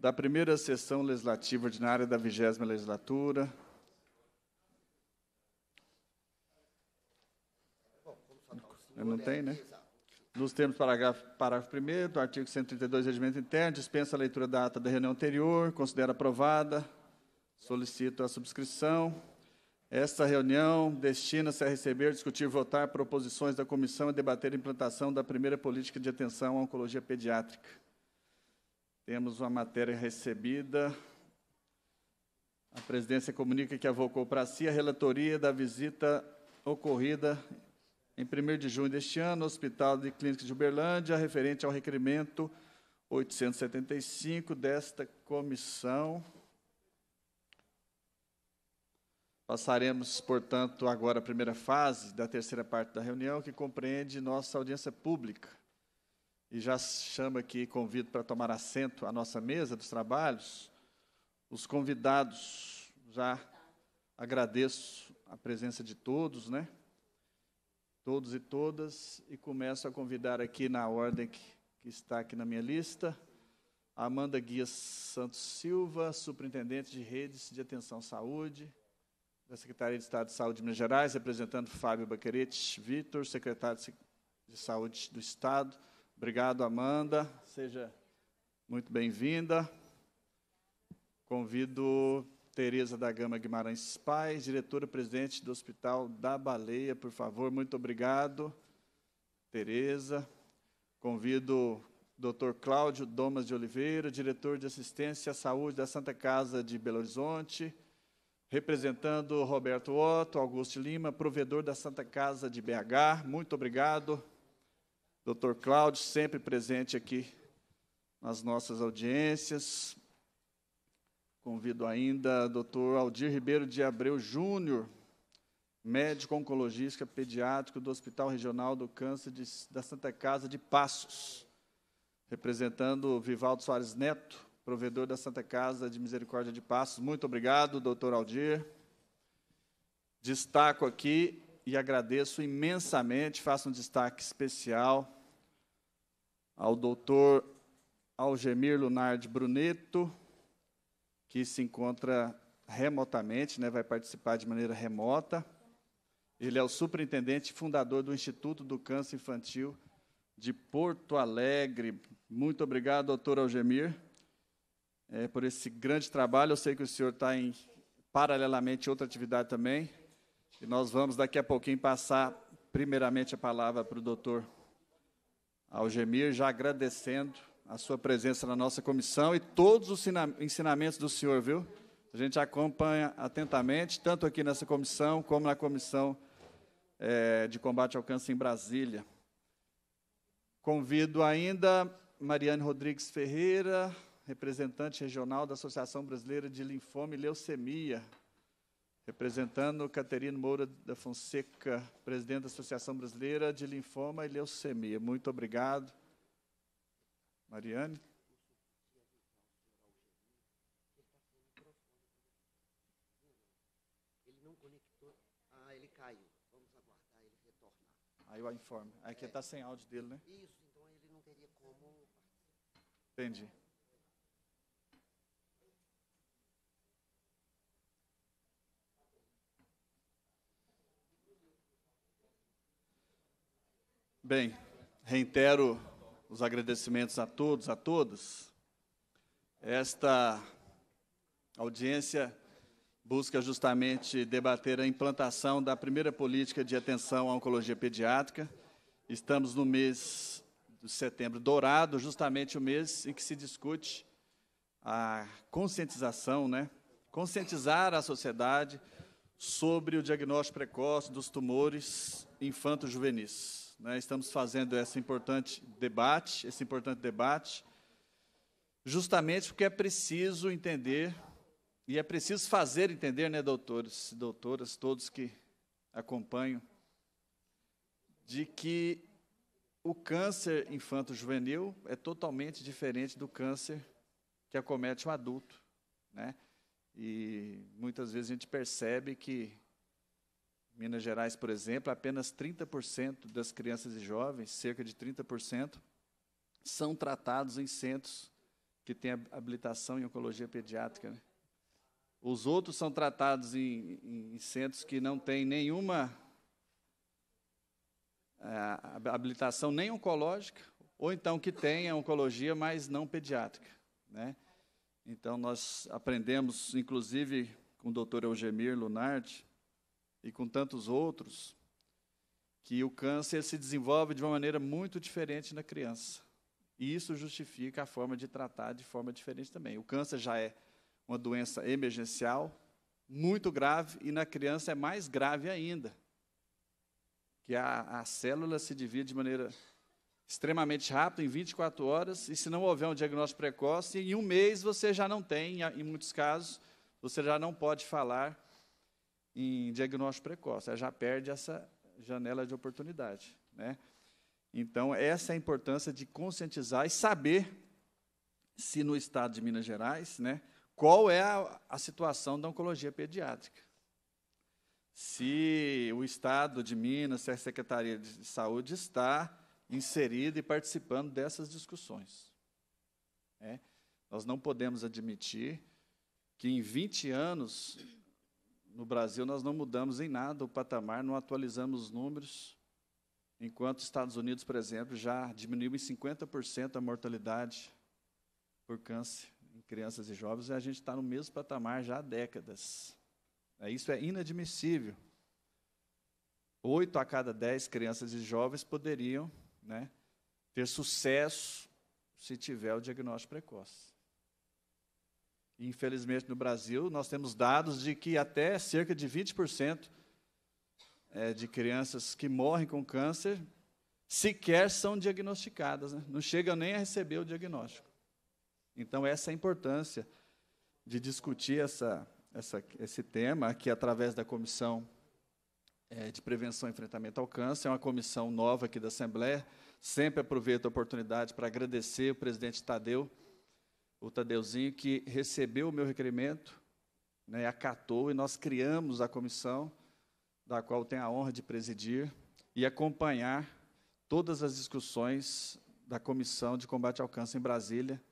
da primeira sessão legislativa ordinária da vigésima legislatura. Não tem, né? Nos termos do parágrafo, parágrafo 1 do artigo 132 do Regimento Interno, dispensa a leitura da ata da reunião anterior, considera aprovada, solicito a subscrição. Esta reunião destina-se a receber, discutir e votar proposições da comissão e debater a implantação da primeira política de atenção à oncologia pediátrica. Temos uma matéria recebida. A presidência comunica que avocou para si a relatoria da visita ocorrida em 1 de junho deste ano, no Hospital de Clínicas de Uberlândia, referente ao requerimento 875 desta comissão. Passaremos, portanto, agora a primeira fase da terceira parte da reunião, que compreende nossa audiência pública e já chamo aqui, convido para tomar assento à nossa mesa dos trabalhos, os convidados, já agradeço a presença de todos, né? Todos e todas, e começo a convidar aqui na ordem que, que está aqui na minha lista, Amanda Guias Santos Silva, superintendente de redes de atenção à saúde, da Secretaria de Estado de Saúde de Minas Gerais, representando Fábio Baquerete Vitor, secretário de Saúde do Estado, Obrigado, Amanda. Seja muito bem-vinda. Convido Tereza da Gama Guimarães Pais, diretora-presidente do Hospital da Baleia, por favor. Muito obrigado, Tereza. Convido Dr. Cláudio Domas de Oliveira, diretor de assistência à saúde da Santa Casa de Belo Horizonte, representando Roberto Otto, Augusto Lima, provedor da Santa Casa de BH. Muito obrigado. Dr. Cláudio, sempre presente aqui nas nossas audiências. Convido ainda Dr. Aldir Ribeiro de Abreu Júnior, médico oncologista pediátrico do Hospital Regional do Câncer de, da Santa Casa de Passos, representando Vivaldo Soares Neto, provedor da Santa Casa de Misericórdia de Passos. Muito obrigado, doutor Aldir. Destaco aqui e agradeço imensamente, faço um destaque especial ao doutor Algemir Lunardi Bruneto, que se encontra remotamente, né, vai participar de maneira remota. Ele é o superintendente e fundador do Instituto do Câncer Infantil de Porto Alegre. Muito obrigado, doutor Algemir, é, por esse grande trabalho. Eu sei que o senhor está em, paralelamente, outra atividade também, e nós vamos daqui a pouquinho passar, primeiramente, a palavra para o doutor Algemir, já agradecendo a sua presença na nossa comissão e todos os ensinamentos do senhor, viu? A gente acompanha atentamente, tanto aqui nessa comissão, como na comissão é, de combate ao câncer em Brasília. Convido ainda Mariane Rodrigues Ferreira, representante regional da Associação Brasileira de Linfoma e Leucemia, representando Caterina Moura da Fonseca, presidente da Associação Brasileira de Linfoma e Leucemia. Muito obrigado. Mariane? Aí o informe. Aqui é. está é. sem áudio dele, né? Isso, então ele não teria como. Entendi. Bem, reitero os agradecimentos a todos, a todas. Esta audiência busca justamente debater a implantação da primeira política de atenção à oncologia pediátrica. Estamos no mês de setembro dourado, justamente o mês em que se discute a conscientização, né? Conscientizar a sociedade sobre o diagnóstico precoce dos tumores infanto-juvenis. Né, estamos fazendo esse importante debate, esse importante debate, justamente porque é preciso entender e é preciso fazer entender, né, doutores e doutoras, todos que acompanham, de que o câncer infanto-juvenil é totalmente diferente do câncer que acomete um adulto, né? E muitas vezes a gente percebe que Minas Gerais, por exemplo, apenas 30% das crianças e jovens, cerca de 30%, são tratados em centros que têm habilitação em oncologia pediátrica. Né? Os outros são tratados em, em centros que não têm nenhuma é, habilitação nem oncológica, ou então que têm oncologia, mas não pediátrica. Né? Então, nós aprendemos, inclusive, com o doutor Eugemir Lunardi, e com tantos outros, que o câncer se desenvolve de uma maneira muito diferente na criança. E isso justifica a forma de tratar de forma diferente também. O câncer já é uma doença emergencial, muito grave, e na criança é mais grave ainda. Que a, a célula se divide de maneira extremamente rápida, em 24 horas, e se não houver um diagnóstico precoce, em um mês você já não tem, em muitos casos, você já não pode falar em diagnóstico precoce, ela já perde essa janela de oportunidade. Né? Então, essa é a importância de conscientizar e saber se no estado de Minas Gerais, né, qual é a, a situação da oncologia pediátrica. Se o estado de Minas, se a Secretaria de Saúde está inserida e participando dessas discussões. né? Nós não podemos admitir que em 20 anos no Brasil nós não mudamos em nada o patamar, não atualizamos os números, enquanto Estados Unidos, por exemplo, já diminuiu em 50% a mortalidade por câncer em crianças e jovens, e a gente está no mesmo patamar já há décadas. É, isso é inadmissível. Oito a cada dez crianças e jovens poderiam né, ter sucesso se tiver o diagnóstico precoce. Infelizmente, no Brasil, nós temos dados de que até cerca de 20% é, de crianças que morrem com câncer sequer são diagnosticadas, né? não chegam nem a receber o diagnóstico. Então, essa é a importância de discutir essa, essa, esse tema aqui através da Comissão é, de Prevenção e Enfrentamento ao Câncer, é uma comissão nova aqui da Assembleia. Sempre aproveito a oportunidade para agradecer o presidente Tadeu o Tadeuzinho, que recebeu o meu requerimento, né, acatou, e nós criamos a comissão, da qual tenho a honra de presidir, e acompanhar todas as discussões da Comissão de Combate ao Câncer em Brasília,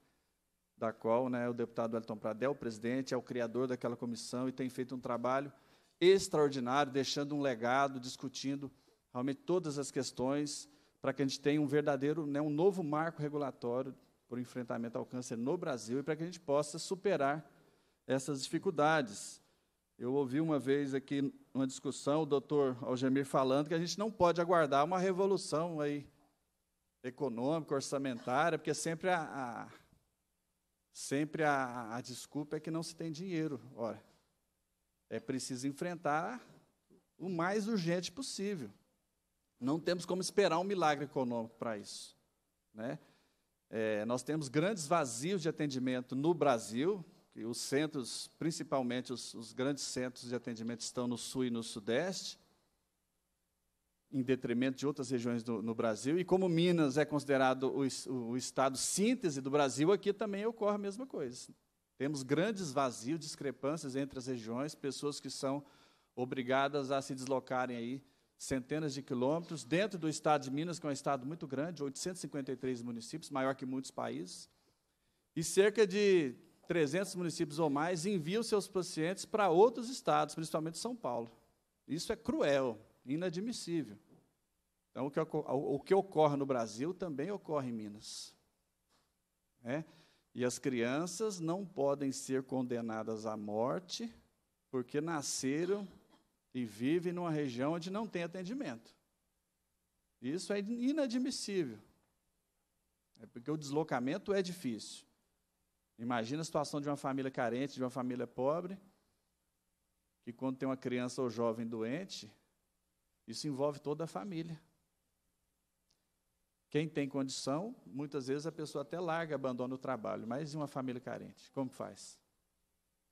da qual né, o deputado Elton Prado é o presidente, é o criador daquela comissão e tem feito um trabalho extraordinário, deixando um legado, discutindo realmente todas as questões, para que a gente tenha um verdadeiro, né, um novo marco regulatório para o enfrentamento ao câncer no Brasil e para que a gente possa superar essas dificuldades. Eu ouvi uma vez aqui uma discussão, o doutor Algemir falando que a gente não pode aguardar uma revolução aí econômica, orçamentária, porque sempre a, a sempre a, a desculpa é que não se tem dinheiro. Ora, é preciso enfrentar o mais urgente possível. Não temos como esperar um milagre econômico para isso. Né? É, nós temos grandes vazios de atendimento no Brasil, e os centros, principalmente os, os grandes centros de atendimento, estão no Sul e no Sudeste, em detrimento de outras regiões do, no Brasil. E como Minas é considerado o, o estado síntese do Brasil, aqui também ocorre a mesma coisa. Temos grandes vazios, discrepâncias entre as regiões, pessoas que são obrigadas a se deslocarem aí centenas de quilômetros, dentro do estado de Minas, que é um estado muito grande, 853 municípios, maior que muitos países, e cerca de 300 municípios ou mais enviam seus pacientes para outros estados, principalmente São Paulo. Isso é cruel, inadmissível. Então, o que, o que ocorre no Brasil também ocorre em Minas. É? E as crianças não podem ser condenadas à morte porque nasceram e vive numa região onde não tem atendimento. Isso é inadmissível. É porque o deslocamento é difícil. Imagina a situação de uma família carente, de uma família pobre, que quando tem uma criança ou jovem doente, isso envolve toda a família. Quem tem condição, muitas vezes a pessoa até larga, abandona o trabalho, mas em uma família carente? Como faz?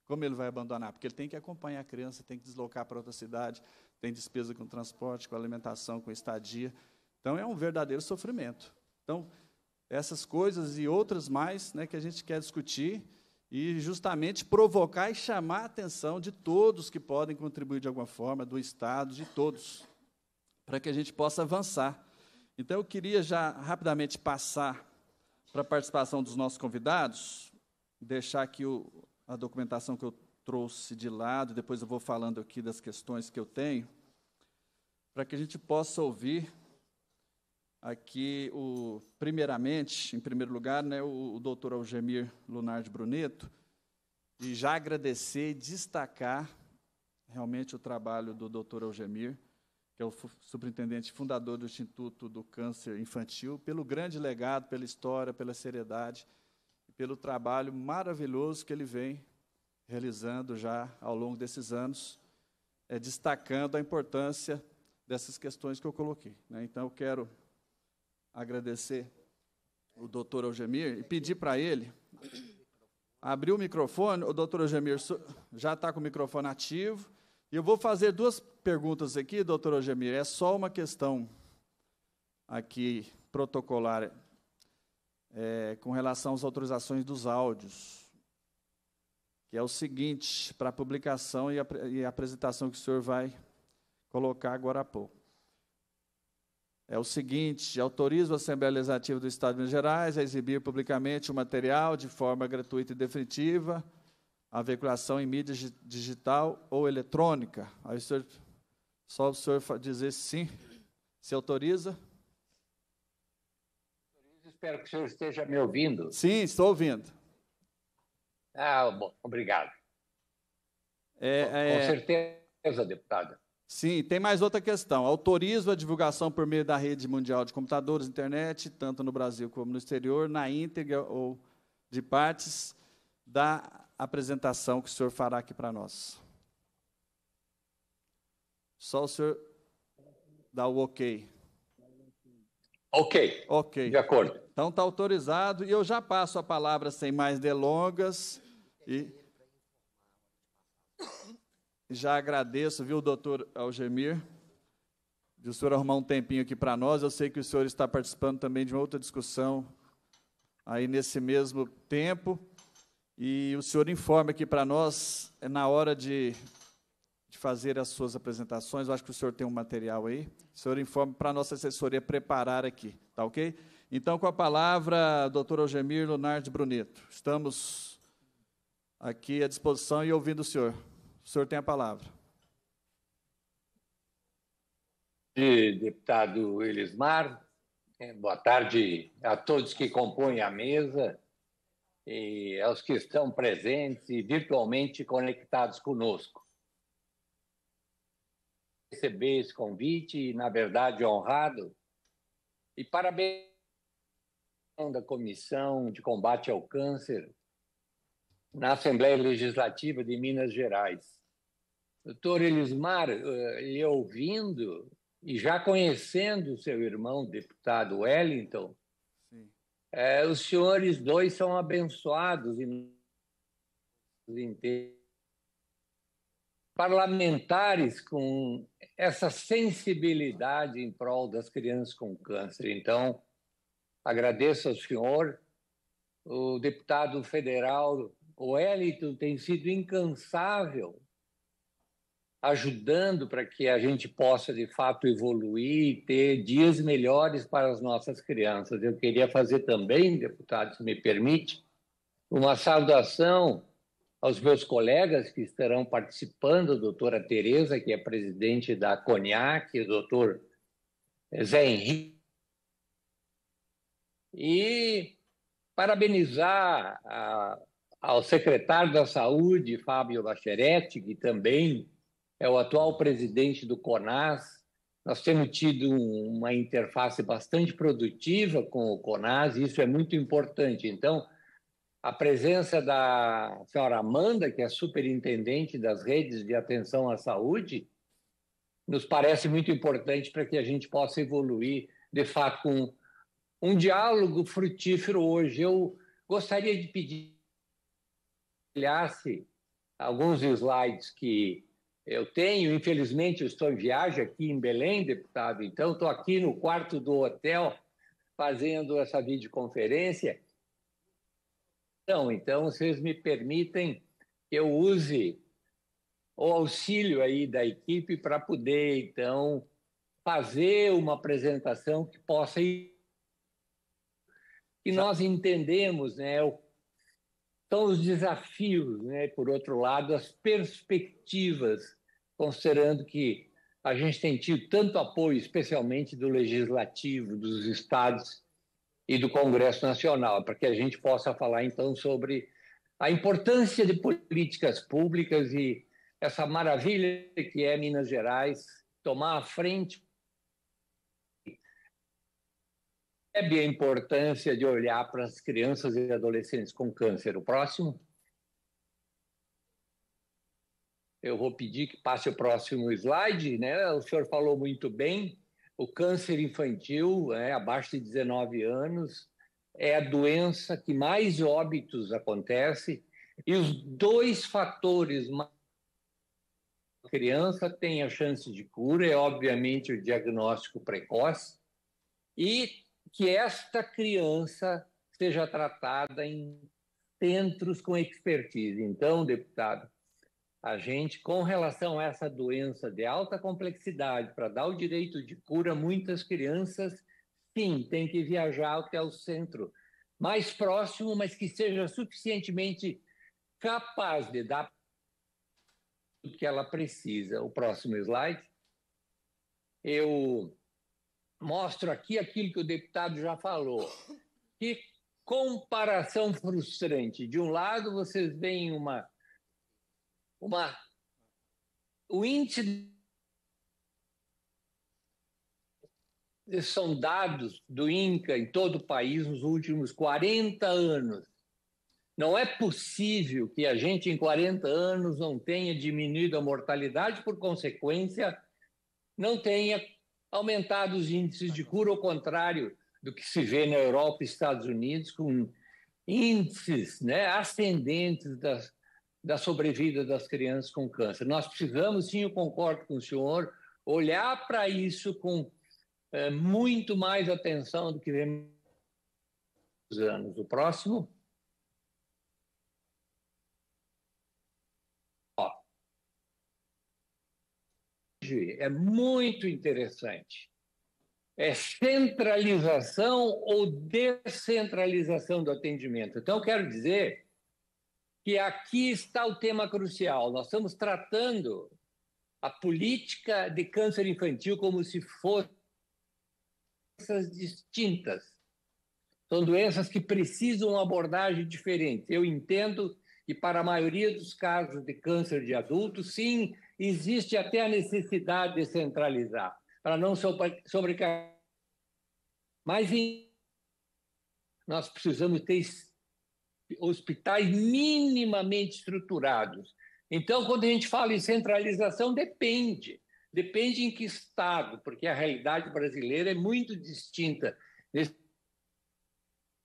Como ele vai abandonar? Porque ele tem que acompanhar a criança, tem que deslocar para outra cidade, tem despesa com transporte, com alimentação, com estadia. Então é um verdadeiro sofrimento. Então, essas coisas e outras mais né, que a gente quer discutir e justamente provocar e chamar a atenção de todos que podem contribuir de alguma forma, do Estado, de todos, para que a gente possa avançar. Então, eu queria já rapidamente passar para a participação dos nossos convidados, deixar aqui o, a documentação que eu trouxe de lado, depois eu vou falando aqui das questões que eu tenho, para que a gente possa ouvir aqui, o, primeiramente, em primeiro lugar, né, o, o doutor Algemir Lunardi Bruneto, e já agradecer e destacar realmente o trabalho do doutor Algemir, que é o superintendente fundador do Instituto do Câncer Infantil, pelo grande legado, pela história, pela seriedade pelo trabalho maravilhoso que ele vem realizando já ao longo desses anos, é, destacando a importância dessas questões que eu coloquei. Né? Então, eu quero agradecer o doutor Algemir e pedir para ele abrir o microfone. O doutor Algemir já está com o microfone ativo. E eu vou fazer duas perguntas aqui, doutor Algemir. É só uma questão aqui protocolar é, com relação às autorizações dos áudios, que é o seguinte, para a publicação e a, e a apresentação que o senhor vai colocar agora há pouco. É o seguinte: autoriza a Assembleia Legislativa do Estado de Minas Gerais a exibir publicamente o material de forma gratuita e definitiva, a veiculação em mídia digital ou eletrônica. Aí o senhor, só o senhor dizer sim, se autoriza espero que o senhor esteja me ouvindo. Sim, estou ouvindo. Ah, bom, obrigado. É, com, é... com certeza, deputada. Sim, tem mais outra questão. Autorizo a divulgação por meio da rede mundial de computadores, internet, tanto no Brasil como no exterior, na íntegra ou de partes da apresentação que o senhor fará aqui para nós. Só o senhor dá o ok. Ok. Ok. De acordo. Então está autorizado e eu já passo a palavra sem mais delongas e já agradeço, viu, doutor Algemir, de o senhor arrumar um tempinho aqui para nós. Eu sei que o senhor está participando também de uma outra discussão aí nesse mesmo tempo. E o senhor informa aqui para nós, é na hora de de fazer as suas apresentações. Eu acho que o senhor tem um material aí. O senhor informe para a nossa assessoria preparar aqui, tá ok? Então, com a palavra, doutor Algemir Lunard Bruneto. Estamos aqui à disposição e ouvindo o senhor. O senhor tem a palavra. E, deputado Elismar, eh, boa tarde a todos que compõem a mesa e aos que estão presentes e virtualmente conectados conosco receber esse convite e, na verdade, honrado. E parabéns da Comissão de Combate ao Câncer na Assembleia Legislativa de Minas Gerais. Doutor Elismar, eh, lhe ouvindo e já conhecendo o seu irmão, deputado Wellington, é, os senhores dois são abençoados em parlamentares com essa sensibilidade em prol das crianças com câncer. Então, agradeço ao senhor. O deputado federal, o Elito, tem sido incansável ajudando para que a gente possa de fato evoluir e ter dias melhores para as nossas crianças. Eu queria fazer também, deputado, se me permite, uma saudação aos meus colegas que estarão participando, a doutora Tereza, que é presidente da CONIAC, o doutor Zé Henrique, e parabenizar a, ao secretário da Saúde, Fábio Lacheretti, que também é o atual presidente do CONAS. Nós temos tido uma interface bastante produtiva com o CONAS, e isso é muito importante. Então, a presença da senhora Amanda, que é superintendente das redes de atenção à saúde, nos parece muito importante para que a gente possa evoluir, de fato, com um, diálogo frutífero hoje. Eu gostaria de pedir que olhasse alguns slides que eu tenho. Infelizmente, eu estou em viagem aqui em Belém, deputado, então estou aqui no quarto do hotel fazendo essa videoconferência então, então, vocês me permitem que eu use o auxílio aí da equipe para poder, então, fazer uma apresentação que possa ir. E nós entendemos, né, o os desafios, né? por outro lado, as perspectivas, considerando que a gente tem tido tanto apoio, especialmente do legislativo, dos estados, e do Congresso Nacional, para que a gente possa falar então sobre a importância de políticas públicas e essa maravilha que é Minas Gerais tomar a frente. é a importância de olhar para as crianças e adolescentes com câncer. O próximo. Eu vou pedir que passe o próximo slide, né? O senhor falou muito bem o câncer infantil, é, abaixo de 19 anos, é a doença que mais óbitos acontece e os dois fatores mais a criança tem a chance de cura é obviamente o diagnóstico precoce e que esta criança seja tratada em centros com expertise. Então, deputado, a gente, com relação a essa doença de alta complexidade, para dar o direito de cura, muitas crianças, sim, tem que viajar até o centro mais próximo, mas que seja suficientemente capaz de dar o que ela precisa. O próximo slide. Eu mostro aqui aquilo que o deputado já falou. Que comparação frustrante. De um lado, vocês veem uma uma o índice são dados do INCA em todo o país nos últimos 40 anos. Não é possível que a gente em 40 anos não tenha diminuído a mortalidade, por consequência, não tenha aumentado os índices de cura, ao contrário do que se vê na Europa e Estados Unidos, com índices né, ascendentes das, da sobrevida das crianças com câncer. Nós precisamos, sim, eu concordo com o senhor, olhar para isso com é, muito mais atenção do que vemos nos anos. O próximo. Ó. É muito interessante é centralização ou descentralização do atendimento. Então, eu quero dizer que aqui está o tema crucial. Nós estamos tratando a política de câncer infantil como se fossem doenças distintas. São doenças que precisam uma abordagem diferente. Eu entendo que, para a maioria dos casos de câncer de adulto, sim, existe até a necessidade de centralizar, para não sobrecarregar. Mas em... nós precisamos ter hospitais minimamente estruturados. Então, quando a gente fala em centralização, depende. Depende em que estado, porque a realidade brasileira é muito distinta.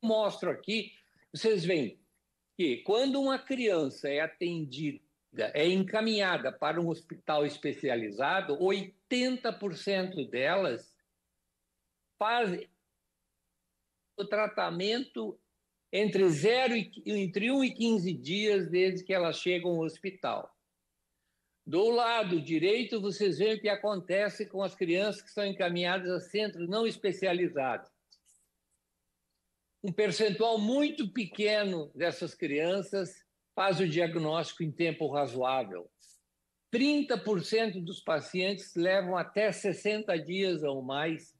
Mostro aqui, vocês veem que quando uma criança é atendida, é encaminhada para um hospital especializado, 80% delas fazem o tratamento entre, zero e, entre 1 e 15 dias desde que elas chegam ao hospital. Do lado direito, vocês veem o que acontece com as crianças que são encaminhadas a centros não especializados. Um percentual muito pequeno dessas crianças faz o diagnóstico em tempo razoável. 30% dos pacientes levam até 60 dias ou mais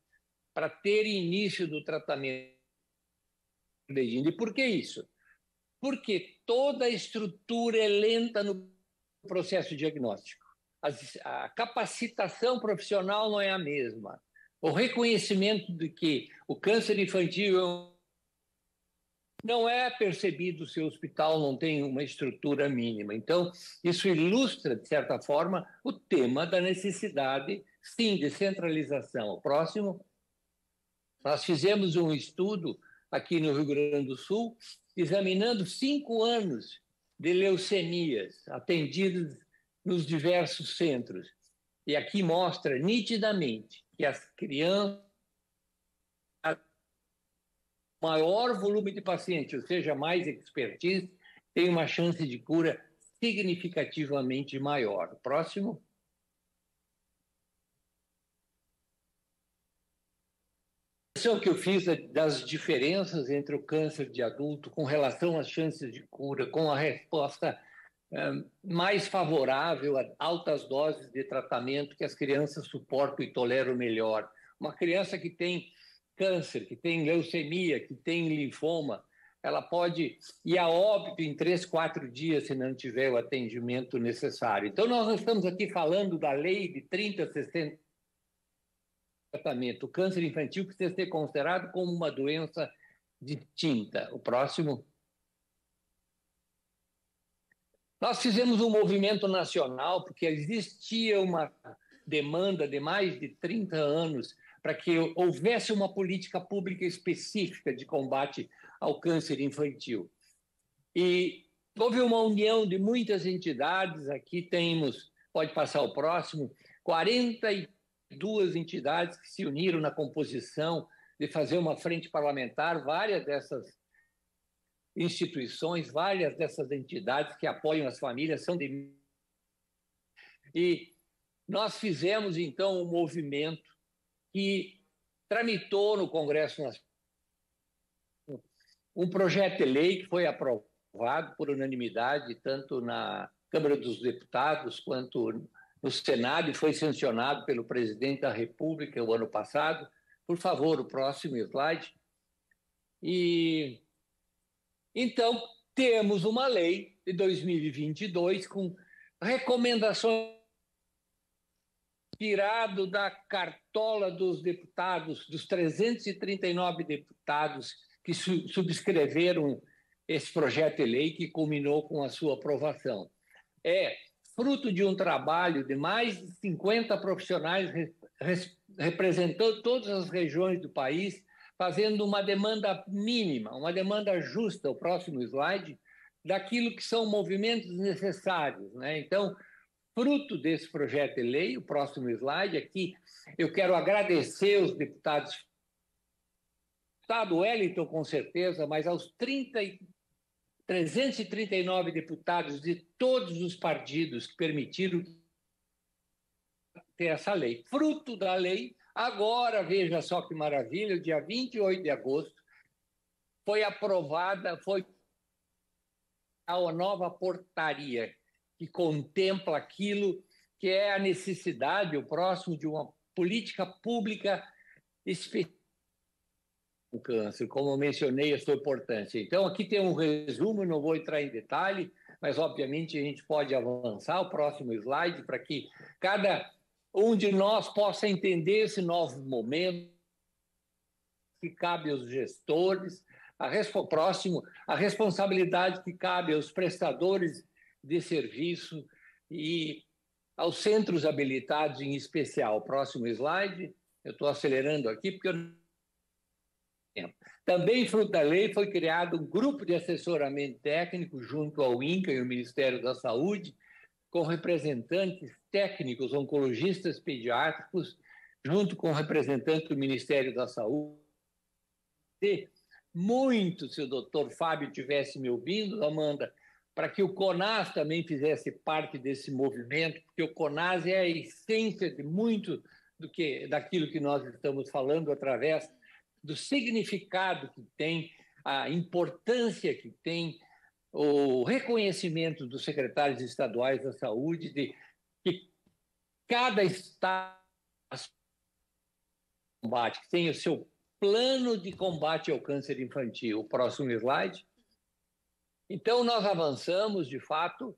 para ter início do tratamento. E por que isso? Porque toda a estrutura é lenta no processo diagnóstico. As, a capacitação profissional não é a mesma. O reconhecimento de que o câncer infantil é um não é percebido se o hospital não tem uma estrutura mínima. Então, isso ilustra, de certa forma, o tema da necessidade, sim, de centralização. O próximo, nós fizemos um estudo aqui no Rio Grande do Sul, examinando cinco anos de leucemias atendidas nos diversos centros. E aqui mostra nitidamente que as crianças maior volume de pacientes, ou seja, mais expertise, tem uma chance de cura significativamente maior. Próximo. discussão é que eu fiz é, das diferenças entre o câncer de adulto com relação às chances de cura, com a resposta é, mais favorável a altas doses de tratamento que as crianças suportam e toleram melhor. Uma criança que tem câncer, que tem leucemia, que tem linfoma, ela pode ir a óbito em três, quatro dias se não tiver o atendimento necessário. Então, nós não estamos aqui falando da lei de 30, 60, tratamento. O câncer infantil precisa ser considerado como uma doença distinta. O próximo. Nós fizemos um movimento nacional, porque existia uma demanda de mais de 30 anos para que houvesse uma política pública específica de combate ao câncer infantil. E houve uma união de muitas entidades, aqui temos, pode passar o próximo, 43 duas entidades que se uniram na composição de fazer uma frente parlamentar, várias dessas instituições, várias dessas entidades que apoiam as famílias são de e nós fizemos então um movimento que tramitou no Congresso Nacional um projeto de lei que foi aprovado por unanimidade tanto na Câmara dos Deputados quanto no Senado e foi sancionado pelo presidente da República o ano passado. Por favor, o próximo slide. E então temos uma lei de 2022 com recomendações tirado da cartola dos deputados, dos 339 deputados que su subscreveram esse projeto de lei que culminou com a sua aprovação. É fruto de um trabalho de mais de 50 profissionais representando todas as regiões do país, fazendo uma demanda mínima, uma demanda justa, o próximo slide, daquilo que são movimentos necessários. Né? Então, fruto desse projeto de lei, o próximo slide aqui, eu quero agradecer os deputados. Deputado Wellington, com certeza, mas aos 30, 339 deputados de todos os partidos que permitiram ter essa lei. Fruto da lei, agora veja só que maravilha, dia 28 de agosto foi aprovada, foi a nova portaria que contempla aquilo que é a necessidade, o próximo de uma política pública específica o câncer, como mencionei a sua importância. Então, aqui tem um resumo, não vou entrar em detalhe, mas obviamente a gente pode avançar o próximo slide para que cada um de nós possa entender esse novo momento que cabe aos gestores, a próximo, a responsabilidade que cabe aos prestadores de serviço e aos centros habilitados em especial. Próximo slide. Eu estou acelerando aqui porque eu tempo. Também, fruto da lei, foi criado um grupo de assessoramento técnico junto ao INCA e ao Ministério da Saúde, com representantes técnicos, oncologistas pediátricos, junto com representantes do Ministério da Saúde. Muito se o doutor Fábio tivesse me ouvindo, Amanda, para que o CONAS também fizesse parte desse movimento, porque o CONAS é a essência de muito do que daquilo que nós estamos falando através do significado que tem, a importância que tem o reconhecimento dos secretários estaduais da saúde de que cada estado combate, que tem o seu plano de combate ao câncer infantil. O próximo slide. Então, nós avançamos, de fato.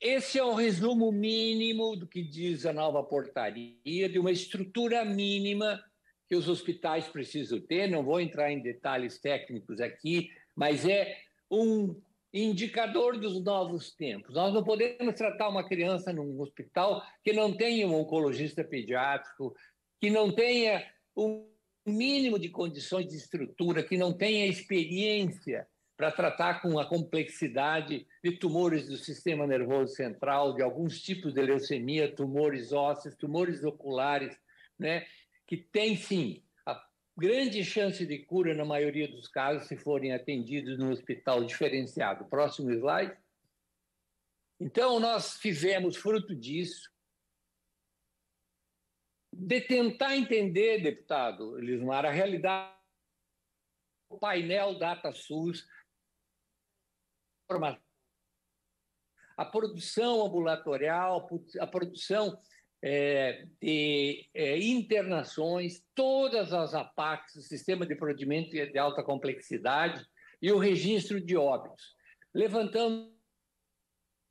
Esse é um resumo mínimo do que diz a nova portaria, de uma estrutura mínima que os hospitais precisam ter, não vou entrar em detalhes técnicos aqui, mas é um indicador dos novos tempos. Nós não podemos tratar uma criança num hospital que não tenha um oncologista pediátrico, que não tenha um mínimo de condições de estrutura, que não tenha experiência para tratar com a complexidade de tumores do sistema nervoso central, de alguns tipos de leucemia, tumores ósseos, tumores oculares, né? que tem sim a grande chance de cura na maioria dos casos se forem atendidos no hospital diferenciado. Próximo slide. Então, nós fizemos, fruto disso, de tentar entender, deputado Lismar, a realidade do painel DataSUS, a produção ambulatorial, a produção é, de é, internações, todas as APACs, o sistema de procedimento de alta complexidade e o registro de óbitos, levantando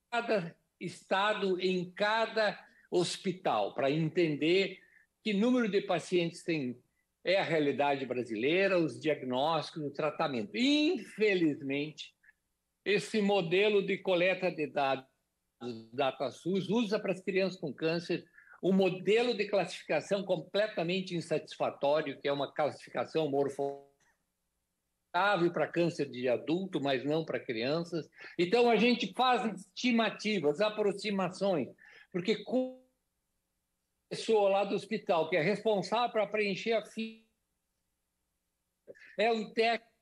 cada estado em cada hospital para entender que número de pacientes tem é a realidade brasileira, os diagnósticos, o tratamento. Infelizmente, esse modelo de coleta de dados DataSUS usa para as crianças com câncer um modelo de classificação completamente insatisfatório, que é uma classificação morfológica para câncer de adulto, mas não para crianças. Então a gente faz estimativas, aproximações, porque com a pessoa lá do hospital que é responsável para preencher a ficha é um técnico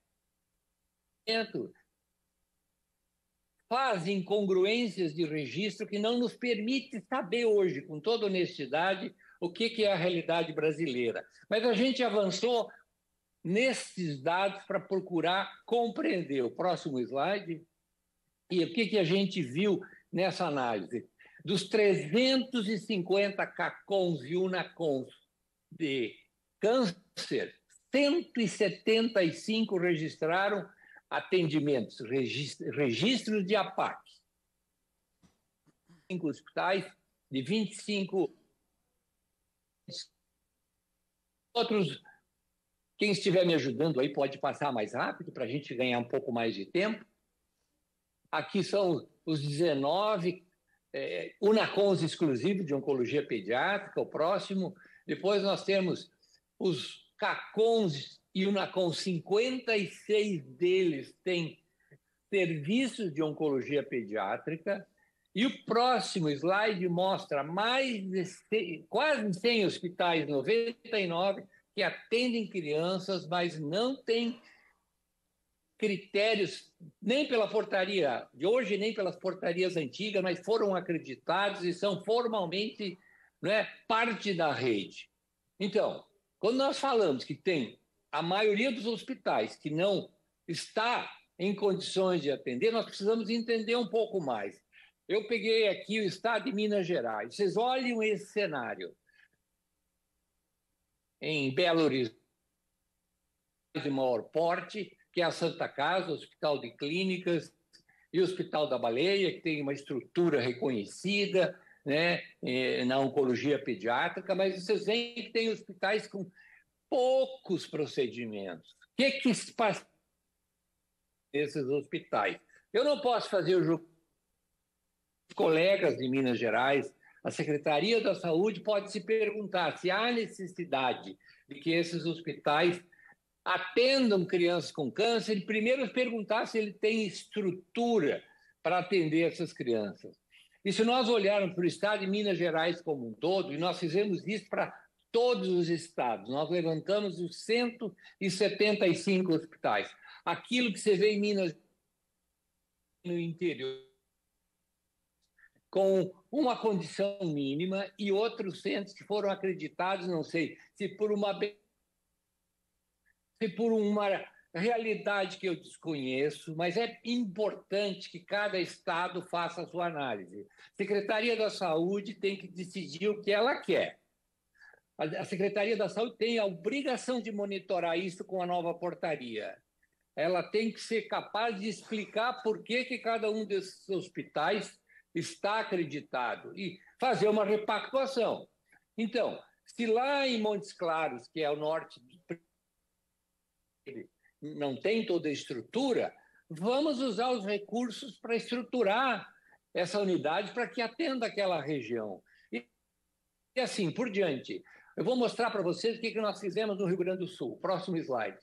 faz incongruências de registro que não nos permite saber hoje, com toda honestidade, o que, que é a realidade brasileira. Mas a gente avançou nesses dados para procurar compreender. O próximo slide. E o que, que a gente viu nessa análise? Dos 350 CACONs e UNACONs de câncer, 175 registraram atendimentos, registros de APAC. Cinco hospitais de 25 outros quem estiver me ajudando aí pode passar mais rápido para a gente ganhar um pouco mais de tempo. Aqui são os 19 é, Unacons exclusivos de oncologia pediátrica, o próximo. Depois nós temos os CACONs e o NACOM, 56 deles têm serviços de oncologia pediátrica, e o próximo slide mostra mais de 100, quase 100 hospitais, 99, que atendem crianças, mas não têm critérios, nem pela portaria de hoje, nem pelas portarias antigas, mas foram acreditados e são formalmente né, parte da rede. Então, quando nós falamos que tem a maioria dos hospitais que não está em condições de atender, nós precisamos entender um pouco mais. Eu peguei aqui o estado de Minas Gerais. Vocês olhem esse cenário. Em Belo Horizonte, de maior porte, que é a Santa Casa, Hospital de Clínicas e Hospital da Baleia, que tem uma estrutura reconhecida né, eh, na oncologia pediátrica, mas vocês veem que tem hospitais com poucos procedimentos. O que, que passa nesses hospitais? Eu não posso fazer o julgamento. Os colegas de Minas Gerais, a Secretaria da Saúde pode se perguntar se há necessidade de que esses hospitais atendam crianças com câncer e primeiro perguntar se ele tem estrutura para atender essas crianças. E se nós olharmos para o estado de Minas Gerais como um todo, e nós fizemos isso para todos os estados. Nós levantamos os 175 hospitais. Aquilo que você vê em Minas no interior, com uma condição mínima e outros centros que foram acreditados, não sei, se por uma se por uma realidade que eu desconheço, mas é importante que cada estado faça a sua análise. Secretaria da Saúde tem que decidir o que ela quer. A Secretaria da Saúde tem a obrigação de monitorar isso com a nova portaria. Ela tem que ser capaz de explicar por que, que cada um desses hospitais está acreditado e fazer uma repactuação. Então, se lá em Montes Claros, que é o norte não tem toda a estrutura, vamos usar os recursos para estruturar essa unidade para que atenda aquela região. e assim por diante. Eu vou mostrar para vocês o que, que nós fizemos no Rio Grande do Sul. Próximo slide.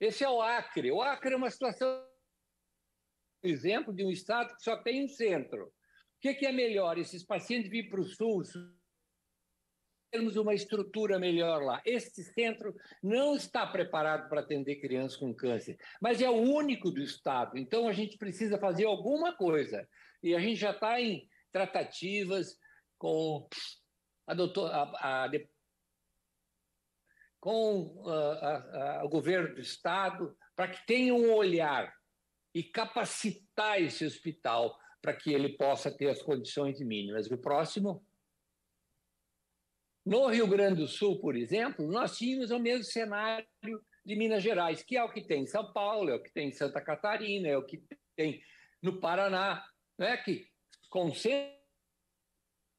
Esse é o Acre. O Acre é uma situação, exemplo, de um estado que só tem um centro. O que, que é melhor? Esses pacientes vir para o sul, termos uma estrutura melhor lá. Este centro não está preparado para atender crianças com câncer, mas é o único do estado. Então a gente precisa fazer alguma coisa. E a gente já está em tratativas com a doutora, a, a, com ah, o governo do Estado, para que tenha um olhar e capacitar esse hospital para que ele possa ter as condições mínimas. o próximo. No Rio Grande do Sul, por exemplo, nós tínhamos o mesmo cenário de Minas Gerais, que é o que tem em São Paulo, é o que tem em Santa Catarina, é o que tem no Paraná, não é que concentra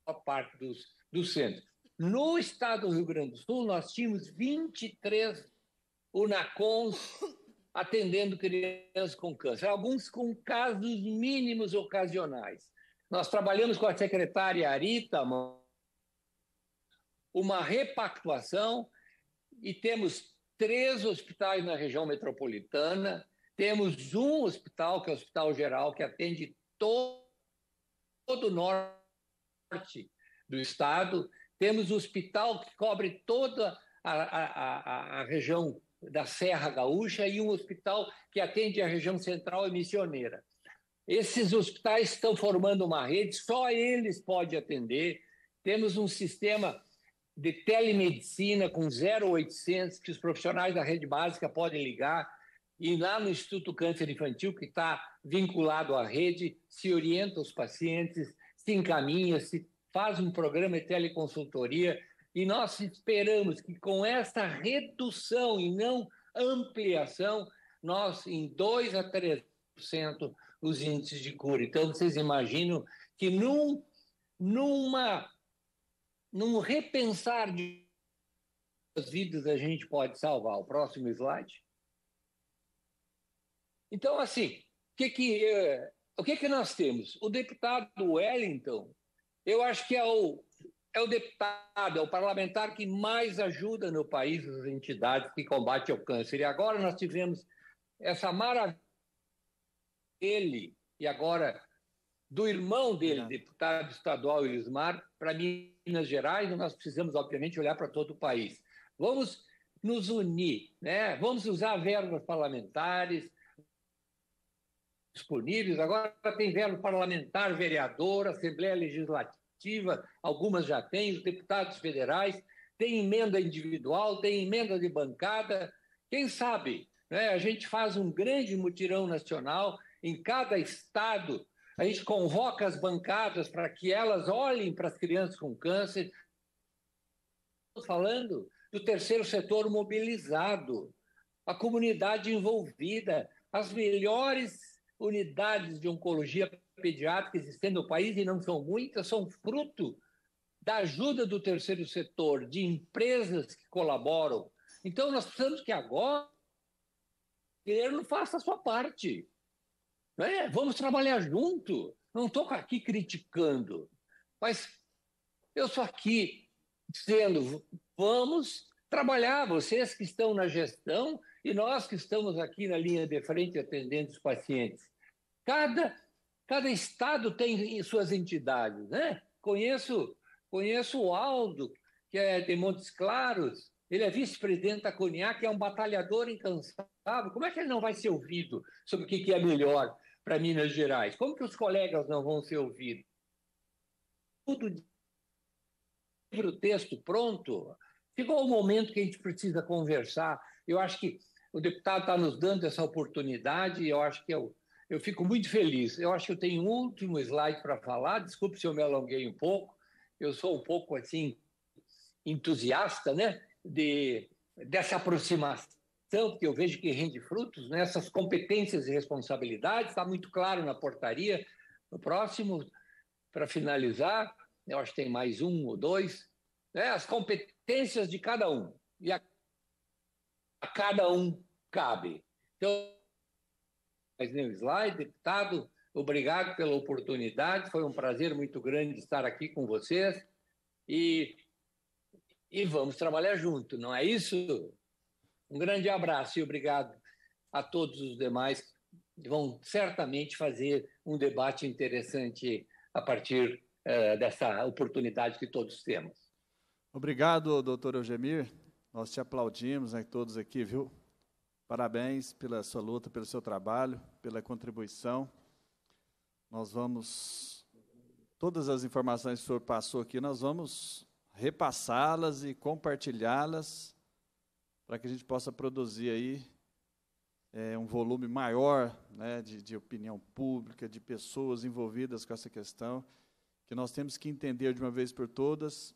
a parte dos do centro. No estado do Rio Grande do Sul, nós tínhamos 23 UNACONs atendendo crianças com câncer, alguns com casos mínimos ocasionais. Nós trabalhamos com a secretária Arita uma repactuação e temos três hospitais na região metropolitana, temos um hospital, que é o Hospital Geral, que atende todo, todo o norte do Estado, temos o hospital que cobre toda a, a, a, região da Serra Gaúcha e um hospital que atende a região central e missioneira. Esses hospitais estão formando uma rede, só eles podem atender. Temos um sistema de telemedicina com 0800 que os profissionais da rede básica podem ligar e lá no Instituto Câncer Infantil, que está vinculado à rede, se orienta os pacientes, se encaminha, se faz um programa de teleconsultoria e nós esperamos que com essa redução e não ampliação, nós em 2 a 3% os índices de cura. Então vocês imaginam que num, numa, num repensar de as vidas a gente pode salvar. O próximo slide. Então, assim, que que, eh, o que, que nós temos? O deputado Wellington eu acho que é o, é o deputado, é o parlamentar que mais ajuda no país as entidades que combatem o câncer. E agora nós tivemos essa maravilha dele e agora do irmão dele, é. deputado estadual Elismar, para Minas Gerais, e nós precisamos, obviamente, olhar para todo o país. Vamos nos unir, né? vamos usar verbas parlamentares, disponíveis. Agora tem verbo parlamentar, vereador, Assembleia Legislativa, algumas já têm, os deputados federais, tem emenda individual, tem emenda de bancada. Quem sabe? Né? A gente faz um grande mutirão nacional em cada estado. A gente convoca as bancadas para que elas olhem para as crianças com câncer. Falando do terceiro setor mobilizado, a comunidade envolvida, as melhores unidades de oncologia pediátrica existendo no país, e não são muitas, são fruto da ajuda do terceiro setor, de empresas que colaboram. Então, nós precisamos que agora o governo faça a sua parte. Né? Vamos trabalhar junto. Não estou aqui criticando, mas eu estou aqui dizendo: vamos trabalhar. Vocês que estão na gestão e nós que estamos aqui na linha de frente atendendo os pacientes, cada, cada estado tem suas entidades, né? Conheço, conheço o Aldo, que é de Montes Claros, ele é vice-presidente da que é um batalhador incansável. Como é que ele não vai ser ouvido sobre o que é melhor para Minas Gerais? Como que os colegas não vão ser ouvidos? Tudo livro, texto pronto. Chegou o momento que a gente precisa conversar. Eu acho que o deputado está nos dando essa oportunidade e eu acho que eu, eu fico muito feliz. Eu acho que eu tenho um último slide para falar. Desculpe se eu me alonguei um pouco. Eu sou um pouco assim entusiasta, né, de dessa aproximação, porque eu vejo que rende frutos, né? competências e responsabilidades está muito claro na portaria. No próximo, para finalizar, eu acho que tem mais um ou dois, né? As competências de cada um e a, a cada um cabe. Então, mais nenhum slide, deputado. Obrigado pela oportunidade. Foi um prazer muito grande estar aqui com vocês. E, e vamos trabalhar junto, não é isso? Um grande abraço e obrigado a todos os demais que vão certamente fazer um debate interessante a partir eh, dessa oportunidade que todos temos. Obrigado, doutor Eugemir. Nós te aplaudimos, né, todos aqui, viu? Parabéns pela sua luta, pelo seu trabalho, pela contribuição. Nós vamos. Todas as informações que o senhor passou aqui, nós vamos repassá-las e compartilhá-las para que a gente possa produzir aí é, um volume maior né, de, de opinião pública, de pessoas envolvidas com essa questão, que nós temos que entender de uma vez por todas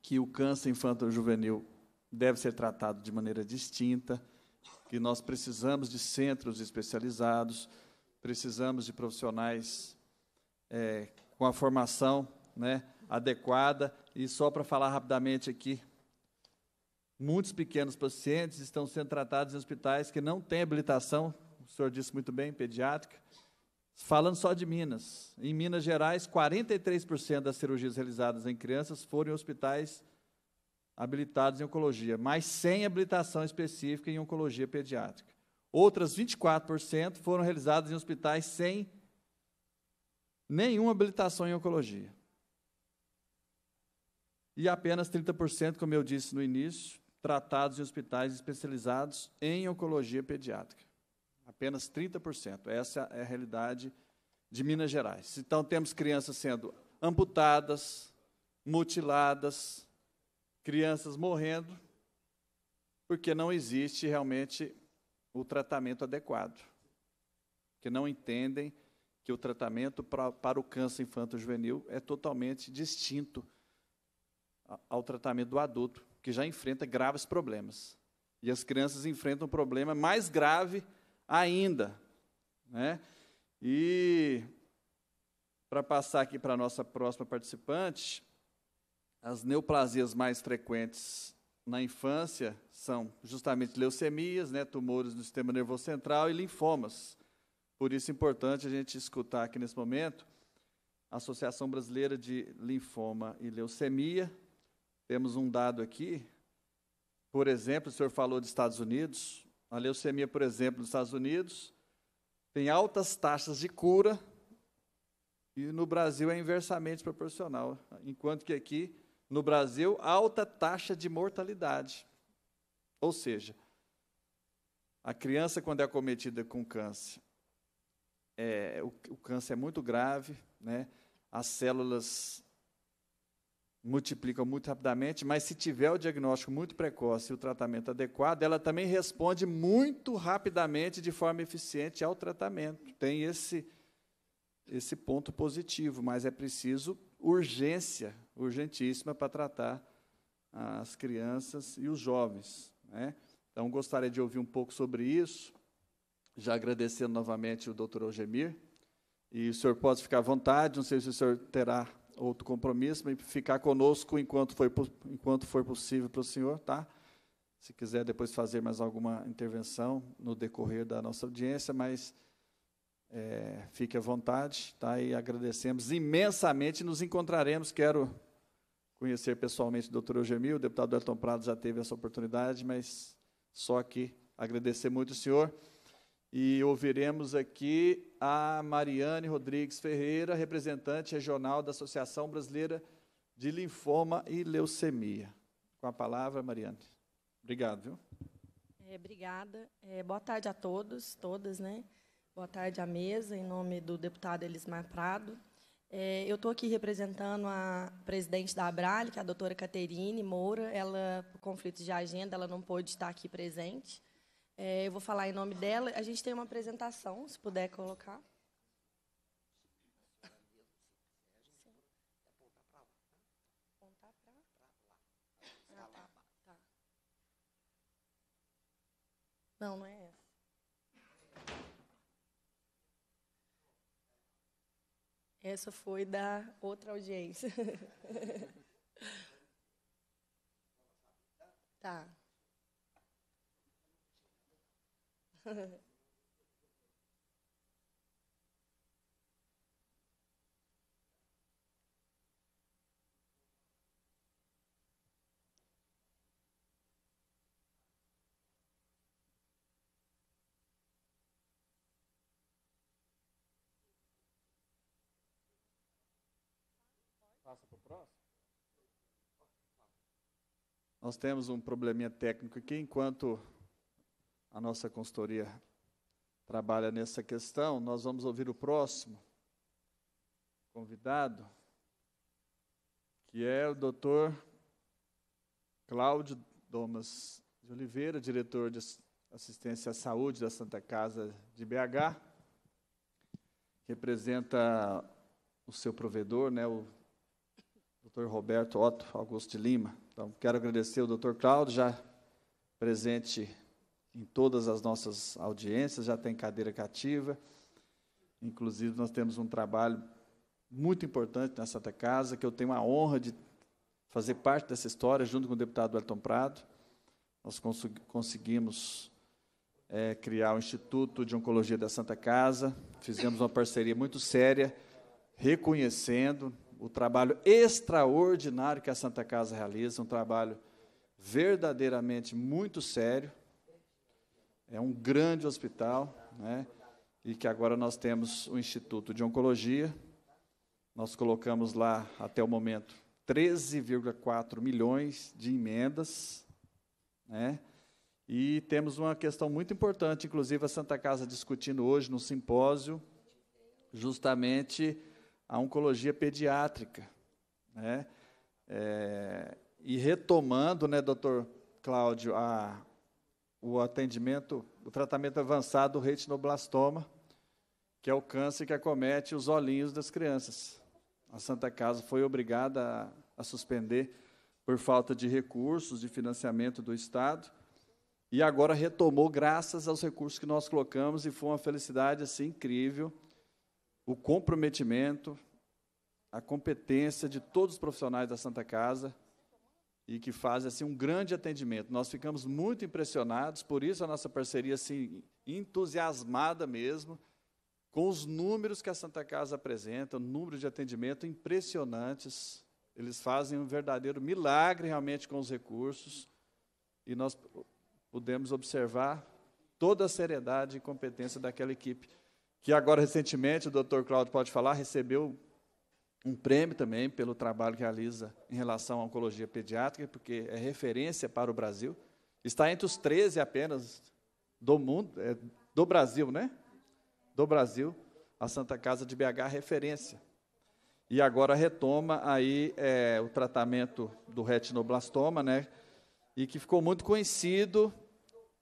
que o câncer infanto-juvenil deve ser tratado de maneira distinta, que nós precisamos de centros especializados, precisamos de profissionais é, com a formação né, adequada. E só para falar rapidamente aqui, muitos pequenos pacientes estão sendo tratados em hospitais que não têm habilitação, o senhor disse muito bem, pediátrica. Falando só de Minas, em Minas Gerais, 43% das cirurgias realizadas em crianças foram em hospitais habilitados em oncologia, mas sem habilitação específica em oncologia pediátrica. Outras 24% foram realizadas em hospitais sem nenhuma habilitação em oncologia. E apenas 30%, como eu disse no início, tratados em hospitais especializados em oncologia pediátrica. Apenas 30%. Essa é a realidade de Minas Gerais. Então, temos crianças sendo amputadas, mutiladas, crianças morrendo porque não existe realmente o tratamento adequado, que não entendem que o tratamento pra, para o câncer infanto-juvenil é totalmente distinto ao tratamento do adulto, que já enfrenta graves problemas. E as crianças enfrentam um problema mais grave ainda. Né? E, para passar aqui para a nossa próxima participante, as neoplasias mais frequentes na infância são justamente leucemias, né, tumores no sistema nervoso central e linfomas. Por isso é importante a gente escutar aqui nesse momento a Associação Brasileira de Linfoma e Leucemia. Temos um dado aqui. Por exemplo, o senhor falou dos Estados Unidos. A leucemia, por exemplo, nos Estados Unidos tem altas taxas de cura e no Brasil é inversamente proporcional, enquanto que aqui no Brasil, alta taxa de mortalidade. Ou seja, a criança, quando é acometida com câncer, é, o, o, câncer é muito grave, né? as células multiplicam muito rapidamente, mas se tiver o diagnóstico muito precoce e o tratamento adequado, ela também responde muito rapidamente, de forma eficiente, ao tratamento. Tem esse, esse ponto positivo, mas é preciso urgência, urgentíssima, para tratar as crianças e os jovens. Né? Então, gostaria de ouvir um pouco sobre isso, já agradecendo novamente o doutor Algemir. E o senhor pode ficar à vontade, não sei se o senhor terá outro compromisso, mas ficar conosco enquanto, foi, enquanto for possível para o senhor, tá? Se quiser depois fazer mais alguma intervenção no decorrer da nossa audiência, mas é, fique à vontade, tá? E agradecemos imensamente. Nos encontraremos. Quero conhecer pessoalmente o doutor Eugemil, o deputado Elton Prado já teve essa oportunidade, mas só aqui agradecer muito o senhor. E ouviremos aqui a Mariane Rodrigues Ferreira, representante regional da Associação Brasileira de Linfoma e Leucemia. Com a palavra, Mariane. Obrigado, viu? É, obrigada. É, boa tarde a todos, todas, né? Boa tarde à mesa, em nome do deputado Elismar Prado. É, eu estou aqui representando a presidente da Abrale, que é a doutora Caterine Moura. Ela, por conflitos de agenda, ela não pôde estar aqui presente. É, eu vou falar em nome dela. A gente tem uma apresentação, se puder colocar. Não, não é Essa foi da outra audiência. tá. Passa para o próximo. Nós temos um probleminha técnico aqui, enquanto a nossa consultoria trabalha nessa questão, nós vamos ouvir o próximo convidado, que é o doutor Cláudio Domas de Oliveira, diretor de assistência à saúde da Santa Casa de BH, representa o seu provedor, né, o Dr. Roberto Otto Augusto de Lima. Então, quero agradecer ao Dr. Cláudio, já presente em todas as nossas audiências, já tem cadeira cativa. Inclusive, nós temos um trabalho muito importante na Santa Casa, que eu tenho a honra de fazer parte dessa história, junto com o deputado Elton Prado. Nós conseguimos é, criar o Instituto de Oncologia da Santa Casa, fizemos uma parceria muito séria, reconhecendo o trabalho extraordinário que a Santa Casa realiza, um trabalho verdadeiramente muito sério. É um grande hospital, né? E que agora nós temos o Instituto de Oncologia. Nós colocamos lá até o momento 13,4 milhões de emendas, né? E temos uma questão muito importante, inclusive a Santa Casa discutindo hoje no simpósio, justamente a oncologia pediátrica. Né? É, e retomando, né, doutor Cláudio, a, o atendimento, o tratamento avançado do retinoblastoma, que é o câncer que acomete os olhinhos das crianças. A Santa Casa foi obrigada a, a suspender por falta de recursos, de financiamento do Estado, e agora retomou graças aos recursos que nós colocamos, e foi uma felicidade assim incrível o comprometimento, a competência de todos os profissionais da Santa Casa e que fazem assim um grande atendimento. Nós ficamos muito impressionados, por isso a nossa parceria assim entusiasmada mesmo com os números que a Santa Casa apresenta, um número de atendimento impressionantes. Eles fazem um verdadeiro milagre realmente com os recursos e nós pudemos observar toda a seriedade e competência daquela equipe que agora recentemente o Dr. Cláudio pode falar, recebeu um prêmio também pelo trabalho que realiza em relação à oncologia pediátrica, porque é referência para o Brasil. Está entre os 13 apenas do mundo, é, do Brasil, né? Do Brasil, a Santa Casa de BH referência. E agora retoma aí é, o tratamento do retinoblastoma, né? E que ficou muito conhecido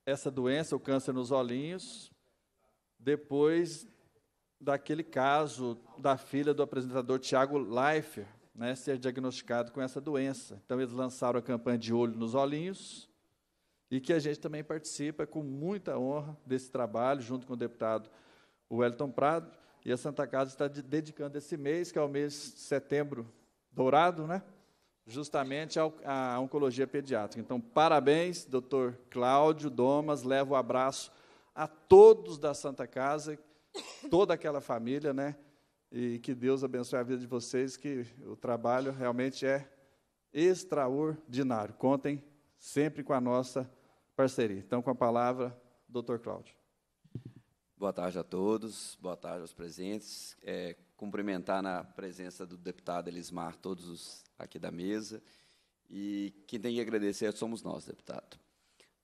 essa doença, o câncer nos olhinhos, depois daquele caso da filha do apresentador Tiago Leifert né, ser diagnosticado com essa doença. Então, eles lançaram a campanha de Olho nos Olhinhos, e que a gente também participa com muita honra desse trabalho, junto com o deputado Wellington Prado, e a Santa Casa está dedicando esse mês, que é o mês de setembro dourado, né? justamente à oncologia pediátrica. Então, parabéns, doutor Cláudio Domas, leva o abraço a todos da Santa Casa, toda aquela família, né? E que Deus abençoe a vida de vocês, que o trabalho realmente é extraordinário. Contem sempre com a nossa parceria. Então, com a palavra, doutor Cláudio. Boa tarde a todos, boa tarde aos presentes. É, cumprimentar na presença do deputado Elismar todos os aqui da mesa. E quem tem que agradecer somos nós, deputado.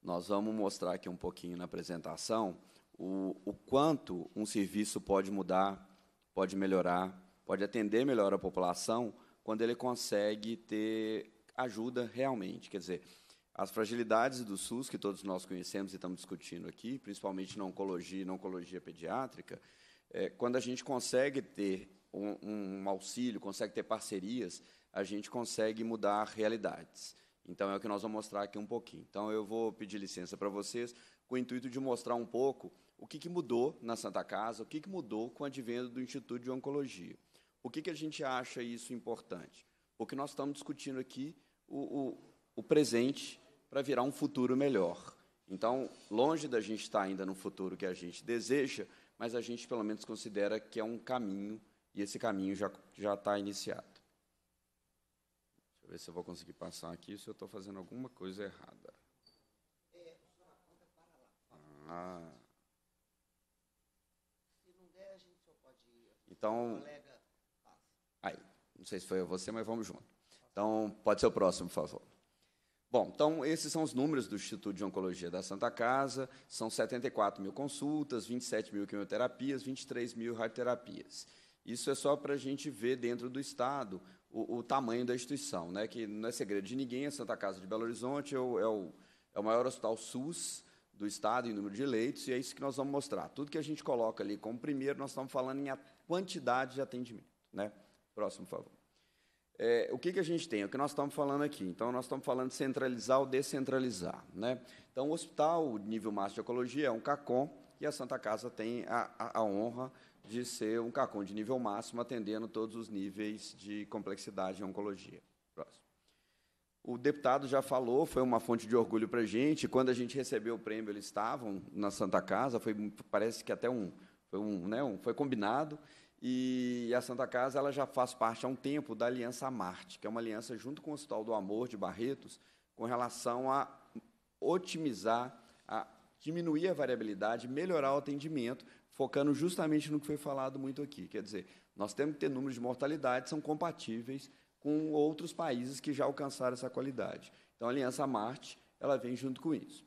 Nós vamos mostrar aqui um pouquinho na apresentação o, o quanto um serviço pode mudar, pode melhorar, pode atender melhor a população quando ele consegue ter ajuda realmente. Quer dizer, as fragilidades do SUS, que todos nós conhecemos e estamos discutindo aqui, principalmente na oncologia e na oncologia pediátrica, é, quando a gente consegue ter um, um, auxílio, consegue ter parcerias, a gente consegue mudar realidades. Então é o que nós vamos mostrar aqui um pouquinho. Então eu vou pedir licença para vocês com o intuito de mostrar um pouco o que, que mudou na Santa Casa, o que, que mudou com a advento do Instituto de Oncologia. Por que, que a gente acha isso importante? Porque nós estamos discutindo aqui o, o, o presente para virar um futuro melhor. Então, longe da gente estar ainda no futuro que a gente deseja, mas a gente pelo menos considera que é um caminho, e esse caminho já está iniciado ver se eu vou conseguir passar aqui, se eu estou fazendo alguma coisa errada. É, ah. Então, aí, não sei se foi você, mas vamos junto. Então, pode ser o próximo, por favor. Bom, então, esses são os números do Instituto de Oncologia da Santa Casa. São 74 mil consultas, 27 mil quimioterapias, 23 mil radioterapias. Isso é só para a gente ver dentro do Estado o, o, tamanho da instituição, né? que não é segredo de ninguém, a é Santa Casa de Belo Horizonte é o, é o, é o maior hospital SUS do Estado em número de leitos, e é isso que nós vamos mostrar. Tudo que a gente coloca ali como primeiro, nós estamos falando em quantidade de atendimento. Né? Próximo, por favor. É, o que, que a gente tem? O que nós estamos falando aqui? Então, nós estamos falando de centralizar ou descentralizar. Né? Então, o hospital, o nível máximo de ecologia, é um CACOM, e a Santa Casa tem a, a, a honra de de ser um CACOM de nível máximo, atendendo todos os níveis de complexidade em oncologia. Próximo. O deputado já falou, foi uma fonte de orgulho para a gente. Quando a gente recebeu o prêmio, eles estavam na Santa Casa, foi, parece que até um foi, um, né, um, foi combinado. E a Santa Casa ela já faz parte há um tempo da Aliança Marte, que é uma aliança junto com o Hospital do Amor de Barretos, com relação a otimizar, a diminuir a variabilidade, melhorar o atendimento, focando justamente no que foi falado muito aqui. Quer dizer, nós temos que ter números de mortalidade que são compatíveis com outros países que já alcançaram essa qualidade. Então, a Aliança Marte ela vem junto com isso.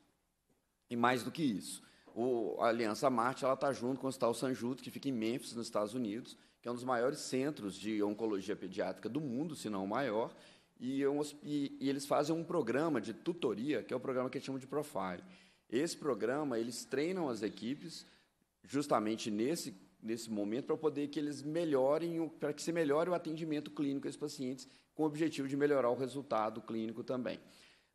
E mais do que isso, o, a Aliança Marte ela está junto com o Hospital Sanjuto, que fica em Memphis, nos Estados Unidos, que é um dos maiores centros de oncologia pediátrica do mundo, se não o maior, e, é e, e, eles fazem um programa de tutoria, que é o programa que gente chamam de Profile. Esse programa, eles treinam as equipes justamente nesse, nesse momento para poder que eles melhorem, para que se melhore o atendimento clínico aos pacientes, com o objetivo de melhorar o resultado clínico também.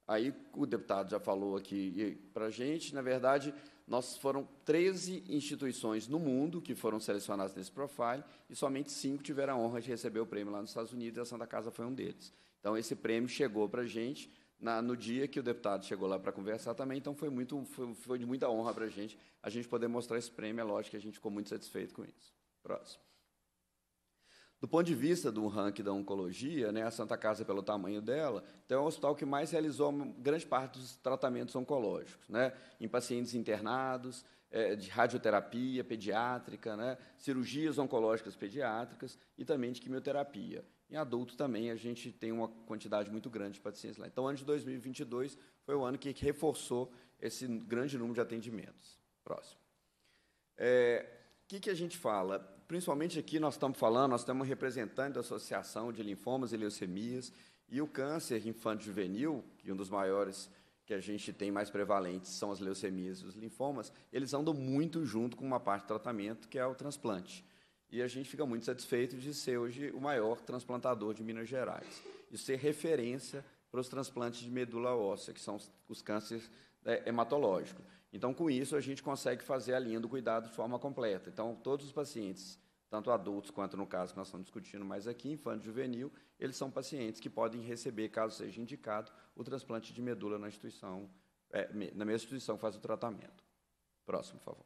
Aí o deputado já falou aqui para a gente, na verdade, nós foram 13 instituições no mundo que foram selecionadas nesse profile e somente cinco tiveram a honra de receber o prêmio lá nos Estados Unidos e a Santa Casa foi um deles. Então, esse prêmio chegou para a gente, na, no dia que o deputado chegou lá para conversar também, então foi, muito, foi, foi de muita honra para a gente a gente poder mostrar esse prêmio, é lógico que a gente ficou muito satisfeito com isso. Próximo. Do ponto de vista do ranking da oncologia, né, a Santa Casa, pelo tamanho dela, então é o hospital que mais realizou grande parte dos tratamentos oncológicos, né, em pacientes internados, é, de radioterapia pediátrica, né, cirurgias oncológicas pediátricas e também de quimioterapia. Em adulto também a gente tem uma quantidade muito grande de pacientes lá. Então, ano de 2022 foi o ano que reforçou esse grande número de atendimentos. Próximo. O é, que, que a gente fala? Principalmente aqui nós estamos falando, nós temos um representante da Associação de Linfomas e Leucemias e o câncer infanto-juvenil, que é um dos maiores que a gente tem mais prevalentes são as leucemias e os linfomas, eles andam muito junto com uma parte do tratamento, que é o transplante. E a gente fica muito satisfeito de ser hoje o maior transplantador de Minas Gerais. E ser referência para os transplantes de medula óssea, que são os cânceres né, hematológicos. Então, com isso, a gente consegue fazer a linha do cuidado de forma completa. Então, todos os pacientes, tanto adultos quanto, no caso que nós estamos discutindo mais aqui, infanto juvenil, eles são pacientes que podem receber, caso seja indicado, o transplante de medula na instituição, é, na mesma instituição que faz o tratamento. Próximo, por favor.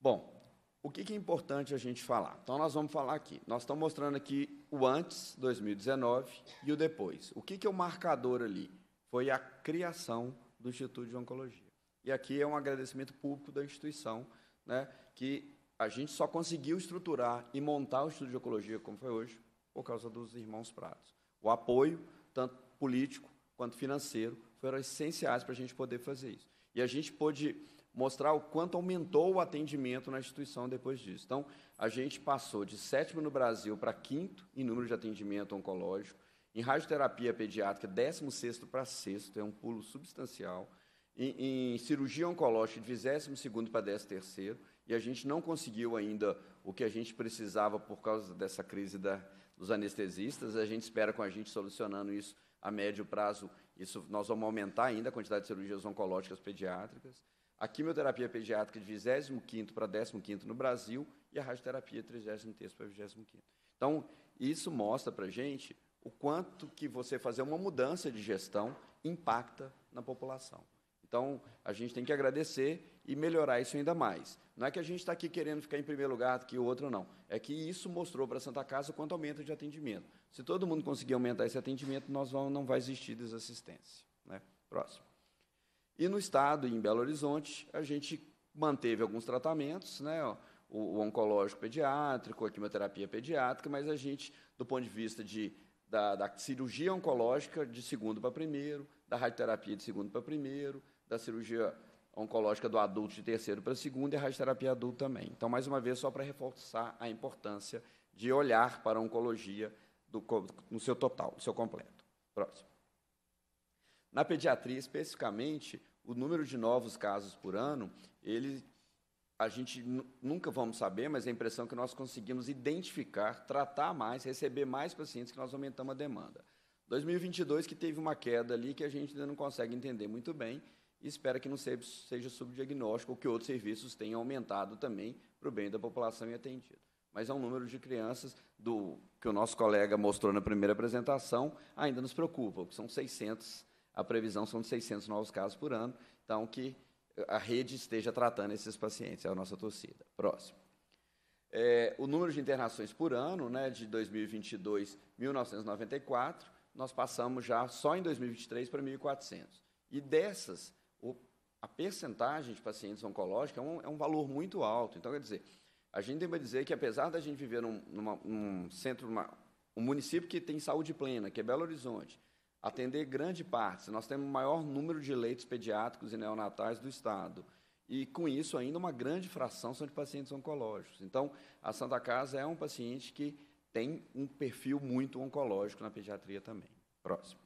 Bom, o que, que é importante a gente falar? Então, nós vamos falar aqui. Nós estamos mostrando aqui o antes, 2019, e o depois. O que, que é o marcador ali? Foi a criação do Instituto de Oncologia. E aqui é um agradecimento público da instituição, né, que a gente só conseguiu estruturar e montar o Instituto de Oncologia como foi hoje, por causa dos irmãos Pratos. O apoio, tanto político quanto financeiro, foram essenciais para a gente poder fazer isso. E a gente pôde mostrar o quanto aumentou o atendimento na instituição depois disso. Então, a gente passou de sétimo no Brasil para quinto em número de atendimento oncológico, em radioterapia pediátrica, décimo sexto para sexto, é um pulo substancial, em, em cirurgia oncológica, de vigésimo segundo para décimo terceiro, e a gente não conseguiu ainda o que a gente precisava por causa dessa crise da, dos anestesistas, a gente espera com a gente solucionando isso a médio prazo, isso nós vamos aumentar ainda a quantidade de cirurgias oncológicas pediátricas a quimioterapia pediátrica de 25 para 15 no Brasil e a radioterapia de 33 para 25. Então, isso mostra para a gente o quanto que você fazer uma mudança de gestão impacta na população. Então, a gente tem que agradecer e melhorar isso ainda mais. Não é que a gente está aqui querendo ficar em primeiro lugar que o outro, não. É que isso mostrou para a Santa Casa o quanto aumenta de atendimento. Se todo mundo conseguir aumentar esse atendimento, nós vamos, não vai existir desassistência. Né? Próximo. E no estado, em Belo Horizonte, a gente manteve alguns tratamentos, né? O, o oncológico pediátrico, a quimioterapia pediátrica, mas a gente, do ponto de vista de, da, da cirurgia oncológica de segundo para primeiro, da radioterapia de segundo para primeiro, da cirurgia oncológica do adulto de terceiro para segundo e a radioterapia adulto também. Então, mais uma vez, só para reforçar a importância de olhar para a oncologia do, no seu total, no seu completo. Próximo. Na pediatria, especificamente, o número de novos casos por ano, ele a gente nunca vamos saber, mas é a impressão é que nós conseguimos identificar, tratar mais, receber mais pacientes que nós aumentamos a demanda. 2022 que teve uma queda ali que a gente ainda não consegue entender muito bem e espera que não seja, seja subdiagnóstico ou que outros serviços tenham aumentado também para o bem da população e atendido. Mas é um número de crianças do que o nosso colega mostrou na primeira apresentação ainda nos preocupa, que são 600 a previsão são de 600 novos casos por ano. Então, que a rede esteja tratando esses pacientes, é a nossa torcida. Próximo. É, o número de internações por ano, né, de 2022, 1994, nós passamos já só em 2023 para 1.400. E dessas, o, a percentagem de pacientes oncológicos é um, é um, valor muito alto. Então, quer dizer, a gente tem que dizer que, apesar da gente viver num, numa, num centro, numa, um município que tem saúde plena, que é Belo Horizonte, atender grande parte. Nós temos o maior número de leitos pediátricos e neonatais do Estado. E, com isso, ainda uma grande fração são de pacientes oncológicos. Então, a Santa Casa é um paciente que tem um perfil muito oncológico na pediatria também. Próximo.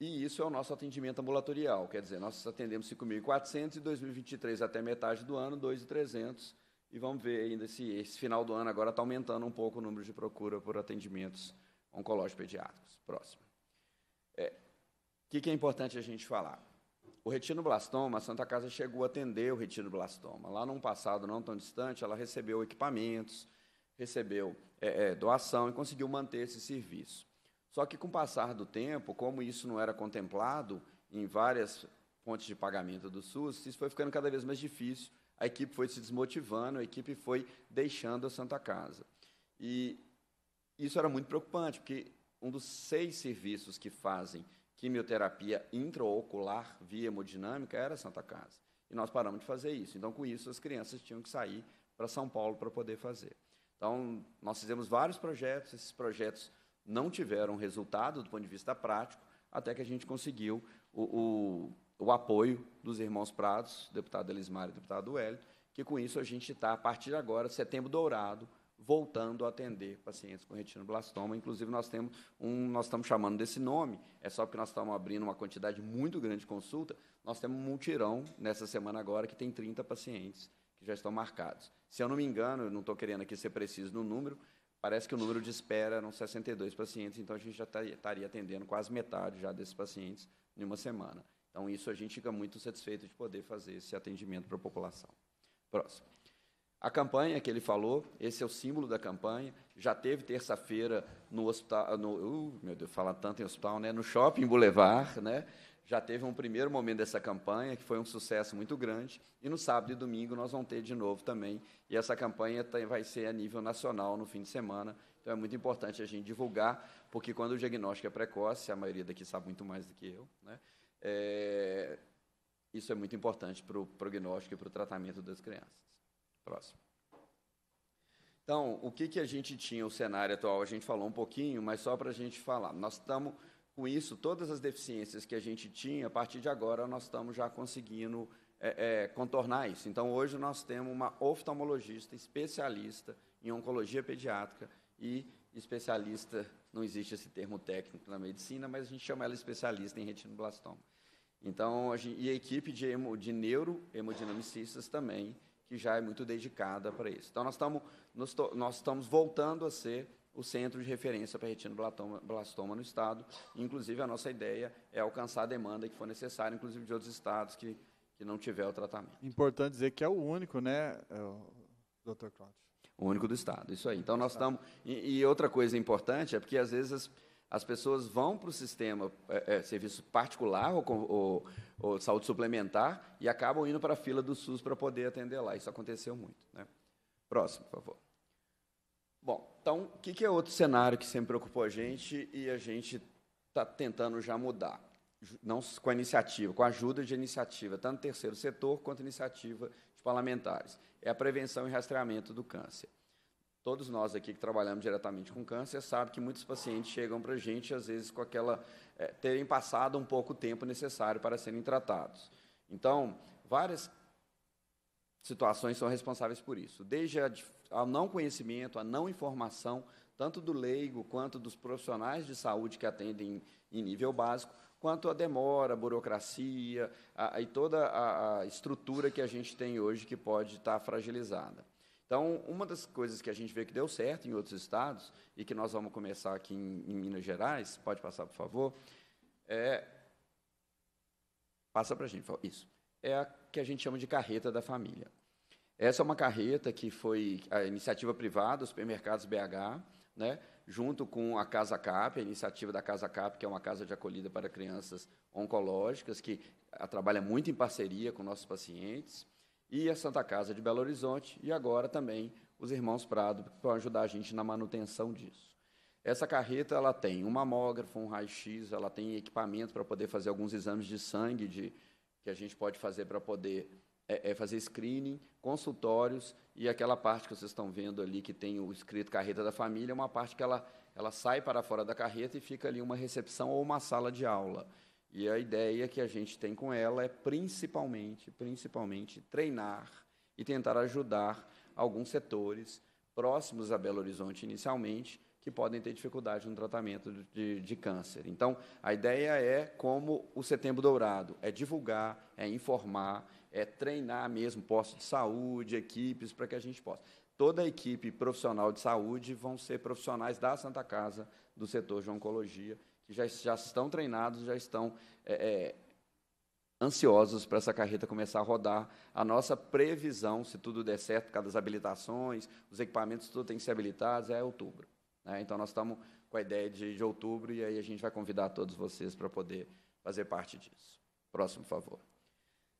E isso é o nosso atendimento ambulatorial, quer dizer, nós atendemos 5.400 e 2023 até metade do ano, 2.300, e vamos ver ainda se esse final do ano agora está aumentando um pouco o número de procura por atendimentos oncológicos pediátricos. Próximo. O é, que, que é importante a gente falar? O retinoblastoma, a Santa Casa chegou a atender o retinoblastoma. Lá num passado não tão distante, ela recebeu equipamentos, recebeu é, é, doação e conseguiu manter esse serviço. Só que, com o passar do tempo, como isso não era contemplado em várias fontes de pagamento do SUS, isso foi ficando cada vez mais difícil, a equipe foi se desmotivando, a equipe foi deixando a Santa Casa. E isso era muito preocupante, porque um dos seis serviços que fazem quimioterapia intraocular via hemodinâmica era a Santa Casa. E nós paramos de fazer isso. Então, com isso, as crianças tinham que sair para São Paulo para poder fazer. Então, nós fizemos vários projetos, esses projetos não tiveram resultado do ponto de vista prático, até que a gente conseguiu o, o, o apoio dos irmãos Prados, deputado Elismar e deputado Hélio, que com isso a gente está, a partir de agora, setembro dourado, voltando a atender pacientes com retinoblastoma. Inclusive, nós temos um, nós estamos chamando desse nome, é só porque nós estamos abrindo uma quantidade muito grande de consulta. Nós temos um multirão nessa semana agora que tem 30 pacientes que já estão marcados. Se eu não me engano, eu não estou querendo aqui ser preciso no número, parece que o número de espera eram 62 pacientes, então a gente já tá, estaria atendendo quase metade já desses pacientes em uma semana. Então, isso a gente fica muito satisfeito de poder fazer esse atendimento para a população. Próximo. A campanha que ele falou, esse é o símbolo da campanha. Já teve terça-feira no hospital, no, uh, meu Deus, fala tanto em hospital, né? No shopping Boulevard, né? Já teve um primeiro momento dessa campanha que foi um sucesso muito grande. E no sábado e domingo nós vamos ter de novo também. E essa campanha tem, tá, vai ser a nível nacional no fim de semana. Então é muito importante a gente divulgar, porque quando o diagnóstico é precoce, a maioria daqui sabe muito mais do que eu, né? É, isso é muito importante para o prognóstico e para o tratamento das crianças. Próximo. Então, o que, que a gente tinha, o cenário atual, a gente falou um pouquinho, mas só para a gente falar. Nós estamos, com isso, todas as deficiências que a gente tinha, a partir de agora, nós estamos já conseguindo é, é, contornar isso. Então, hoje nós temos uma oftalmologista especialista em oncologia pediátrica e especialista, não existe esse termo técnico na medicina, mas a gente chama ela especialista em retinoblastoma. Então, a gente, e a equipe de, hemo, de neuro hemodinamicistas também, que já é muito dedicada para isso. Então, nós estamos, nós, nós estamos voltando a ser o centro de referência para retinoblastoma no Estado. Inclusive, a nossa ideia é alcançar a demanda que for necessária, inclusive de outros estados que, que não tiver o tratamento. Importante dizer que é o único, né, é doutor Cláudio? O único do Estado, isso aí. Então, nós estamos... E, e outra coisa importante é porque, às vezes, as as pessoas vão para o sistema é, é, serviço particular ou, ou, ou, saúde suplementar e acabam indo para a fila do SUS para poder atender lá. Isso aconteceu muito. Né? Próximo, por favor. Bom, então, o que, que é outro cenário que sempre preocupou a gente e a gente está tentando já mudar? Não com a iniciativa, com a ajuda de iniciativa, tanto terceiro setor quanto iniciativa de parlamentares. É a prevenção e rastreamento do câncer. Todos nós aqui que trabalhamos diretamente com câncer sabe que muitos pacientes chegam para a gente, às vezes, com aquela. É, terem passado um pouco o tempo necessário para serem tratados. Então, várias situações são responsáveis por isso, desde ao não conhecimento, a não informação, tanto do leigo quanto dos profissionais de saúde que atendem em, nível básico, quanto a demora, a burocracia a, a, e toda a, a, estrutura que a gente tem hoje que pode estar tá fragilizada. Então, uma das coisas que a gente vê que deu certo em outros estados, e que nós vamos começar aqui em, em Minas Gerais, pode passar, por favor, é. Passa para a gente, isso. É a que a gente chama de carreta da família. Essa é uma carreta que foi a iniciativa privada, Supermercados BH, né, junto com a Casa CAP, a iniciativa da Casa CAP, que é uma casa de acolhida para crianças oncológicas, que ah, trabalha muito em parceria com nossos pacientes e a Santa Casa de Belo Horizonte, e agora também os irmãos Prado, que vão ajudar a gente na manutenção disso. Essa carreta ela tem um mamógrafo, um raio-x, ela tem equipamento para poder fazer alguns exames de sangue de, que a gente pode fazer para poder é, é fazer screening, consultórios e aquela parte que vocês estão vendo ali que tem o escrito carreta da família, é uma parte que ela, ela sai para fora da carreta e fica ali uma recepção ou uma sala de aula. E a ideia que a gente tem com ela é principalmente, principalmente treinar e tentar ajudar alguns setores próximos a Belo Horizonte inicialmente que podem ter dificuldade no tratamento de, de câncer. Então, a ideia é como o Setembro Dourado, é divulgar, é informar, é treinar mesmo postos de saúde, equipes, para que a gente possa toda a equipe profissional de saúde vão ser profissionais da Santa Casa, do setor de oncologia, que já, já estão treinados, já estão é, é, ansiosos para essa carreta começar a rodar. A nossa previsão, se tudo der certo, cada as habilitações, os equipamentos, tudo tem que ser habilitados, é outubro. Né? Então, nós estamos com a ideia de, de outubro e aí a gente vai convidar todos vocês para poder fazer parte disso. Próximo, por favor.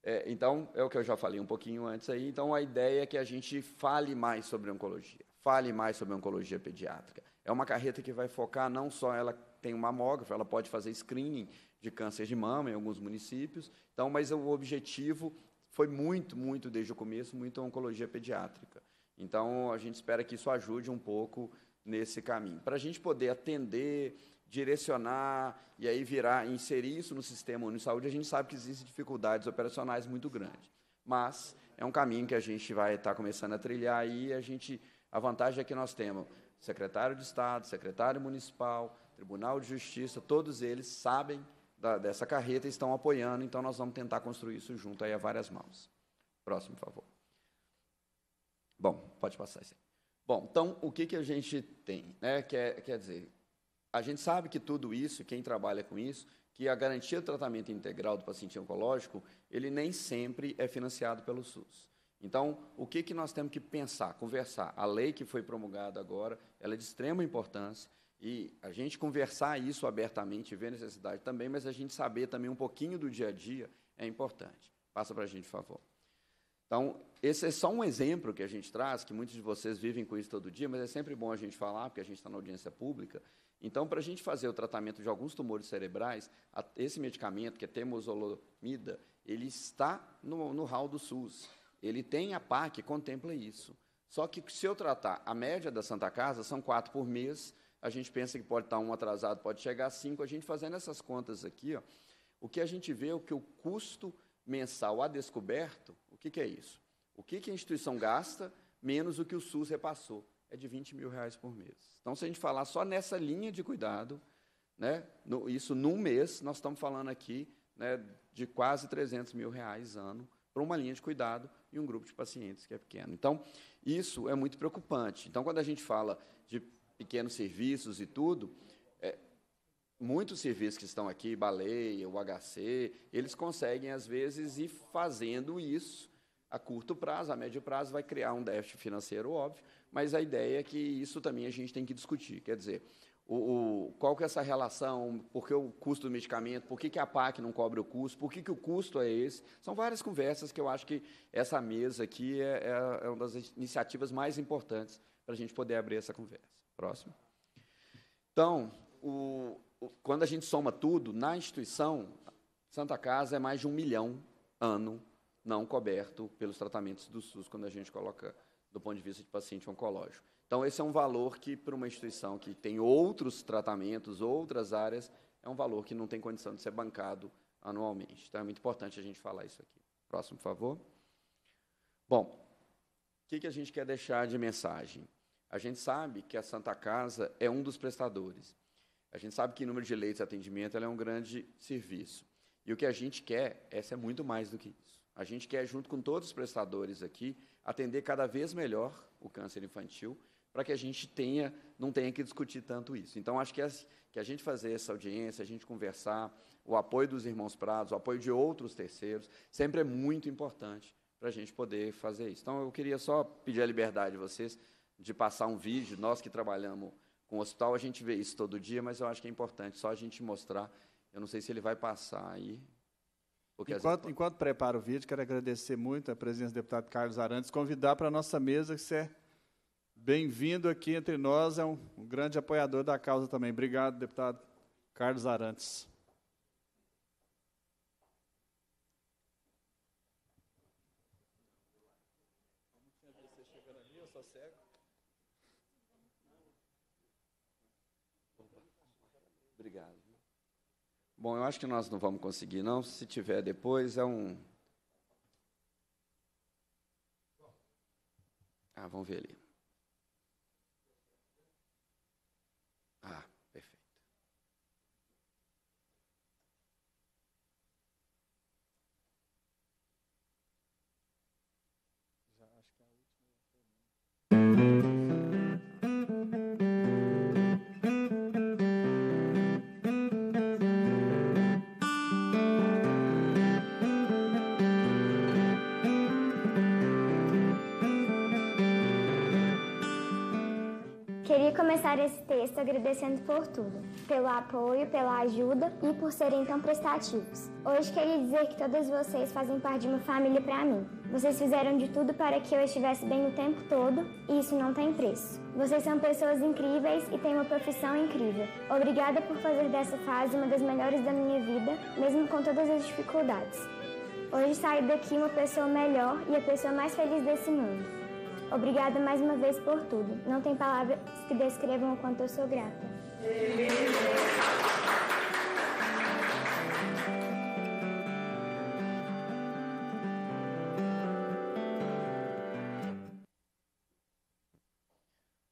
É, então, é o que eu já falei um pouquinho antes aí. Então, a ideia é que a gente fale mais sobre oncologia, fale mais sobre oncologia pediátrica. É uma carreta que vai focar não só ela tem um mamógrafo, ela pode fazer screening de câncer de mama em alguns municípios. Então, mas o objetivo foi muito, muito desde o começo, muito a oncologia pediátrica. Então, a gente espera que isso ajude um pouco nesse caminho. Para a gente poder atender, direcionar e aí virar, inserir isso no sistema de saúde, a gente sabe que existem dificuldades operacionais muito grandes. Mas é um caminho que a gente vai estar tá começando a trilhar e a gente a vantagem é que nós temos secretário de Estado, secretário municipal, Tribunal de Justiça, todos eles sabem da, dessa carreta e estão apoiando, então nós vamos tentar construir isso junto aí a várias mãos. Próximo, por favor. Bom, pode passar isso aí. Bom, então, o que, que a gente tem? Né? Quer, é, quer dizer, a gente sabe que tudo isso, quem trabalha com isso, que a garantia do tratamento integral do paciente oncológico, ele nem sempre é financiado pelo SUS. Então, o que, que nós temos que pensar, conversar? A lei que foi promulgada agora, ela é de extrema importância, e a gente conversar isso abertamente, ver necessidade também, mas a gente saber também um pouquinho do dia a dia é importante. Passa para a gente, por favor. Então, esse é só um exemplo que a gente traz, que muitos de vocês vivem com isso todo dia, mas é sempre bom a gente falar, porque a gente está na audiência pública. Então, para a gente fazer o tratamento de alguns tumores cerebrais, a, esse medicamento, que é temozolomida, ele está no, no hall do SUS. Ele tem a PAC que contempla isso. Só que se eu tratar, a média da Santa Casa são quatro por mês, a gente pensa que pode estar um atrasado, pode chegar a cinco. A gente fazendo essas contas aqui, ó, o que a gente vê é que o custo mensal a descoberto, o que, que é isso? O que, que a instituição gasta menos o que o SUS repassou? É de 20 mil reais por mês. Então, se a gente falar só nessa linha de cuidado, né, no, isso num mês, nós estamos falando aqui né, de quase 300 mil reais ano para uma linha de cuidado e um grupo de pacientes que é pequeno. Então, isso é muito preocupante. Então, quando a gente fala de pequenos serviços e tudo, é, muitos serviços que estão aqui, Baleia, o HC, eles conseguem, às vezes, ir fazendo isso a curto prazo, a médio prazo, vai criar um déficit financeiro, óbvio, mas a ideia é que isso também a gente tem que discutir. Quer dizer, o, o, qual que é essa relação, por que o custo do medicamento, por que, que a PAC não cobra o custo, por que, que o custo é esse. São várias conversas que eu acho que essa mesa aqui é, é, é uma das iniciativas mais importantes para a gente poder abrir essa conversa. Próximo. Então, o, o, quando a gente soma tudo, na instituição, Santa Casa é mais de um milhão ano não coberto pelos tratamentos do SUS, quando a gente coloca do ponto de vista de paciente oncológico. Então, esse é um valor que, para uma instituição que tem outros tratamentos, outras áreas, é um valor que não tem condição de ser bancado anualmente. Então, é muito importante a gente falar isso aqui. Próximo, por favor. Bom, o que, que a gente quer deixar de mensagem? A gente sabe que a Santa Casa é um dos prestadores. A gente sabe que em número de leitos de atendimento ela é um grande serviço. E o que a gente quer, essa é muito mais do que isso. A gente quer, junto com todos os prestadores aqui, atender cada vez melhor o câncer infantil, para que a gente tenha, não tenha que discutir tanto isso. Então, acho que, as, que a gente fazer essa audiência, a gente conversar, o apoio dos irmãos Prados, o apoio de outros terceiros, sempre é muito importante para a gente poder fazer isso. Então, eu queria só pedir a liberdade de vocês de passar um vídeo, nós que trabalhamos com o hospital, a gente vê isso todo dia, mas eu acho que é importante só a gente mostrar. Eu não sei se ele vai passar aí. Enquanto, vezes... enquanto preparo o vídeo, quero agradecer muito a presença do deputado Carlos Arantes, convidar para a nossa mesa, que você é bem-vindo aqui entre nós, é um, um grande apoiador da causa também. Obrigado, deputado Carlos Arantes. Bom, eu acho que nós não vamos conseguir, não. Se tiver depois, é um. Ah, vamos ver ali. esse texto agradecendo por tudo, pelo apoio, pela ajuda e por serem tão prestativos. Hoje queria dizer que todas vocês fazem parte de uma família para mim. Vocês fizeram de tudo para que eu estivesse bem o tempo todo e isso não tem preço. Vocês são pessoas incríveis e têm uma profissão incrível. Obrigada por fazer dessa fase uma das melhores da minha vida, mesmo com todas as dificuldades. Hoje saí daqui uma pessoa melhor e a pessoa mais feliz desse mundo. Obrigada mais uma vez por tudo. Não tem palavras que descrevam o quanto eu sou grata.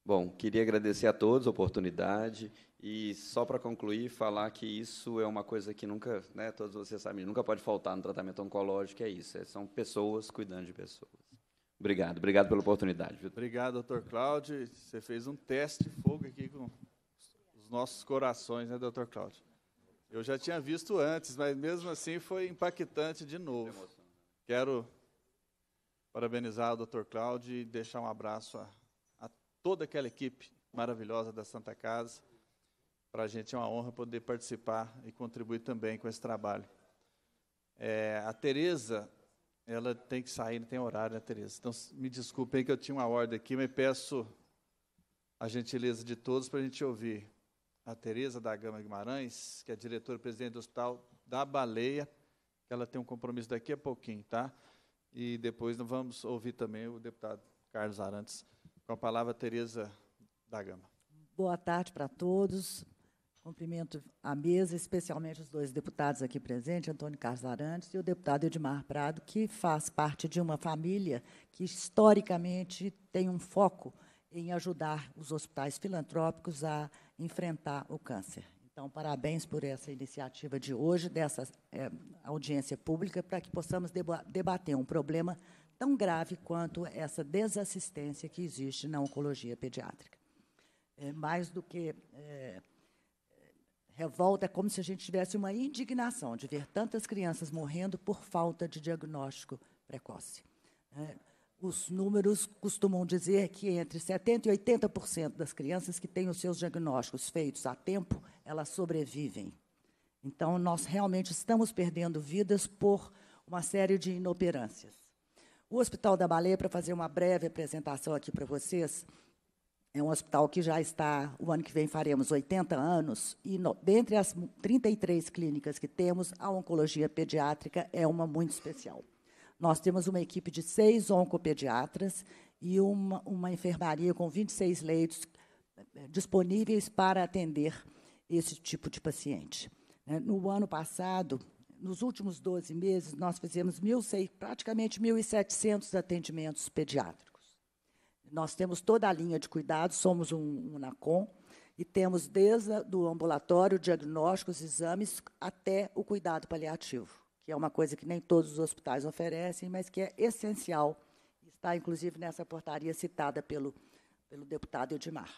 Bom, queria agradecer a todos a oportunidade e só para concluir falar que isso é uma coisa que nunca, né, todos vocês sabem, nunca pode faltar no tratamento oncológico, é isso, é, são pessoas cuidando de pessoas. Obrigado, obrigado pela oportunidade. Obrigado, doutor Cláudio. Você fez um teste de fogo aqui com os nossos corações, né, doutor Cláudio? Eu já tinha visto antes, mas mesmo assim foi impactante de novo. Né? Quero parabenizar o doutor Cláudio e deixar um abraço a, a toda aquela equipe maravilhosa da Santa Casa. Para a gente é uma honra poder participar e contribuir também com esse trabalho. É, a Tereza ela tem que sair, não tem horário, né, Tereza? Então, me desculpem que eu tinha uma ordem aqui, mas peço a gentileza de todos para a gente ouvir a Tereza da Gama Guimarães, que é diretora-presidente do Hospital da Baleia, que ela tem um compromisso daqui a pouquinho, tá? E depois nós vamos ouvir também o deputado Carlos Arantes. Com a palavra, Tereza da Gama. Boa tarde para todos. Cumprimento a mesa, especialmente os dois deputados aqui presentes, Antônio Carlos Arantes e o deputado Edmar Prado, que faz parte de uma família que historicamente tem um foco em ajudar os hospitais filantrópicos a enfrentar o câncer. Então, parabéns por essa iniciativa de hoje, dessa é, audiência pública, para que possamos deba debater um problema tão grave quanto essa desassistência que existe na oncologia pediátrica. É, mais do que é, revolta é como se a gente tivesse uma indignação de ver tantas crianças morrendo por falta de diagnóstico precoce. É, os números costumam dizer que entre 70% e 80% das crianças que têm os seus diagnósticos feitos a tempo, elas sobrevivem. Então, nós realmente estamos perdendo vidas por uma série de inoperâncias. O Hospital da Baleia, para fazer uma breve apresentação aqui para vocês, é um hospital que já está, o ano que vem faremos 80 anos, e no, dentre as 33 clínicas que temos, a oncologia pediátrica é uma muito especial. Nós temos uma equipe de seis oncopediatras e uma, uma enfermaria com 26 leitos eh, disponíveis para atender esse tipo de paciente. Né, no ano passado, nos últimos 12 meses, nós fizemos mil, praticamente 1.700 atendimentos pediátricos. Nós temos toda a linha de cuidados, somos um, um NACOM, e temos desde o ambulatório, diagnósticos, exames, até o cuidado paliativo, que é uma coisa que nem todos os hospitais oferecem, mas que é essencial, está inclusive nessa portaria citada pelo, pelo deputado Edmar.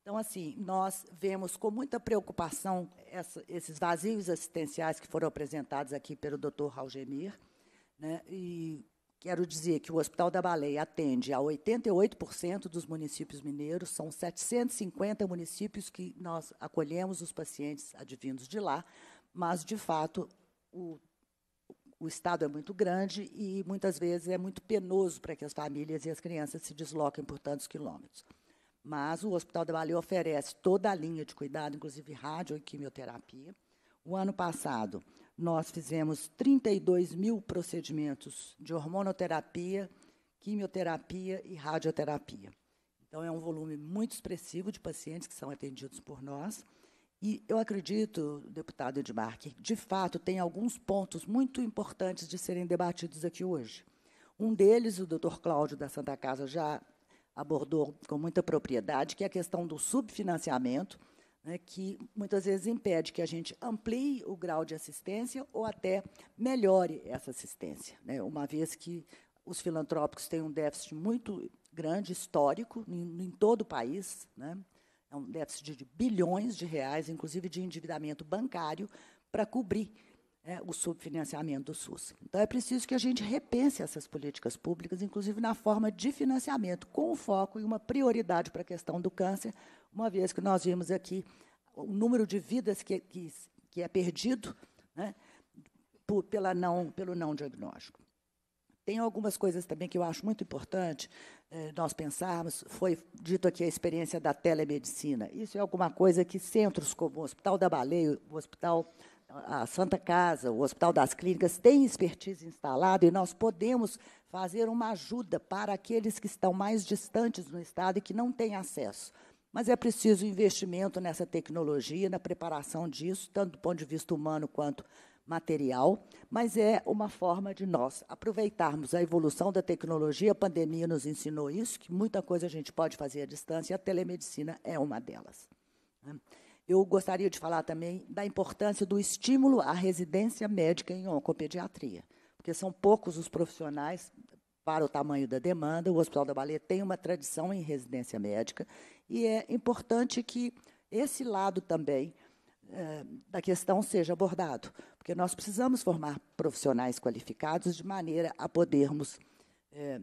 Então, assim, nós vemos com muita preocupação essa, esses vazios assistenciais que foram apresentados aqui pelo doutor Raul Gemir, né, e Quero dizer que o Hospital da Baleia atende a 88% dos municípios mineiros, são 750 municípios que nós acolhemos os pacientes advindos de lá, mas, de fato, o, o estado é muito grande e, muitas vezes, é muito penoso para que as famílias e as crianças se desloquem por tantos quilômetros. Mas o Hospital da Baleia oferece toda a linha de cuidado, inclusive rádio e quimioterapia. O ano passado, nós fizemos 32 mil procedimentos de hormonoterapia, quimioterapia e radioterapia. Então, é um volume muito expressivo de pacientes que são atendidos por nós. E eu acredito, deputado Edmar, que, de fato, tem alguns pontos muito importantes de serem debatidos aqui hoje. Um deles, o doutor Cláudio da Santa Casa já abordou com muita propriedade, que é a questão do subfinanciamento, né, que muitas vezes impede que a gente amplie o grau de assistência ou até melhore essa assistência, né, uma vez que os filantrópicos têm um déficit muito grande, histórico, em, em todo o país, né, é um déficit de bilhões de reais, inclusive de endividamento bancário, para cobrir né, o subfinanciamento do SUS. Então, é preciso que a gente repense essas políticas públicas, inclusive na forma de financiamento, com foco e uma prioridade para a questão do câncer, uma vez que nós vimos aqui o número de vidas que, que, que é perdido né, por, pela não, pelo não diagnóstico. Tem algumas coisas também que eu acho muito importante eh, nós pensarmos. Foi dito aqui a experiência da telemedicina. Isso é alguma coisa que centros como o Hospital da Baleia, o Hospital a Santa Casa, o Hospital das Clínicas têm expertise instalada e nós podemos fazer uma ajuda para aqueles que estão mais distantes no estado e que não têm acesso. Mas é preciso investimento nessa tecnologia, na preparação disso, tanto do ponto de vista humano quanto material, mas é uma forma de nós aproveitarmos a evolução da tecnologia. A pandemia nos ensinou isso, que muita coisa a gente pode fazer à distância, e a telemedicina é uma delas. Né? Eu gostaria de falar também da importância do estímulo à residência médica em oncopediatria, porque são poucos os profissionais, para o tamanho da demanda. O Hospital da Baleia tem uma tradição em residência médica e é importante que esse lado também eh, da questão seja abordado, porque nós precisamos formar profissionais qualificados de maneira a podermos eh,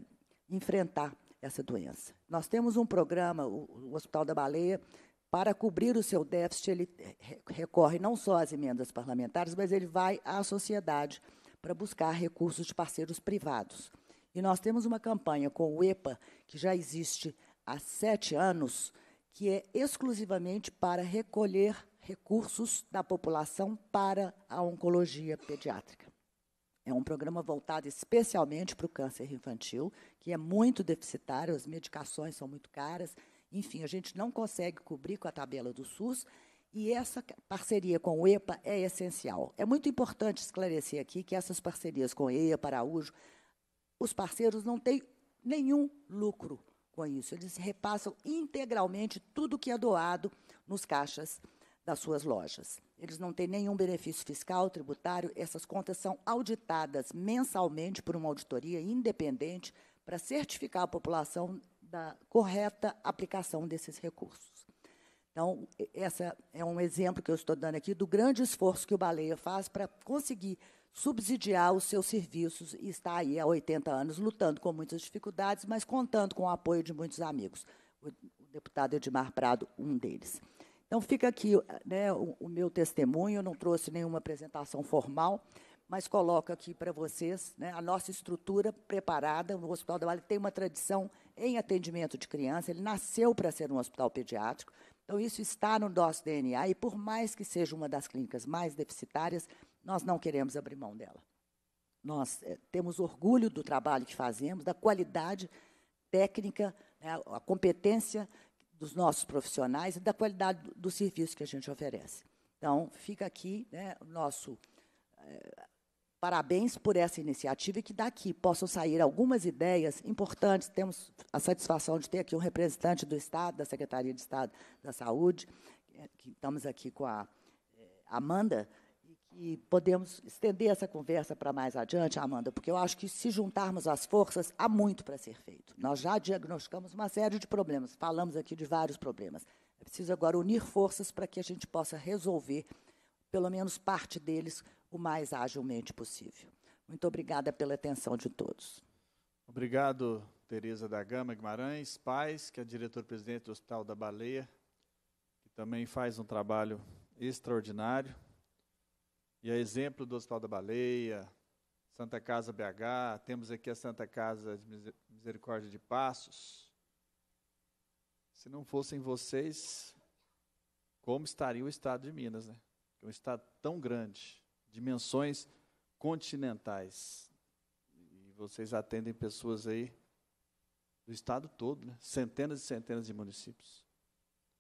enfrentar essa doença. Nós temos um programa, o, o Hospital da Baleia, para cobrir o seu déficit, ele recorre não só às emendas parlamentares, mas ele vai à sociedade para buscar recursos de parceiros privados. E nós temos uma campanha com o EPA, que já existe há sete anos, que é exclusivamente para recolher recursos da população para a oncologia pediátrica. É um programa voltado especialmente para o câncer infantil, que é muito deficitário, as medicações são muito caras, enfim, a gente não consegue cobrir com a tabela do SUS, e essa parceria com o EPA é essencial. É muito importante esclarecer aqui que essas parcerias com o EPA, Araújo, os parceiros não têm nenhum lucro com isso. Eles repassam integralmente tudo que é doado nos caixas das suas lojas. Eles não têm nenhum benefício fiscal, tributário. Essas contas são auditadas mensalmente por uma auditoria independente para certificar a população da correta aplicação desses recursos. Então, essa é um exemplo que eu estou dando aqui do grande esforço que o Baleia faz para conseguir subsidiar os seus serviços e está aí há 80 anos lutando com muitas dificuldades, mas contando com o apoio de muitos amigos. O deputado Edmar Prado, um deles. Então, fica aqui né, o, o, meu testemunho, não trouxe nenhuma apresentação formal, mas coloco aqui para vocês né, a nossa estrutura preparada. O Hospital da Vale tem uma tradição em atendimento de criança, ele nasceu para ser um hospital pediátrico, então isso está no nosso DNA, e por mais que seja uma das clínicas mais deficitárias, nós não queremos abrir mão dela. Nós é, temos orgulho do trabalho que fazemos, da qualidade técnica, né, a competência dos nossos profissionais e da qualidade do, do serviço que a gente oferece. Então, fica aqui né, o nosso é, parabéns por essa iniciativa e que daqui possam sair algumas ideias importantes. Temos a satisfação de ter aqui um representante do Estado, da Secretaria de Estado da Saúde, eh, que estamos aqui com a Amanda, e podemos estender essa conversa para mais adiante, Amanda, porque eu acho que se juntarmos as forças, há muito para ser feito. Nós já diagnosticamos uma série de problemas, falamos aqui de vários problemas. É preciso agora unir forças para que a gente possa resolver, pelo menos parte deles, o mais agilmente possível. Muito obrigada pela atenção de todos. Obrigado, Tereza da Gama Guimarães Paz, que é diretor-presidente do Hospital da Baleia, que também faz um trabalho extraordinário. E a é exemplo do Hospital da Baleia, Santa Casa BH, temos aqui a Santa Casa de Misericórdia de Passos. Se não fossem vocês, como estaria o estado de Minas, né? É um estado tão grande, dimensões continentais. E vocês atendem pessoas aí do estado todo, né? centenas e centenas de municípios.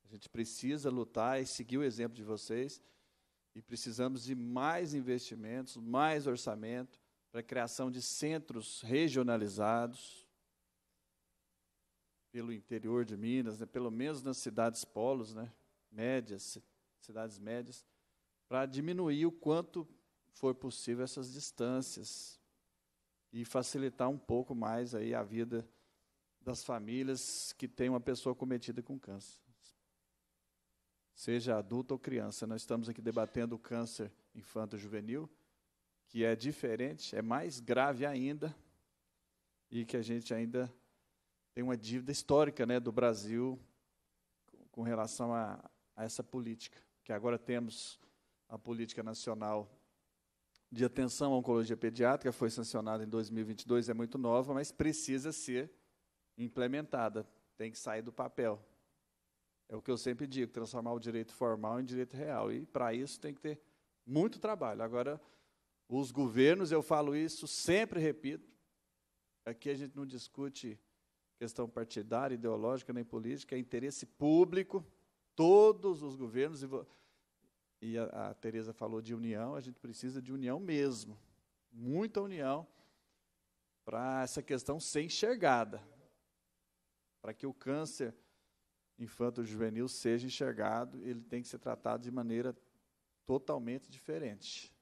A gente precisa lutar e seguir o exemplo de vocês e precisamos de mais investimentos, mais orçamento para a criação de centros regionalizados pelo interior de Minas, né, pelo menos nas cidades polos, né, médias, cidades médias, para diminuir o quanto for possível essas distâncias e facilitar um pouco mais aí a vida das famílias que têm uma pessoa cometida com câncer seja adulto ou criança. Nós estamos aqui debatendo o câncer infanto-juvenil, que é diferente, é mais grave ainda, e que a gente ainda tem uma dívida histórica né, do Brasil com relação a, a essa política, que agora temos a política nacional de atenção à oncologia pediátrica, foi sancionada em 2022, é muito nova, mas precisa ser implementada, tem que sair do papel, é o que eu sempre digo, transformar o direito formal em direito real. E para isso tem que ter muito trabalho. Agora, os governos, eu falo isso, sempre repito, aqui a gente não discute questão partidária, ideológica, nem política, é interesse público, todos os governos, e, a, a Tereza falou de união, a gente precisa de união mesmo, muita união, para essa questão ser enxergada, para que o câncer infanto-juvenil seja enxergado, ele tem que ser tratado de maneira totalmente diferente.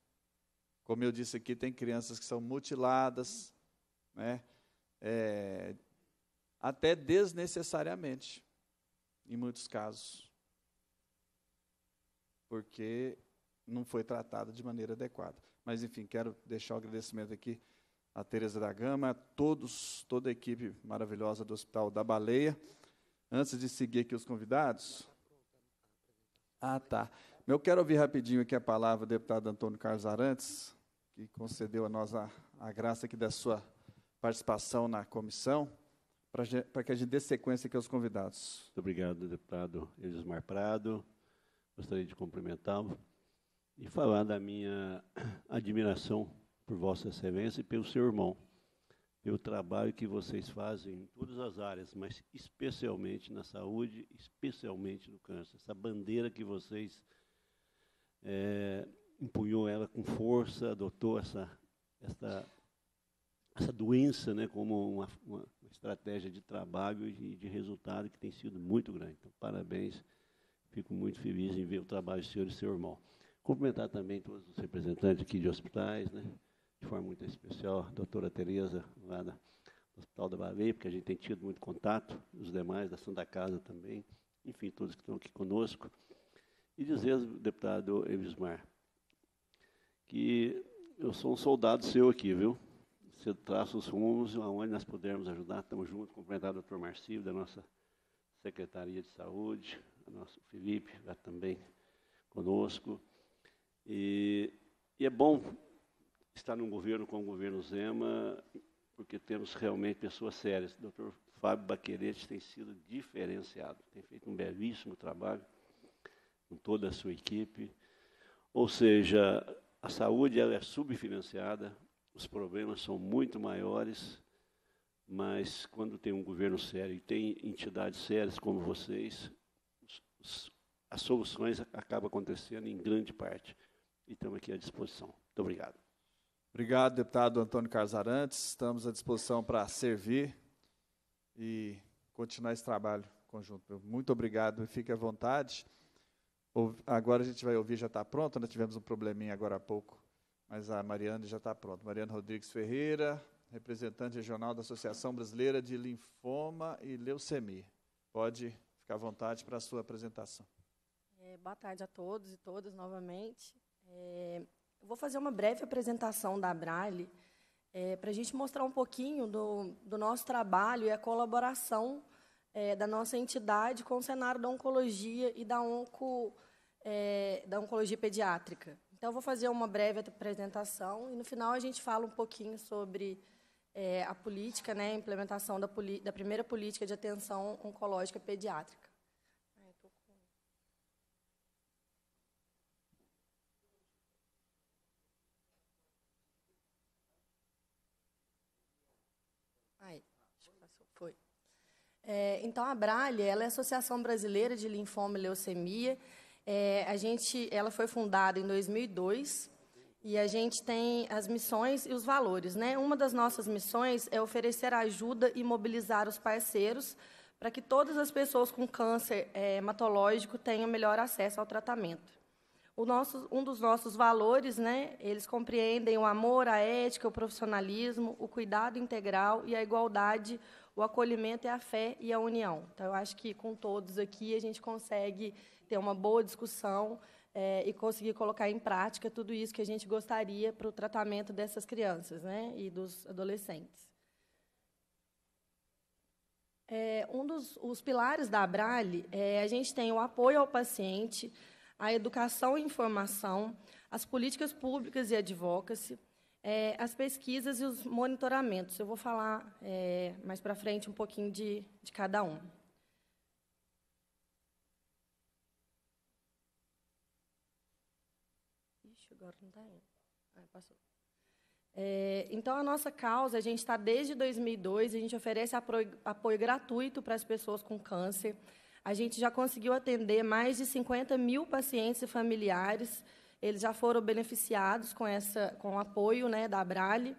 Como eu disse aqui, tem crianças que são mutiladas, né? É, até desnecessariamente, em muitos casos, porque não foi tratada de maneira adequada. Mas, enfim, quero deixar o agradecimento aqui a Tereza da Gama, a todos, toda a equipe maravilhosa do Hospital da Baleia antes de seguir aqui os convidados. Ah, tá. Eu quero ouvir rapidinho aqui a palavra do deputado Antônio Carlos Arantes, que concedeu a nós a, a graça aqui da sua participação na comissão, para que a gente dê sequência aqui aos convidados. Muito obrigado, deputado Elismar Prado. Gostaria de cumprimentá-lo e falar da minha admiração por Vossa Excelência e pelo seu irmão o trabalho que vocês fazem em todas as áreas, mas especialmente na saúde, especialmente no câncer. Essa bandeira que vocês é, empunhou ela com força, adotou essa, essa, essa doença né, como uma, uma estratégia de trabalho e de resultado que tem sido muito grande. Então, parabéns. Fico muito feliz em ver o trabalho do senhor e do seu irmão. Cumprimentar também todos os representantes aqui de hospitais, né? de forma muito especial a doutora Tereza, lá do Hospital da Bavei, porque a gente tem tido muito contato, os demais da Santa Casa também, enfim, todos que estão aqui conosco. E dizer, deputado Evismar, que eu sou um soldado seu aqui, viu? Você traça os rumos aonde nós pudermos ajudar, estamos juntos. Cumprimentar o doutor Marcio, da nossa Secretaria de Saúde, o nosso Felipe, lá também conosco. E, e é bom estar num governo como o governo Zema, porque temos realmente pessoas sérias. O doutor Fábio Baquerete tem sido diferenciado, tem feito um belíssimo trabalho com toda a sua equipe. Ou seja, a saúde ela é subfinanciada, os problemas são muito maiores, mas quando tem um governo sério e tem entidades sérias como vocês, as soluções acabam acontecendo em grande parte. E estamos aqui à disposição. Muito obrigado. Obrigado, deputado Antônio Carlos Arantes. Estamos à disposição para servir e continuar esse trabalho conjunto. Muito obrigado e fique à vontade. Agora a gente vai ouvir, já está pronto, nós tivemos um probleminha agora há pouco, mas a Mariana já está pronta. Mariana Rodrigues Ferreira, representante regional da Associação Brasileira de Linfoma e Leucemia. Pode ficar à vontade para a sua apresentação. É, boa tarde a todos e todas novamente. É, vou fazer uma breve apresentação da Braille é, para a gente mostrar um pouquinho do, do nosso trabalho e a colaboração é, da nossa entidade com o cenário da oncologia e da, onco, é, da oncologia pediátrica. Então, vou fazer uma breve apresentação e, no final, a gente fala um pouquinho sobre é, a política, né, a implementação da, da, primeira política de atenção oncológica pediátrica. É, então, a Bralha ela é a Associação Brasileira de Linfoma e Leucemia. É, a gente, ela foi fundada em 2002 e a gente tem as missões e os valores. Né? Uma das nossas missões é oferecer ajuda e mobilizar os parceiros para que todas as pessoas com câncer é, hematológico tenham melhor acesso ao tratamento. Nosso, um dos nossos valores, né, eles compreendem o amor, a ética, o profissionalismo, o cuidado integral e a igualdade o acolhimento é a fé e a união. Então, eu acho que com todos aqui a gente consegue ter uma boa discussão é, e conseguir colocar em prática tudo isso que a gente gostaria para o tratamento dessas crianças né, e dos adolescentes. É, um dos os pilares da Abrale, é, a gente tem o apoio ao paciente, a educação e informação, as políticas públicas e advocacy, é, as pesquisas e os monitoramentos. Eu vou falar é, mais para frente um pouquinho de, de cada um. Ixi, agora não está indo. Ah, passou. É, então, a nossa causa, a gente está desde 2002, a gente oferece apoio, apoio gratuito para as pessoas com câncer. A gente já conseguiu atender mais de 50 mil pacientes e familiares eles já foram beneficiados com, essa, com o apoio né, da Abrale.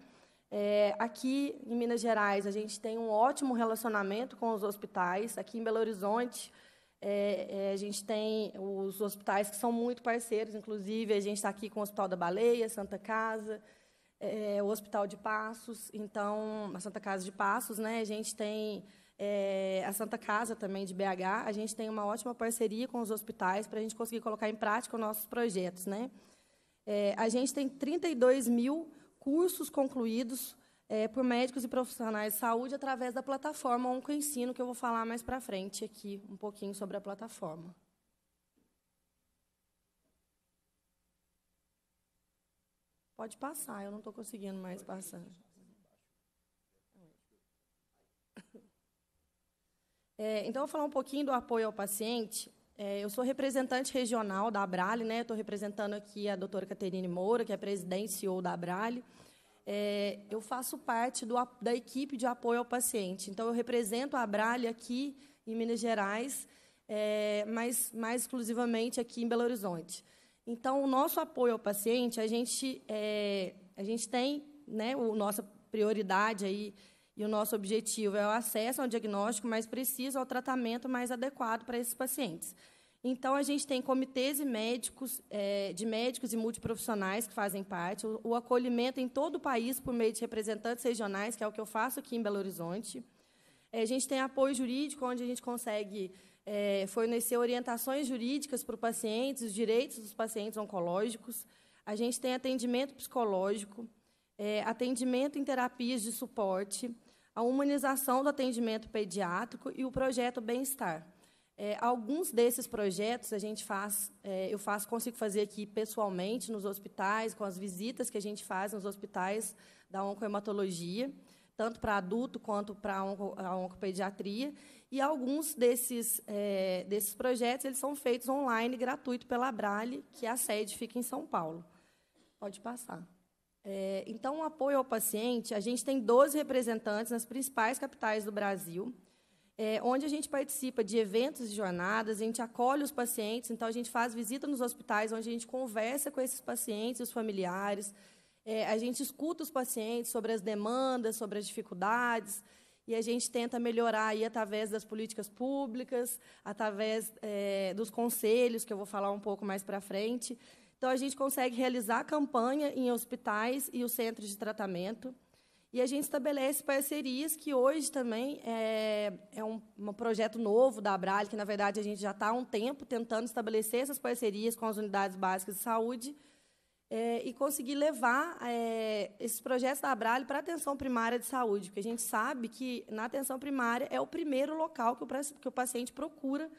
É, aqui em Minas Gerais, a gente tem um ótimo relacionamento com os hospitais. Aqui em Belo Horizonte, é, é, a gente tem os hospitais que são muito parceiros, inclusive a gente está aqui com o Hospital da Baleia, Santa Casa, é, o Hospital de Passos. Então, a Santa Casa de Passos, né, a gente tem é, a Santa Casa também de BH, a gente tem uma ótima parceria com os hospitais para a gente conseguir colocar em prática os nossos projetos. Né? É, a gente tem 32 mil cursos concluídos é, por médicos e profissionais de saúde através da plataforma Onco Ensino, que eu vou falar mais para frente aqui um pouquinho sobre a plataforma. Pode passar, eu não estou conseguindo mais passar. É, então, eu vou falar um pouquinho do apoio ao paciente. É, eu sou representante regional da Abrale, né? Estou representando aqui a doutora Caterine Moura, que é presidente e CEO da Abrale. É, eu faço parte do, da equipe de apoio ao paciente. Então, eu represento a Abrale aqui em Minas Gerais, é, mas mais exclusivamente aqui em Belo Horizonte. Então, o nosso apoio ao paciente, a gente, é, a gente tem né, o nossa prioridade aí e o nosso objetivo é o acesso ao diagnóstico mais preciso, ao tratamento mais adequado para esses pacientes. Então, a gente tem comitês e médicos, é, de médicos e multiprofissionais que fazem parte, o, o, acolhimento em todo o país por meio de representantes regionais, que é o que eu faço aqui em Belo Horizonte. É, a gente tem apoio jurídico, onde a gente consegue é, fornecer orientações jurídicas para os pacientes, os direitos dos pacientes oncológicos. A gente tem atendimento psicológico, é, atendimento em terapias de suporte, a humanização do atendimento pediátrico e o projeto Bem-Estar. É, alguns desses projetos a gente faz, é, eu faço, consigo fazer aqui pessoalmente nos hospitais, com as visitas que a gente faz nos hospitais da oncohematologia, tanto para adulto quanto para onco, a oncopediatria. E alguns desses, é, desses projetos eles são feitos online, gratuito, pela Abrale, que é a sede fica em São Paulo. Pode passar. É, então, o apoio ao paciente, a gente tem 12 representantes nas principais capitais do Brasil, é, onde a gente participa de eventos e jornadas, a gente acolhe os pacientes, então a gente faz visita nos hospitais, onde a gente conversa com esses pacientes e os familiares, é, a gente escuta os pacientes sobre as demandas, sobre as dificuldades, e a gente tenta melhorar aí através das políticas públicas, através é, dos conselhos, que eu vou falar um pouco mais para frente. Então, a gente consegue realizar campanha em hospitais e os centros de tratamento. E a gente estabelece parcerias que hoje também é, é um, um, projeto novo da Abral que, na verdade, a gente já está há um tempo tentando estabelecer essas parcerias com as unidades básicas de saúde é, e conseguir levar é, esses projetos da Abral para a atenção primária de saúde, porque a gente sabe que, na atenção primária, é o primeiro local que o, que o paciente procura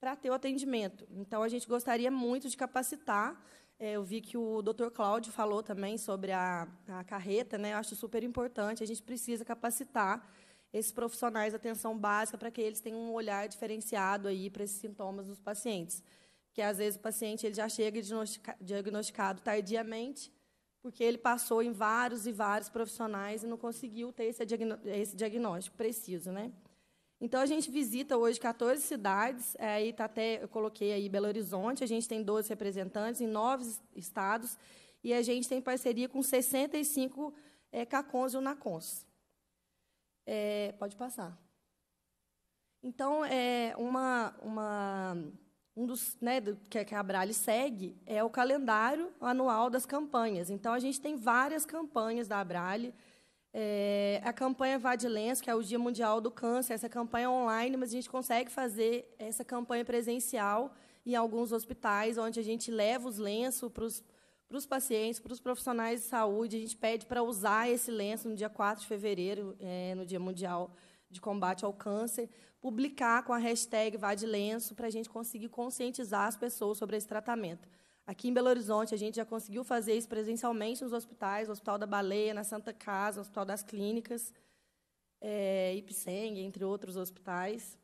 para ter o atendimento. Então, a gente gostaria muito de capacitar. É, eu vi que o doutor Cláudio falou também sobre a, a carreta, né? Eu acho super importante. A gente precisa capacitar esses profissionais de atenção básica para que eles tenham um olhar diferenciado aí para esses sintomas dos pacientes. Porque, às vezes, o paciente ele já chega diagnosticado tardiamente, porque ele passou em vários e vários profissionais e não conseguiu ter esse, diagnóstico preciso, né? Então, a gente visita hoje 14 cidades, aí é, tá até, eu coloquei aí Belo Horizonte, a gente tem 12 representantes em nove estados, e a gente tem parceria com 65 é, CACONs e UNACONs. É, pode passar. Então, é, uma, uma, um dos né, do, que, que a Abrale segue é o calendário anual das campanhas. Então, a gente tem várias campanhas da Abrale, é, a campanha Vadilens, que é o Dia Mundial do Câncer, essa campanha é online, mas a gente consegue fazer essa campanha presencial em alguns hospitais, onde a gente leva os lenços para os para os pacientes, para os profissionais de saúde. A gente pede para usar esse lenço no dia 4 de fevereiro, é, no Dia Mundial de Combate ao Câncer, publicar com a hashtag Vá de Lenço, para a gente conseguir conscientizar as pessoas sobre esse tratamento. Aqui em Belo Horizonte, a gente já conseguiu fazer isso presencialmente nos hospitais, no Hospital da Baleia, na Santa Casa, no Hospital das Clínicas, é, eh, Ipseng, entre outros hospitais.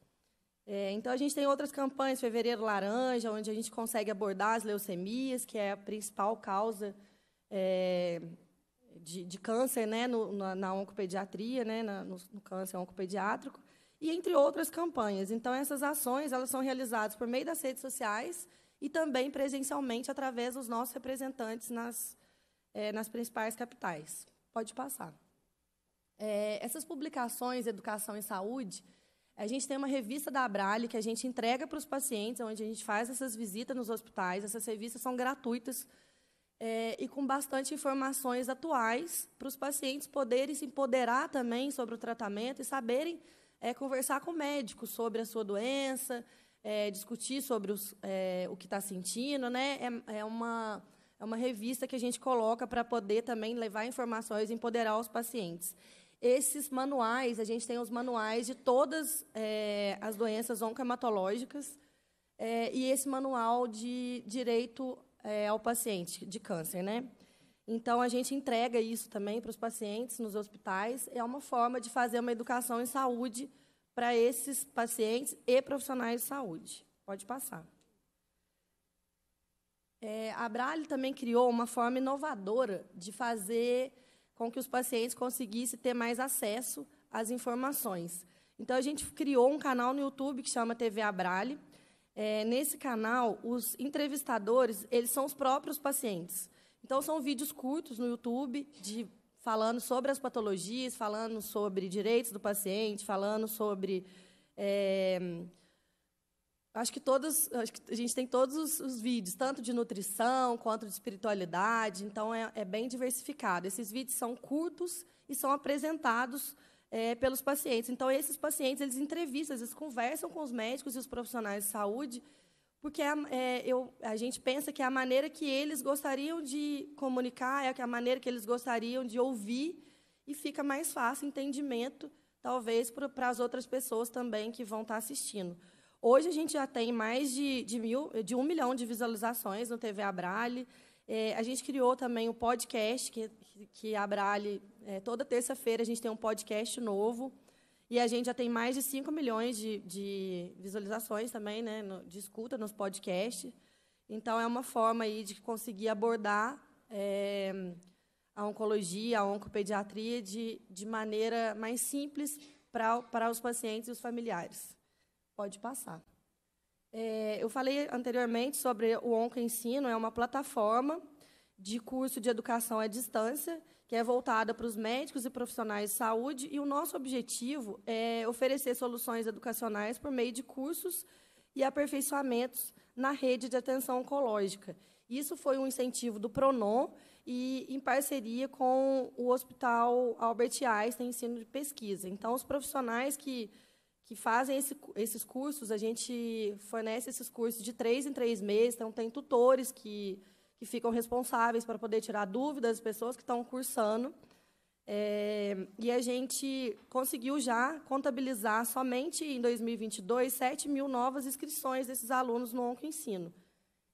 É, então, a gente tem outras campanhas, Fevereiro Laranja, onde a gente consegue abordar as leucemias, que é a principal causa é, de, de, câncer né, no, na, na, oncopediatria, né, na, no, no câncer oncopediátrico, e entre outras campanhas. Então, essas ações elas são realizadas por meio das redes sociais, e também presencialmente através dos nossos representantes nas, é, nas principais capitais. Pode passar. É, essas publicações, Educação e Saúde, a gente tem uma revista da Abrale que a gente entrega para os pacientes, onde a gente faz essas visitas nos hospitais. Essas revistas são gratuitas é, e com bastante informações atuais para os pacientes poderem se empoderar também sobre o tratamento e saberem é, conversar com o médico sobre a sua doença, é, discutir sobre os, é, o que está sentindo, né? É, é, uma, é uma revista que a gente coloca para poder também levar informações e empoderar os pacientes. Esses manuais, a gente tem os manuais de todas é, as doenças oncomatológicas é, e esse manual de direito é, ao paciente de câncer, né? Então, a gente entrega isso também para os pacientes nos hospitais. É uma forma de fazer uma educação em saúde para esses pacientes e profissionais de saúde. Pode passar. É, a Bralho também criou uma forma inovadora de fazer com que os pacientes conseguissem ter mais acesso às informações. Então, a gente criou um canal no YouTube que chama TV Abrale. É, nesse canal, os entrevistadores, eles são os próprios pacientes. Então, são vídeos curtos no YouTube de falando sobre as patologias, falando sobre direitos do paciente, falando sobre. É, acho que todos, acho que a gente tem todos os, os, vídeos, tanto de nutrição quanto de espiritualidade, então é, é bem diversificado. Esses vídeos são curtos e são apresentados é, pelos pacientes. Então esses pacientes eles entrevistam, eles conversam com os médicos e os profissionais de saúde porque é, é, eu, a gente pensa que é a maneira que eles gostariam de comunicar, é a maneira que eles gostariam de ouvir, e fica mais fácil entendimento, talvez, para as outras pessoas também que vão estar tá assistindo. Hoje a gente já tem mais de, de, mil, de um milhão de visualizações no TV Abrale. É, a gente criou também o um podcast, que, que Abrale, é, toda terça-feira a gente tem um podcast novo. E a gente já tem mais de 5 milhões de, de visualizações também, né, no, de escuta nos podcasts. Então, é uma forma aí de conseguir abordar é, a oncologia, a oncopediatria de, de maneira mais simples para os pacientes e os familiares. Pode passar. É, eu falei anteriormente sobre o Onco Ensino, é uma plataforma de curso de educação à distância que é voltada para os médicos e profissionais de saúde, e o nosso objetivo é oferecer soluções educacionais por meio de cursos e aperfeiçoamentos na rede de atenção oncológica. Isso foi um incentivo do Pronom e em parceria com o Hospital Albert Einstein Ensino de Pesquisa. Então, os profissionais que, que fazem esse, esses cursos, a gente fornece esses cursos de três em três meses, então tem tutores que que ficam responsáveis para poder tirar dúvidas das pessoas que estão cursando. É, e a gente conseguiu já contabilizar somente em 2022 7 mil novas inscrições desses alunos no Onco Ensino.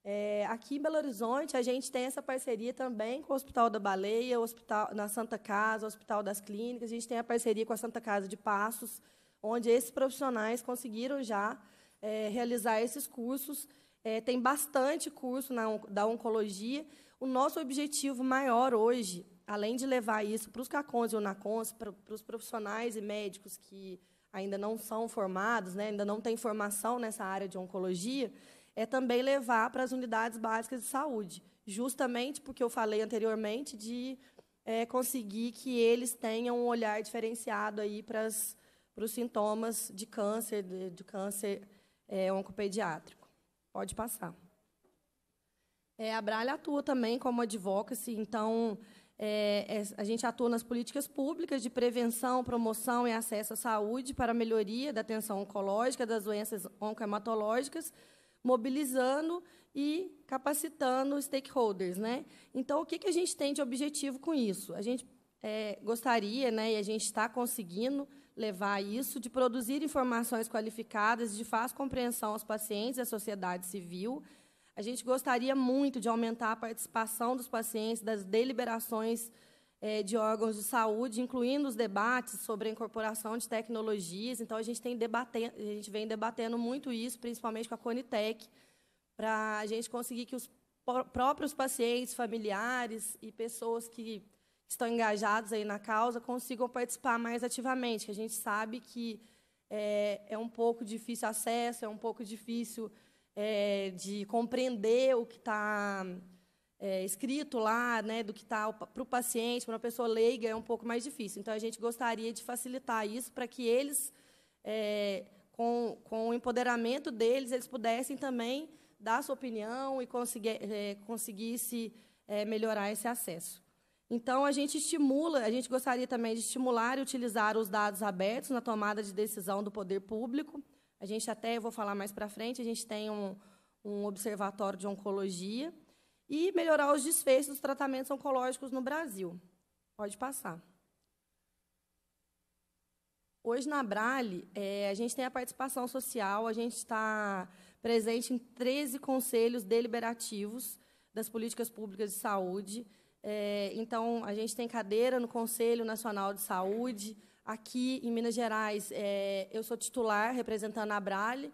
É, aqui em Belo Horizonte, a gente tem essa parceria também com o Hospital da Baleia, Hospital, na Santa Casa, o Hospital das Clínicas, a gente tem a parceria com a Santa Casa de Passos, onde esses profissionais conseguiram já é, realizar esses cursos é, tem bastante curso na, da oncologia. O nosso objetivo maior hoje, além de levar isso para os CACONs e UNACONs, para, os profissionais e médicos que ainda não são formados, né, ainda não têm formação nessa área de oncologia, é também levar para as unidades básicas de saúde, justamente porque eu falei anteriormente de é, conseguir que eles tenham um olhar diferenciado aí para, as, para os sintomas de câncer, de, de câncer é, oncopediátrico. Pode passar. É, a Bralha atua também como advocacy, então é, é, a gente atua nas políticas públicas de prevenção, promoção e acesso à saúde para a melhoria da atenção oncológica, das doenças oncohematológicas, mobilizando e capacitando stakeholders. Né? Então, o que, que a gente tem de objetivo com isso? A gente é, gostaria, né, e a gente está conseguindo, levar isso, de produzir informações qualificadas, de fácil compreensão aos pacientes e à sociedade civil. A gente gostaria muito de aumentar a participação dos pacientes das deliberações eh, de órgãos de saúde, incluindo os debates sobre a incorporação de tecnologias. Então, a gente, tem debatendo, a gente vem debatendo muito isso, principalmente com a Conitec, para a gente conseguir que os próprios pacientes, familiares e pessoas que estão engajados aí na causa consigam participar mais ativamente, que a gente sabe que é, é um pouco difícil acesso, é um pouco difícil é, de compreender o que está é, escrito lá, né, do que está para o paciente, para uma pessoa leiga, é um pouco mais difícil. Então, a gente gostaria de facilitar isso para que eles, é, com, com o empoderamento deles, eles pudessem também dar sua opinião e conseguir, é, conseguisse é, melhorar esse acesso. Então, a gente estimula, a gente gostaria também de estimular e utilizar os dados abertos na tomada de decisão do poder público. A gente até, eu vou falar mais para frente, a gente tem um, um observatório de oncologia e melhorar os desfechos dos tratamentos oncológicos no Brasil. Pode passar. Hoje, na Brale, é, a gente tem a participação social, a gente está presente em 13 conselhos deliberativos das políticas públicas de saúde, é, então, a gente tem cadeira no Conselho Nacional de Saúde. Aqui em Minas Gerais, é, eu sou titular, representando a Brale,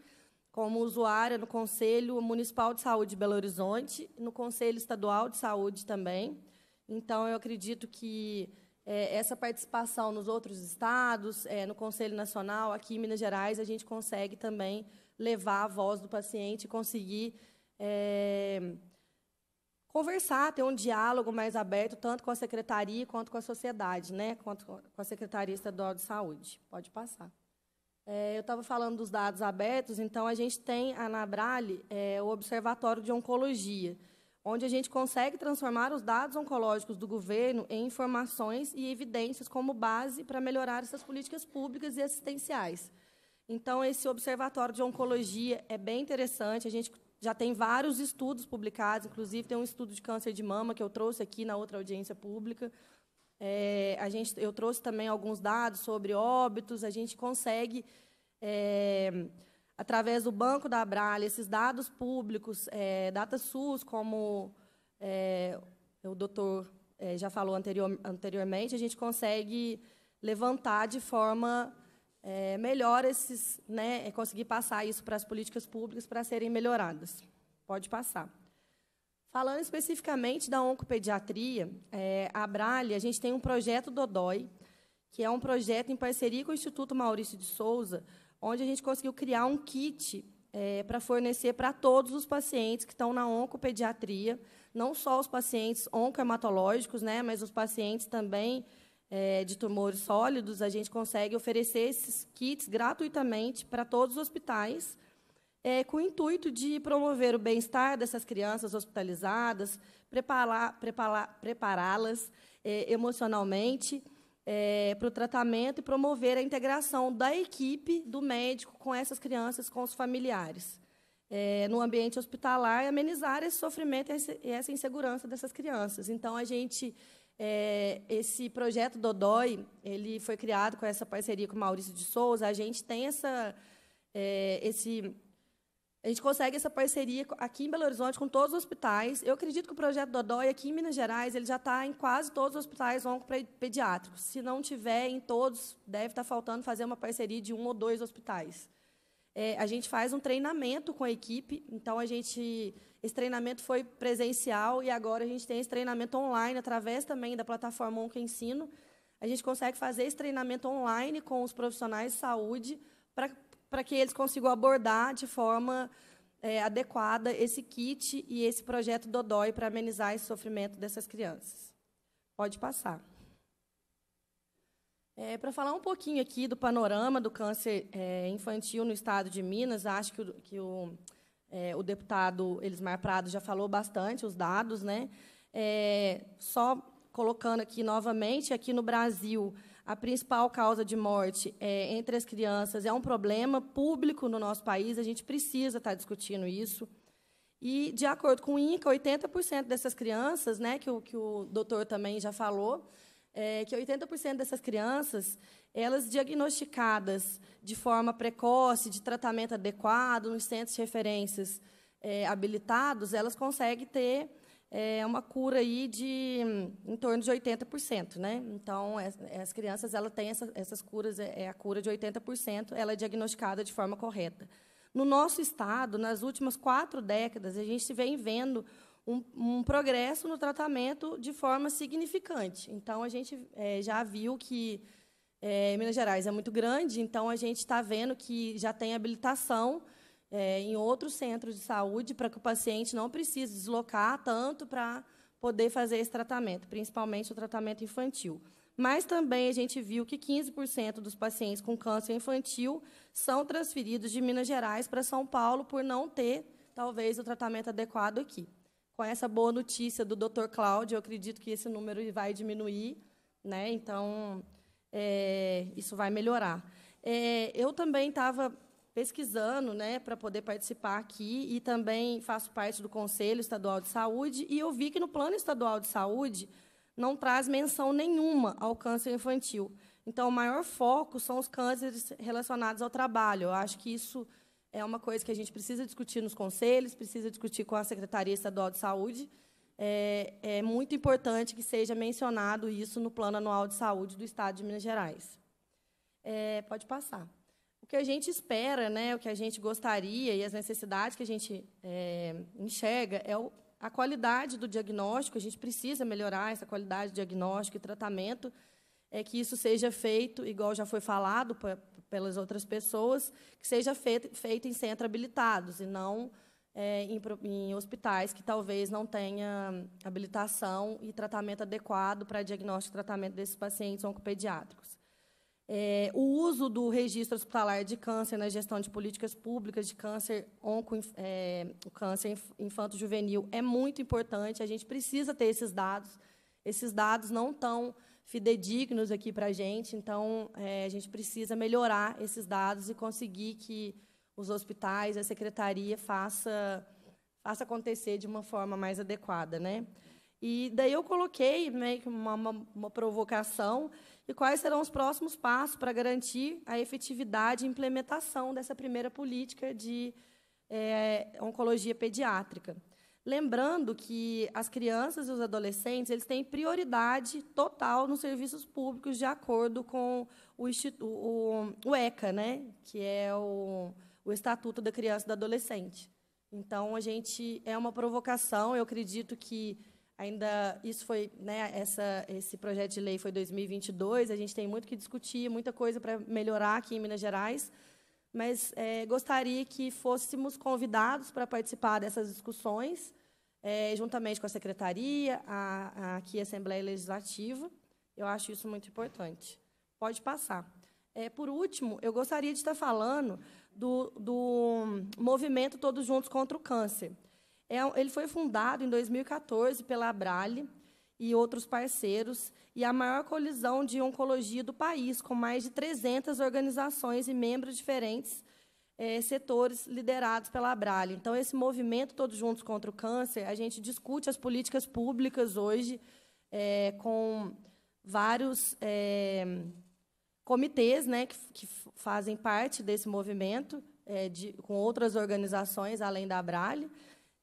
como usuária no Conselho Municipal de Saúde de Belo Horizonte, no Conselho Estadual de Saúde também. Então, eu acredito que é, essa participação nos outros estados, é, no Conselho Nacional, aqui em Minas Gerais, a gente consegue também levar a voz do paciente e conseguir é, conversar, ter um diálogo mais aberto, tanto com a secretaria quanto com a sociedade, né? quanto com a Secretaria Estadual de Saúde. Pode passar. É, eu estava falando dos dados abertos, então a gente tem a Nabrale, é, o Observatório de Oncologia, onde a gente consegue transformar os dados oncológicos do governo em informações e evidências como base para melhorar essas políticas públicas e assistenciais. Então, esse Observatório de Oncologia é bem interessante, a gente já tem vários estudos publicados, inclusive tem um estudo de câncer de mama que eu trouxe aqui na outra audiência pública. É, a gente, eu trouxe também alguns dados sobre óbitos. A gente consegue, é, através do banco da Abralha, esses dados públicos, é, DataSUS, como é, o doutor é, já falou anterior, anteriormente, a gente consegue levantar de forma é, melhor esses, né, é conseguir passar isso para as políticas públicas para serem melhoradas. Pode passar. Falando especificamente da oncopediatria, é, a Brale, a gente tem um projeto Dodói, que é um projeto em parceria com o Instituto Maurício de Souza, onde a gente conseguiu criar um kit é, para fornecer para todos os pacientes que estão na oncopediatria, não só os pacientes oncohematológicos, né, mas os pacientes também é, de tumores sólidos, a gente consegue oferecer esses kits gratuitamente para todos os hospitais, é, com o intuito de promover o bem-estar dessas crianças hospitalizadas, prepará-las é, emocionalmente é, para o tratamento e promover a integração da equipe do médico com essas crianças, com os familiares, é, no ambiente hospitalar e amenizar esse sofrimento e essa insegurança dessas crianças. Então, a gente é, esse projeto Dodói ele foi criado com essa parceria com o Maurício de Souza. A gente tem essa, é, esse, a gente consegue essa parceria aqui em Belo Horizonte com todos os hospitais. Eu acredito que o projeto Dodói aqui em Minas Gerais ele já está em quase todos os hospitais oncopediátricos. Se não tiver em todos, deve estar tá faltando fazer uma parceria de um ou dois hospitais é, a gente faz um treinamento com a equipe. Então, a gente, esse treinamento foi presencial e agora a gente tem esse treinamento online, através também da plataforma Onca Ensino. A gente consegue fazer esse treinamento online com os profissionais de saúde para que eles consigam abordar de forma é, adequada esse kit e esse projeto Dodói para amenizar esse sofrimento dessas crianças. Pode passar. É, Para falar um pouquinho aqui do panorama do câncer é, infantil no estado de Minas, acho que o, que o, é, o deputado Elismar Prado já falou bastante os dados, né? É, só colocando aqui novamente, aqui no Brasil, a principal causa de morte é, entre as crianças é um problema público no nosso país, a gente precisa estar tá discutindo isso. E, de acordo com o INCA, 80% dessas crianças, né, que o, que o doutor também já falou, é, que 80% dessas crianças, elas diagnosticadas de forma precoce, de tratamento adequado, nos centros de referências é, habilitados, elas conseguem ter é, uma cura aí de hum, em torno de 80%. Né? Então, as, as crianças elas têm essa, essas curas, é, é a cura de 80%, ela é diagnosticada de forma correta. No nosso estado, nas últimas quatro décadas, a gente vem vendo um, um, progresso no tratamento de forma significante. Então, a gente é, já viu que é, Minas Gerais é muito grande, então a gente está vendo que já tem habilitação é, em outros centros de saúde para que o paciente não precise deslocar tanto para poder fazer esse tratamento, principalmente o tratamento infantil. Mas também a gente viu que 15% dos pacientes com câncer infantil são transferidos de Minas Gerais para São Paulo por não ter, talvez, o tratamento adequado aqui com essa boa notícia do Dr. Cláudio, eu acredito que esse número vai diminuir, né? Então, é, isso vai melhorar. É, eu também estava pesquisando, né, para poder participar aqui e também faço parte do Conselho Estadual de Saúde e eu vi que no Plano Estadual de Saúde não traz menção nenhuma ao câncer infantil. Então, o maior foco são os cânceres relacionados ao trabalho. Eu acho que isso é uma coisa que a gente precisa discutir nos conselhos, precisa discutir com a Secretaria Estadual de Saúde. É, é muito importante que seja mencionado isso no Plano Anual de Saúde do Estado de Minas Gerais. É, pode passar. O que a gente espera, né, o que a gente gostaria e as necessidades que a gente é, enxerga é o, a qualidade do diagnóstico. A gente precisa melhorar essa qualidade de diagnóstico e tratamento, é que isso seja feito, igual já foi falado pelas outras pessoas, que seja feito, feito em centros habilitados e não é, em, em, hospitais que talvez não tenha habilitação e tratamento adequado para diagnóstico e tratamento desses pacientes oncopediátricos. É, o uso do registro hospitalar de câncer na gestão de políticas públicas de câncer onco, é, o câncer infanto-juvenil é muito importante. A gente precisa ter esses dados. Esses dados não estão fidedignos aqui para a gente. Então, é, a gente precisa melhorar esses dados e conseguir que os hospitais, a secretaria faça, faça acontecer de uma forma mais adequada, né? E daí eu coloquei meio que uma, uma, uma provocação e quais serão os próximos passos para garantir a efetividade e implementação dessa primeira política de é, oncologia pediátrica. Lembrando que as crianças e os adolescentes eles têm prioridade total nos serviços públicos de acordo com o, o, o ECA, né? que é o, o Estatuto da Criança e do Adolescente. Então, a gente é uma provocação. Eu acredito que ainda isso foi, né, essa, esse projeto de lei foi 2022. A gente tem muito que discutir, muita coisa para melhorar aqui em Minas Gerais mas é, gostaria que fôssemos convidados para participar dessas discussões, é, juntamente com a secretaria, a, a, aqui a Assembleia Legislativa. Eu acho isso muito importante. Pode passar. É, por último, eu gostaria de estar falando do, do movimento Todos Juntos contra o Câncer. É ele foi fundado em 2014 pela Abrale, e outros parceiros, e a maior colisão de oncologia do país, com mais de 300 organizações e membros diferentes, é, setores liderados pela Abralha. Então, esse movimento Todos Juntos contra o Câncer, a gente discute as políticas públicas hoje é, com vários é, comitês né, que, que, fazem parte desse movimento, é, de, com outras organizações além da Abralha.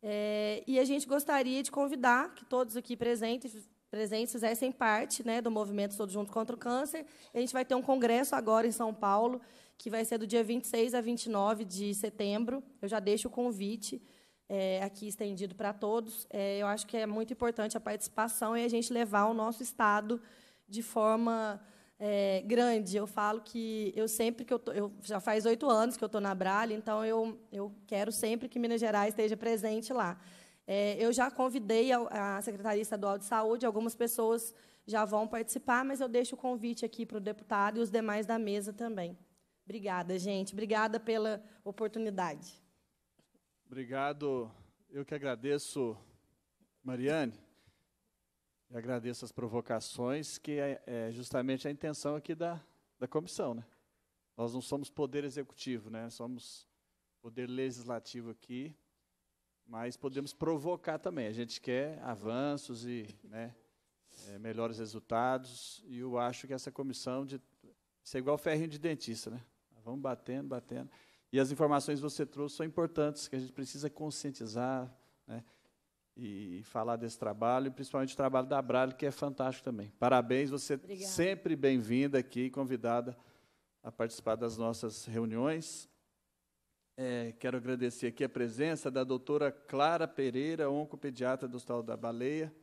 É, e a gente gostaria de convidar que todos aqui presentes, presentes fizessem né, parte né, do movimento Todos Juntos contra o Câncer. A gente vai ter um congresso agora em São Paulo, que vai ser do dia 26 a 29 de setembro. Eu já deixo o convite é, aqui estendido para todos. É, eu acho que é muito importante a participação e a gente levar o nosso Estado de forma é, grande. Eu falo que eu sempre que eu, tô, eu já faz oito anos que eu estou na Bralha, então eu, eu quero sempre que Minas Gerais esteja presente lá. É, eu já convidei a, a Secretaria Estadual de Saúde, algumas pessoas já vão participar, mas eu deixo o convite aqui para o deputado e os demais da mesa também. Obrigada, gente. Obrigada pela oportunidade. Obrigado. Eu que agradeço, Mariane. Eu agradeço as provocações, que é, é justamente a intenção aqui da, da comissão. Né? Nós não somos poder executivo, né? somos poder legislativo aqui, mas podemos provocar também. A gente quer avanços e né, é, melhores resultados, e eu acho que essa comissão de isso é igual ferrinho de dentista, né? Vamos batendo, batendo. E as informações que você trouxe são importantes, que a gente precisa conscientizar, né? e falar desse trabalho, principalmente o trabalho da Abralho, que é fantástico também. Parabéns, você Obrigada. sempre bem-vinda aqui, convidada a participar das nossas reuniões. É, quero agradecer aqui a presença da doutora Clara Pereira, oncopediatra do Hospital da Baleia.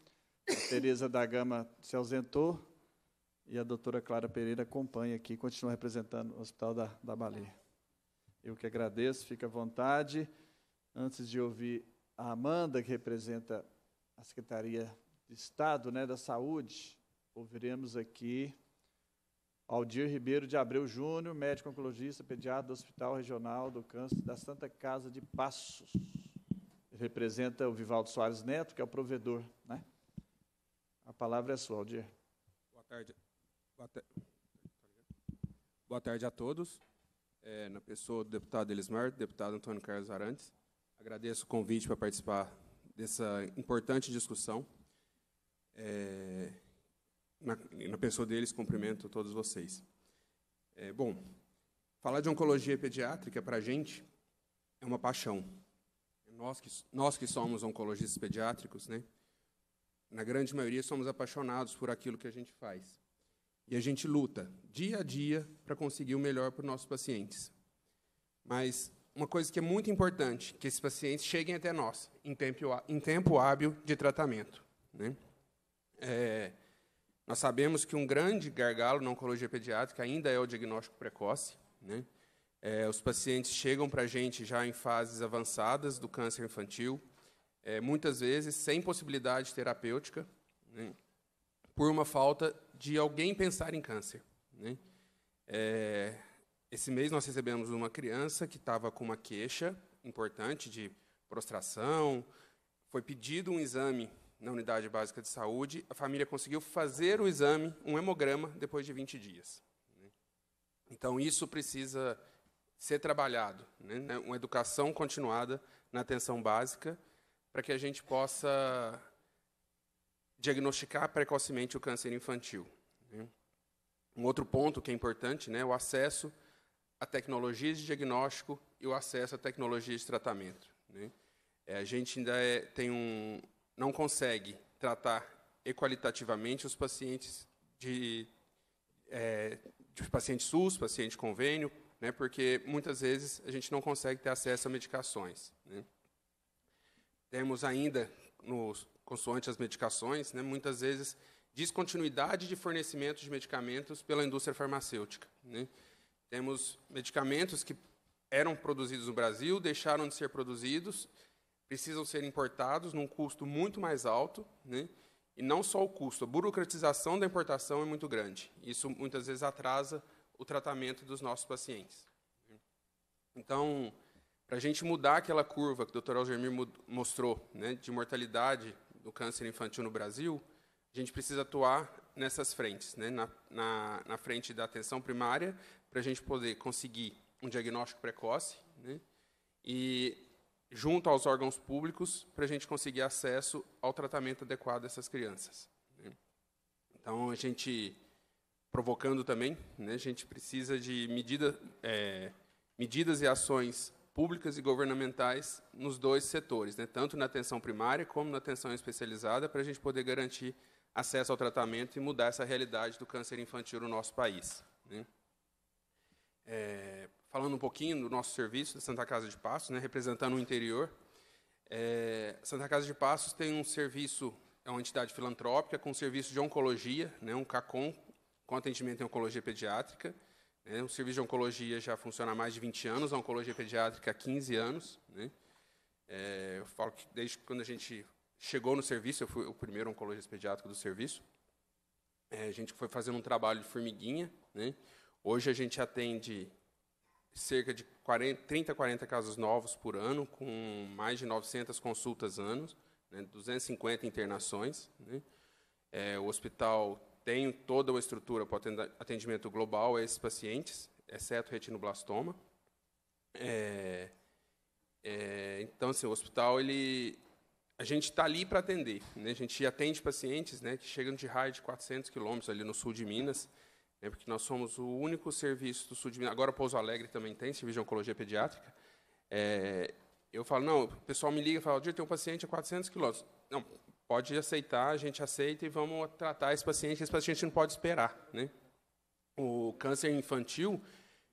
A Tereza da Gama se ausentou e a doutora Clara Pereira acompanha aqui, continua representando o Hospital da, da Baleia. Eu que agradeço, fica à vontade. Antes de ouvir a Amanda, que representa a Secretaria de Estado né, da Saúde, ouviremos aqui Aldir Ribeiro de Abreu Júnior, médico oncologista, pediatra do Hospital Regional do Câncer da Santa Casa de Passos. Ele representa o Vivaldo Soares Neto, que é o provedor. Né? A palavra é sua, Aldir. Boa tarde. Boa, Boa tarde a todos. É, na pessoa do deputado Elismar, deputado Antônio Carlos Arantes. Agradeço o convite para participar dessa importante discussão. É, na, na, pessoa deles, cumprimento todos vocês. É, bom, falar de oncologia pediátrica, para a gente, é uma paixão. Nós que, nós que somos oncologistas pediátricos, né, na grande maioria, somos apaixonados por aquilo que a gente faz. E a gente luta dia a dia para conseguir o melhor para os nossos pacientes. Mas uma coisa que é muito importante, que esses pacientes cheguem até nós em tempo, em tempo hábil de tratamento. Né? É, nós sabemos que um grande gargalo na oncologia pediátrica ainda é o diagnóstico precoce. Né? É, os pacientes chegam para a gente já em fases avançadas do câncer infantil, é, muitas vezes sem possibilidade terapêutica, né? por uma falta de alguém pensar em câncer. Né? É, esse mês nós recebemos uma criança que estava com uma queixa importante de prostração. Foi pedido um exame na unidade básica de saúde. A família conseguiu fazer o exame, um hemograma, depois de 20 dias. Né? Então, isso precisa ser trabalhado, né? né? uma educação continuada na atenção básica, para que a gente possa diagnosticar precocemente o câncer infantil. Né? Um outro ponto que é importante, né, o acesso a tecnologia de diagnóstico e o acesso à tecnologia de tratamento. Né? É, a gente ainda é, tem um, não consegue tratar equalitativamente os pacientes de, é, de paciente SUS, paciente convênio, né? porque muitas vezes a gente não consegue ter acesso a medicações. Né? Temos ainda, no, consoante as medicações, né, muitas vezes descontinuidade de fornecimento de medicamentos pela indústria farmacêutica. Né? Temos medicamentos que eram produzidos no Brasil, deixaram de ser produzidos, precisam ser importados num custo muito mais alto, né? E não só o custo, a burocratização da importação é muito grande. Isso muitas vezes atrasa o tratamento dos nossos pacientes. Então, para a gente mudar aquela curva que o Dr. Algermir mostrou, né, de mortalidade do câncer infantil no Brasil, a gente precisa atuar nessas frentes, né, na, na, na frente da atenção primária, para a gente poder conseguir um diagnóstico precoce né, e junto aos órgãos públicos para a gente conseguir acesso ao tratamento adequado dessas crianças. Né. Então a gente provocando também, né, a gente precisa de medidas, é, medidas e ações públicas e governamentais nos dois setores, né, tanto na atenção primária como na atenção especializada, para a gente poder garantir acesso ao tratamento e mudar essa realidade do câncer infantil no nosso país. Né é, falando um pouquinho do nosso serviço da Santa Casa de Passos, né, representando o interior. É, Santa Casa de Passos tem um serviço, é uma entidade filantrópica com um serviço de oncologia, né, um CACOM, com atendimento em oncologia pediátrica. Né, o serviço de oncologia já funciona há mais de 20 anos, a oncologia pediátrica há 15 anos. Né. É, eu falo que desde quando a gente chegou no serviço, eu fui o primeiro oncologista pediátrico do serviço. É, a gente foi fazendo um trabalho de formiguinha, né, Hoje a gente atende cerca de 40, 30, 40 casos novos por ano, com mais de 900 consultas anos, né, 250 internações. Né. É, o hospital tem toda uma estrutura para atendimento global a esses pacientes, exceto retinoblastoma. É, é, então, assim, o hospital, ele, a gente está ali para atender. Né, a gente atende pacientes né, que chegam de raio de 400 quilômetros, ali no sul de Minas, né, porque nós somos o único serviço do sul de Minas. Agora, Pouso Alegre também tem serviço de oncologia pediátrica. É, eu falo, não, o pessoal me liga e fala, tem um paciente a 400 quilômetros. Não, pode aceitar, a gente aceita e vamos tratar esse paciente. Esse paciente não pode esperar. Né? O câncer infantil,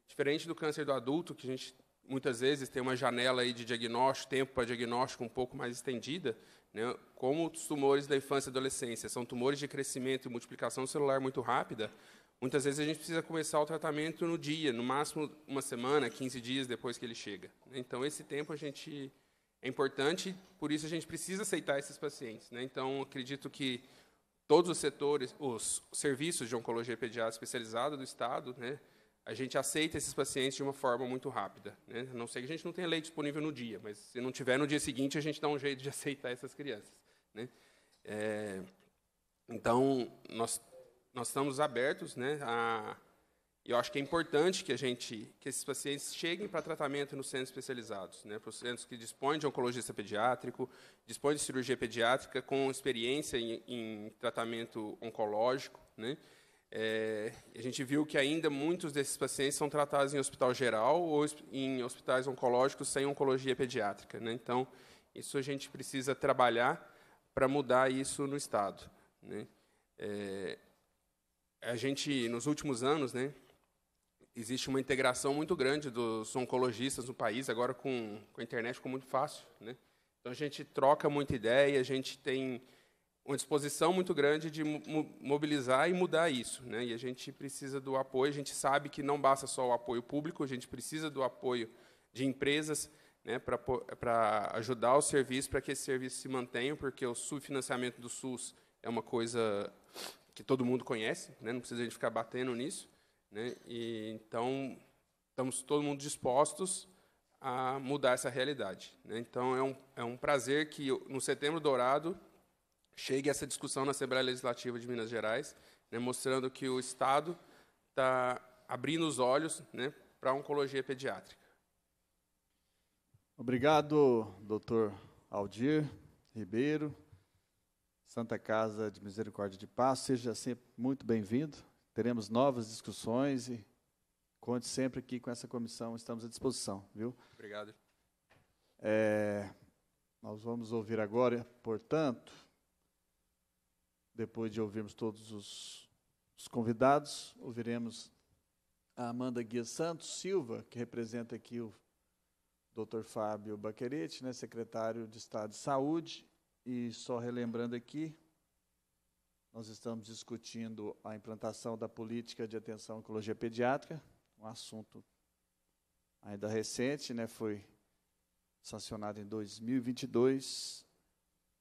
diferente do câncer do adulto, que a gente muitas vezes tem uma janela aí de diagnóstico, tempo para diagnóstico um pouco mais estendida, né? como os tumores da infância e adolescência são tumores de crescimento e multiplicação celular muito rápida, Muitas vezes a gente precisa começar o tratamento no dia, no máximo uma semana, 15 dias depois que ele chega. Né? Então, esse tempo a gente é importante, por isso a gente precisa aceitar esses pacientes. Né? Então, acredito que todos os setores, os serviços de oncologia pediátrica especializada do Estado, né, a gente aceita esses pacientes de uma forma muito rápida. Né? A não sei que a gente não tenha leite disponível no dia, mas se não tiver no dia seguinte, a gente dá um jeito de aceitar essas crianças. Né? É, então, nós nós estamos abertos, né? A, eu acho que é importante que a gente, que esses pacientes cheguem para tratamento nos centros especializados, né? Para os centros que dispõem de oncologista pediátrico, dispõem de cirurgia pediátrica com experiência em, em tratamento oncológico, né? É, a gente viu que ainda muitos desses pacientes são tratados em hospital geral ou em hospitais oncológicos sem oncologia pediátrica. Né? Então, isso a gente precisa trabalhar para mudar isso no Estado. Né? É, a gente, nos últimos anos, né, existe uma integração muito grande dos oncologistas no país, agora com, com a internet ficou muito fácil. Né? Então, a gente troca muita ideia, a gente tem uma disposição muito grande de mobilizar e mudar isso. Né? E a gente precisa do apoio, a gente sabe que não basta só o apoio público, a gente precisa do apoio de empresas né, para ajudar o serviço, para que esse serviço se mantenha, porque o subfinanciamento do SUS é uma coisa que todo mundo conhece, né? não precisa a gente ficar batendo nisso. Né? E, então, estamos todo mundo dispostos a mudar essa realidade. Né? Então, é um, é um prazer que, no Setembro Dourado, chegue essa discussão na Assembleia Legislativa de Minas Gerais, né? mostrando que o Estado está abrindo os olhos né? para a oncologia pediátrica. Obrigado, doutor Aldir Ribeiro. Santa Casa de Misericórdia de Paz, seja sempre muito bem-vindo. Teremos novas discussões e conte sempre que com essa comissão estamos à disposição, viu? Obrigado. É, nós vamos ouvir agora, portanto, depois de ouvirmos todos os, os convidados, ouviremos a Amanda Guia Santos Silva, que representa aqui o Dr. Fábio Baquerete, né, secretário de Estado de Saúde, e só relembrando aqui, nós estamos discutindo a implantação da política de atenção à oncologia pediátrica, um assunto ainda recente, né, foi sancionado em 2022,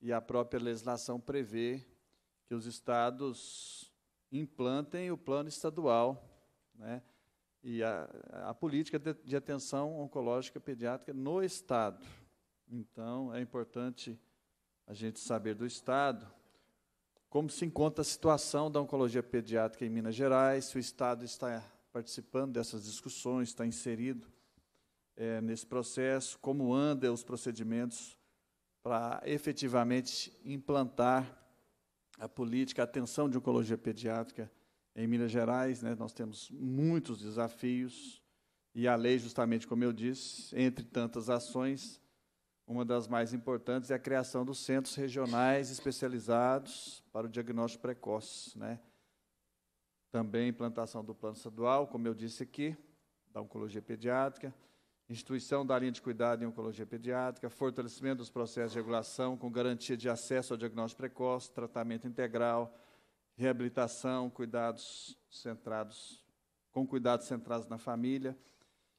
e a própria legislação prevê que os estados implantem o plano estadual, né, e a, a política de, de atenção oncológica pediátrica no estado. Então, é importante a gente saber do estado como se encontra a situação da oncologia pediátrica em Minas Gerais, se o estado está participando dessas discussões, está inserido é, nesse processo, como andam os procedimentos para efetivamente implantar a política, a atenção de oncologia pediátrica em Minas Gerais. Né, nós temos muitos desafios e a lei, justamente como eu disse, entre tantas ações, uma das mais importantes é a criação dos centros regionais especializados para o diagnóstico precoce. Né? Também implantação do plano estadual, como eu disse aqui, da oncologia pediátrica, instituição da linha de cuidado em oncologia pediátrica, fortalecimento dos processos de regulação com garantia de acesso ao diagnóstico precoce, tratamento integral, reabilitação, cuidados centrados com cuidados centrados na família,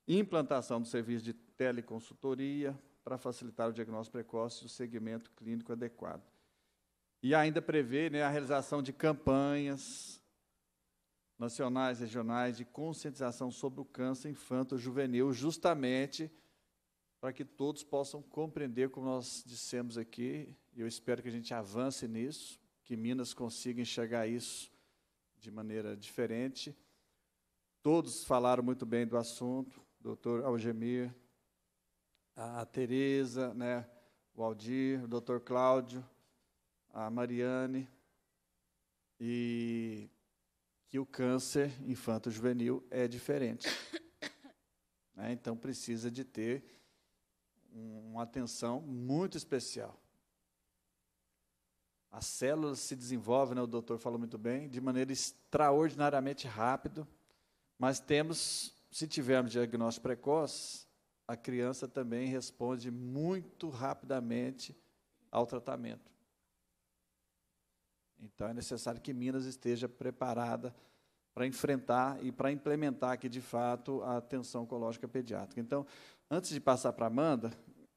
implantação do serviço de teleconsultoria, para facilitar o diagnóstico precoce e o segmento clínico adequado. E ainda prevê né, a realização de campanhas nacionais, regionais, de conscientização sobre o câncer infanto-juvenil, justamente para que todos possam compreender, como nós dissemos aqui, e eu espero que a gente avance nisso, que Minas consiga enxergar isso de maneira diferente. Todos falaram muito bem do assunto, doutor Algemir, a, Tereza, né, o Aldir, o Dr. Cláudio, a Mariane, e que o câncer infanto-juvenil é diferente. né, então, precisa de ter uma atenção muito especial. As células se desenvolvem, né, o doutor falou muito bem, de maneira extraordinariamente rápida, mas temos, se tivermos diagnóstico precoce, a criança também responde muito rapidamente ao tratamento. Então é necessário que Minas esteja preparada para enfrentar e para implementar aqui de fato a atenção oncológica pediátrica. Então, antes de passar para a Amanda,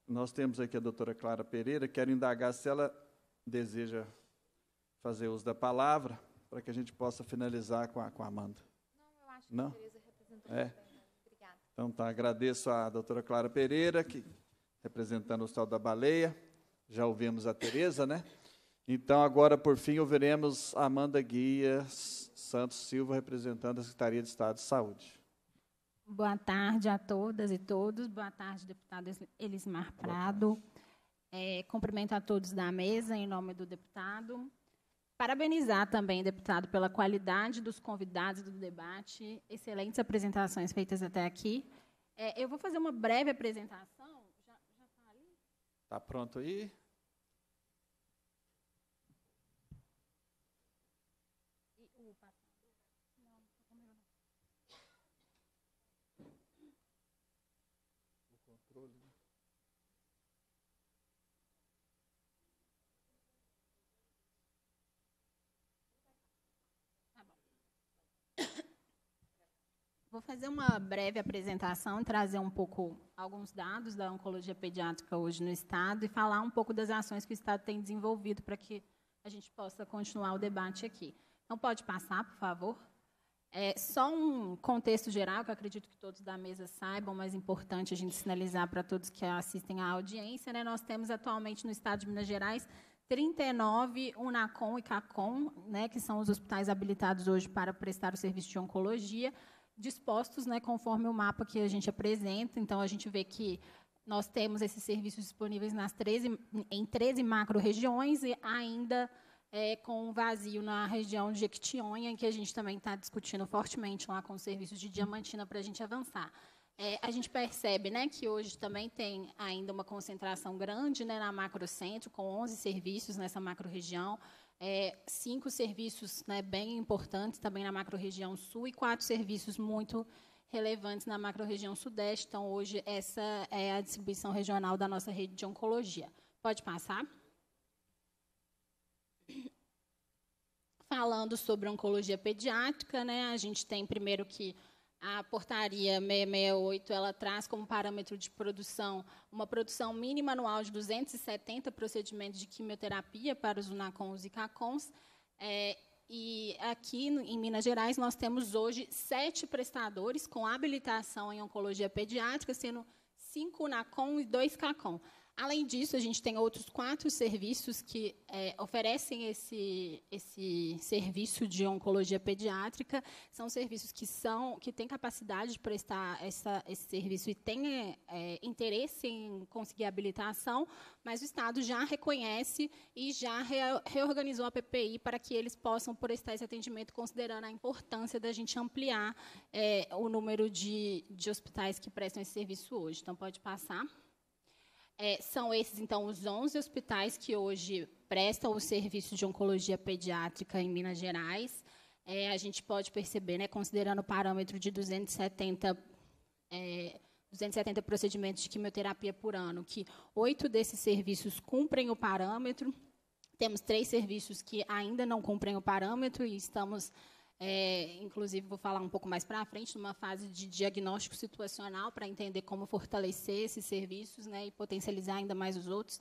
nós temos aqui a doutora Clara Pereira, quero indagar se ela deseja fazer uso da palavra para que a gente possa finalizar com a, com a Amanda. Não, eu acho que Não? a Tereza representou é. Então, tá, agradeço à doutora Clara Pereira, que representando o Hospital da Baleia. Já ouvimos a Tereza, né? Então, agora, por fim, ouviremos a Amanda Guia Santos Silva, representando a Secretaria de Estado de Saúde. Boa tarde a todas e todos. Boa tarde, deputado Elismar Prado. É, cumprimento a todos da mesa, em nome do deputado. Parabenizar também, deputado, pela qualidade dos convidados do debate, excelentes apresentações feitas até aqui. É, eu vou fazer uma breve apresentação. Já, está tá ali? Está pronto aí? Vou fazer uma breve apresentação, trazer um pouco alguns dados da oncologia pediátrica hoje no Estado e falar um pouco das ações que o Estado tem desenvolvido para que a gente possa continuar o debate aqui. Então, pode passar, por favor. É, só um contexto geral, que eu acredito que todos da mesa saibam, mas é importante a gente sinalizar para todos que assistem à audiência. Né? Nós temos atualmente no Estado de Minas Gerais 39 UNACOM e CACOM, né, que são os hospitais habilitados hoje para prestar o serviço de oncologia dispostos, né, conforme o mapa que a gente apresenta. Então, a gente vê que nós temos esses serviços disponíveis nas 13, em 13 macro-regiões e ainda é, com um vazio na região de em que a gente também está discutindo fortemente lá com os serviços de Diamantina para a gente avançar. É, a gente percebe né, que hoje também tem ainda uma concentração grande né, na macrocentro, com 11 serviços nessa macro-região é, cinco serviços né, bem importantes também na macro-região sul e quatro serviços muito relevantes na macro-região sudeste. Então, hoje, essa é a distribuição regional da nossa rede de oncologia. Pode passar. Falando sobre oncologia pediátrica, né, a gente tem primeiro que a portaria 668 ela traz como parâmetro de produção uma produção mínima anual de 270 procedimentos de quimioterapia para os UNACONs e CACONs. É, e aqui em Minas Gerais nós temos hoje sete prestadores com habilitação em oncologia pediátrica, sendo cinco nacons e dois CACOM. Além disso, a gente tem outros quatro serviços que é, oferecem esse, esse serviço de oncologia pediátrica. São serviços que são que têm capacidade de prestar essa, esse serviço e têm é, interesse em conseguir habilitação, mas o Estado já reconhece e já re, reorganizou a PPI para que eles possam prestar esse atendimento, considerando a importância da gente ampliar é, o número de, de hospitais que prestam esse serviço hoje. Então, pode passar. É, são esses, então, os 11 hospitais que hoje prestam o serviço de oncologia pediátrica em Minas Gerais. É, a gente pode perceber, né, considerando o parâmetro de 270, é, 270 procedimentos de quimioterapia por ano, que oito desses serviços cumprem o parâmetro. Temos três serviços que ainda não cumprem o parâmetro e estamos é, inclusive, vou falar um pouco mais para frente, numa fase de diagnóstico situacional, para entender como fortalecer esses serviços né, e potencializar ainda mais os outros.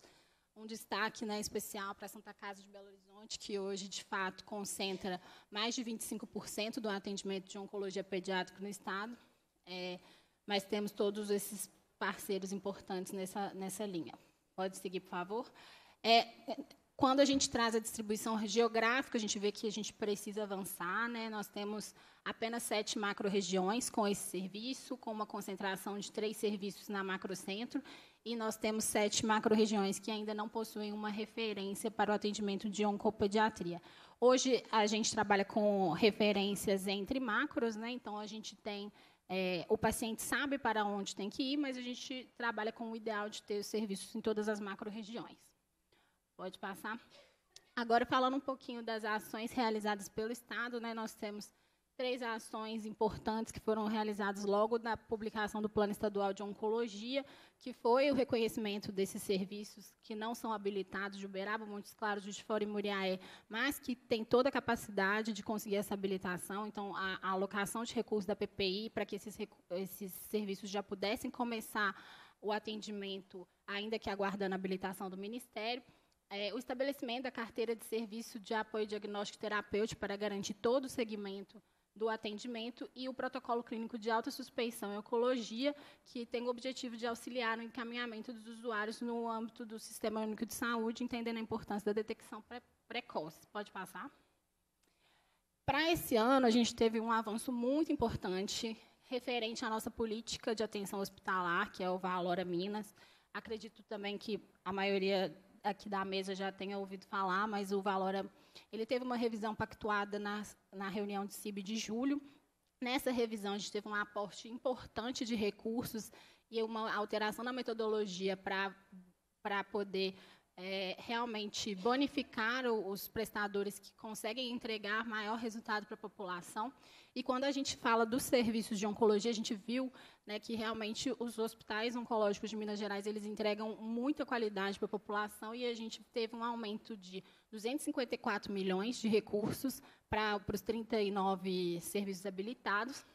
Um destaque né, especial para Santa Casa de Belo Horizonte, que hoje, de fato, concentra mais de 25% do atendimento de oncologia pediátrica no Estado. É, mas temos todos esses parceiros importantes nessa, nessa linha. Pode seguir, por favor. É, quando a gente traz a distribuição geográfica, a gente vê que a gente precisa avançar. Né? Nós temos apenas sete macro-regiões com esse serviço, com uma concentração de três serviços na macrocentro, e nós temos sete macro-regiões que ainda não possuem uma referência para o atendimento de oncopediatria. Hoje, a gente trabalha com referências entre macros, né? então a gente tem é, o paciente sabe para onde tem que ir, mas a gente trabalha com o ideal de ter os serviços em todas as macro-regiões. Pode passar. Agora, falando um pouquinho das ações realizadas pelo Estado, né, nós temos três ações importantes que foram realizadas logo na publicação do Plano Estadual de Oncologia, que foi o reconhecimento desses serviços que não são habilitados de Uberaba, Montes Claros, Juiz de Fora e Muriaé, mas que têm toda a capacidade de conseguir essa habilitação. Então, a, a alocação de recursos da PPI para que esses, esses serviços já pudessem começar o atendimento, ainda que aguardando a habilitação do Ministério é, o estabelecimento da carteira de serviço de apoio diagnóstico terapêutico para garantir todo o segmento do atendimento e o protocolo clínico de alta suspeição e oncologia, que tem o objetivo de auxiliar no encaminhamento dos usuários no âmbito do Sistema Único de Saúde, entendendo a importância da detecção pre precoce. Pode passar? Para esse ano, a gente teve um avanço muito importante referente à nossa política de atenção hospitalar, que é o Valora Minas. Acredito também que a maioria aqui da mesa já tenha ouvido falar, mas o Valora ele teve uma revisão pactuada na, na reunião de CIB de julho. Nessa revisão, a gente teve um aporte importante de recursos e uma alteração na metodologia para poder é, realmente bonificar os prestadores que conseguem entregar maior resultado para a população. E quando a gente fala dos serviços de oncologia, a gente viu né, que realmente os hospitais oncológicos de Minas Gerais eles entregam muita qualidade para a população e a gente teve um aumento de 254 milhões de recursos para, para os 39 serviços habilitados.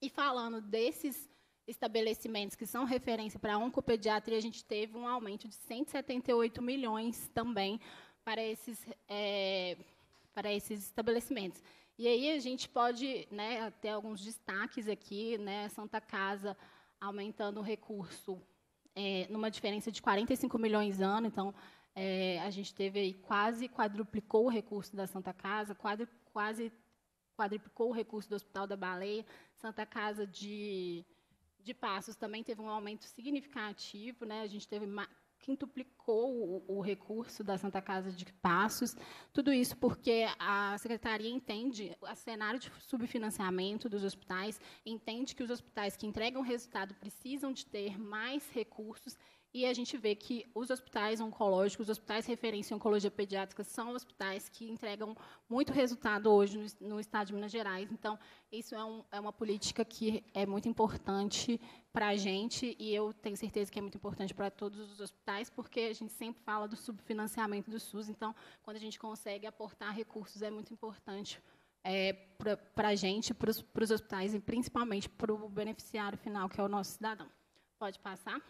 E falando desses estabelecimentos que são referência para oncopediatria, a gente teve um aumento de 178 milhões também para esses, é, para esses estabelecimentos. E aí a gente pode né, ter alguns destaques aqui, né, Santa Casa aumentando o recurso é, numa diferença de 45 milhões ano, então é, a gente teve aí quase quadruplicou o recurso da Santa Casa, quase quadruplicou o recurso do Hospital da Baleia, Santa Casa de de passos também teve um aumento significativo, né? A gente teve quintuplicou o, o, recurso da Santa Casa de Passos. Tudo isso porque a secretaria entende o cenário de subfinanciamento dos hospitais, entende que os hospitais que entregam resultado precisam de ter mais recursos e a gente vê que os hospitais oncológicos, os hospitais referência em oncologia pediátrica, são hospitais que entregam muito resultado hoje no, no estado de Minas Gerais. Então, isso é, um, é uma política que é muito importante para a gente e eu tenho certeza que é muito importante para todos os hospitais, porque a gente sempre fala do subfinanciamento do SUS. Então, quando a gente consegue aportar recursos, é muito importante é, para a gente, para os hospitais e principalmente para o beneficiário final, que é o nosso cidadão. Pode passar.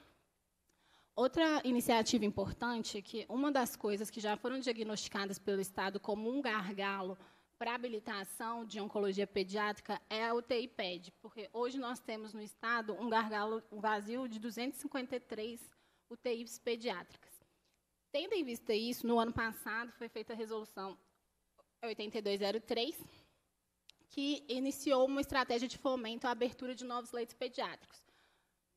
Outra iniciativa importante é que uma das coisas que já foram diagnosticadas pelo Estado como um gargalo para habilitação de oncologia pediátrica é a UTI-PED, porque hoje nós temos no Estado um gargalo um vazio de 253 UTIs pediátricas. Tendo em vista isso, no ano passado foi feita a resolução 8203, que iniciou uma estratégia de fomento à abertura de novos leitos pediátricos.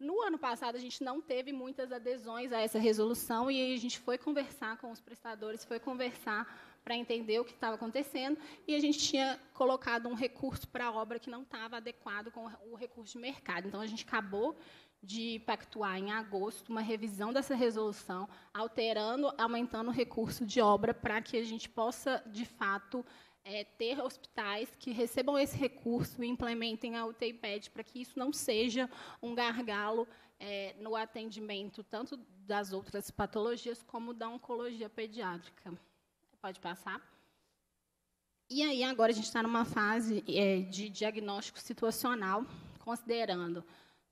No ano passado, a gente não teve muitas adesões a essa resolução e a gente foi conversar com os prestadores, foi conversar para entender o que estava acontecendo e a gente tinha colocado um recurso para a obra que não estava adequado com o recurso de mercado. Então, a gente acabou de pactuar em agosto uma revisão dessa resolução, alterando, aumentando o recurso de obra para que a gente possa, de fato, é, ter hospitais que recebam esse recurso e implementem a UTI PED para que isso não seja um gargalo é, no atendimento tanto das outras patologias como da oncologia pediátrica. Pode passar. E aí agora a gente está numa fase é, de diagnóstico situacional, considerando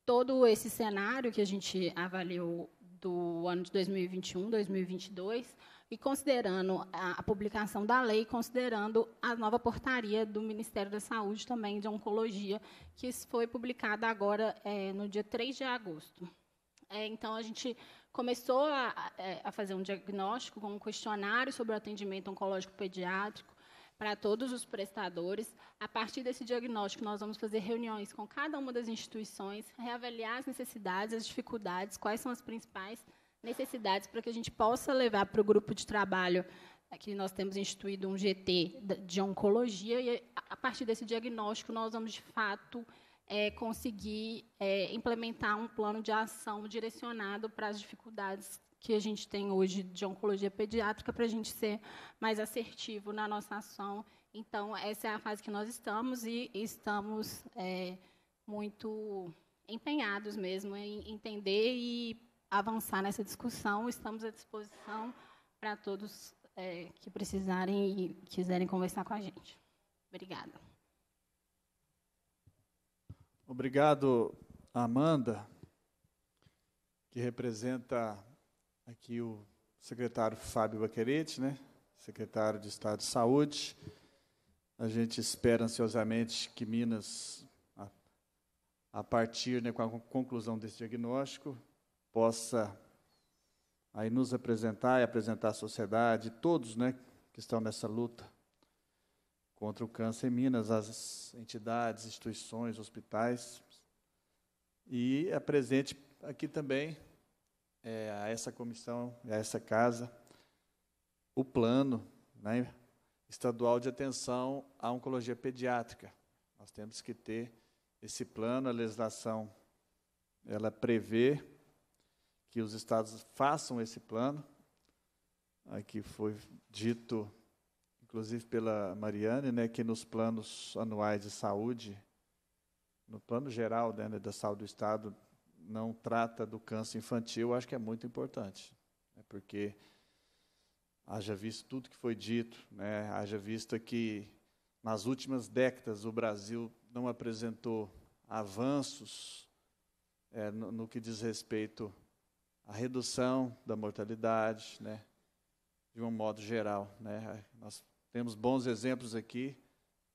todo esse cenário que a gente avaliou do ano de 2021, 2022 e considerando a, a publicação da lei, considerando a nova portaria do Ministério da Saúde também de Oncologia, que foi publicada agora é, no dia 3 de agosto. É, então, a gente começou a, a é, fazer um diagnóstico com um questionário sobre o atendimento oncológico pediátrico, para todos os prestadores. A partir desse diagnóstico, nós vamos fazer reuniões com cada uma das instituições, reavaliar as necessidades, as dificuldades, quais são as principais necessidades para que a gente possa levar para o grupo de trabalho né, que nós temos instituído um GT de oncologia e, a partir desse diagnóstico, nós vamos, de fato, é, conseguir é, implementar um plano de ação direcionado para as dificuldades que a gente tem hoje de oncologia pediátrica, para a gente ser mais assertivo na nossa ação. Então, essa é a fase que nós estamos e estamos é, muito empenhados mesmo em entender e avançar nessa discussão. Estamos à disposição para todos é, que precisarem e quiserem conversar com a gente. Obrigada. Obrigado, Amanda, que representa aqui o secretário Fábio Baquerete, né? secretário de Estado de Saúde. A gente espera ansiosamente que Minas, a, partir, né, com a conclusão desse diagnóstico, possa aí nos apresentar e apresentar à sociedade, todos né, que estão nessa luta contra o câncer em Minas, as entidades, instituições, hospitais, e apresente é aqui também é, a essa comissão, a essa casa, o plano né, estadual de atenção à oncologia pediátrica. Nós temos que ter esse plano, a legislação ela prevê que os estados façam esse plano, aqui foi dito, inclusive pela Mariane, né, que nos planos anuais de saúde, no plano geral né, da saúde do estado, não trata do câncer infantil, acho que é muito importante, né, porque haja visto tudo que foi dito, né, haja visto que nas últimas décadas o Brasil não apresentou avanços é, no, no que diz respeito a redução da mortalidade, né, de um modo geral. Né. Nós temos bons exemplos aqui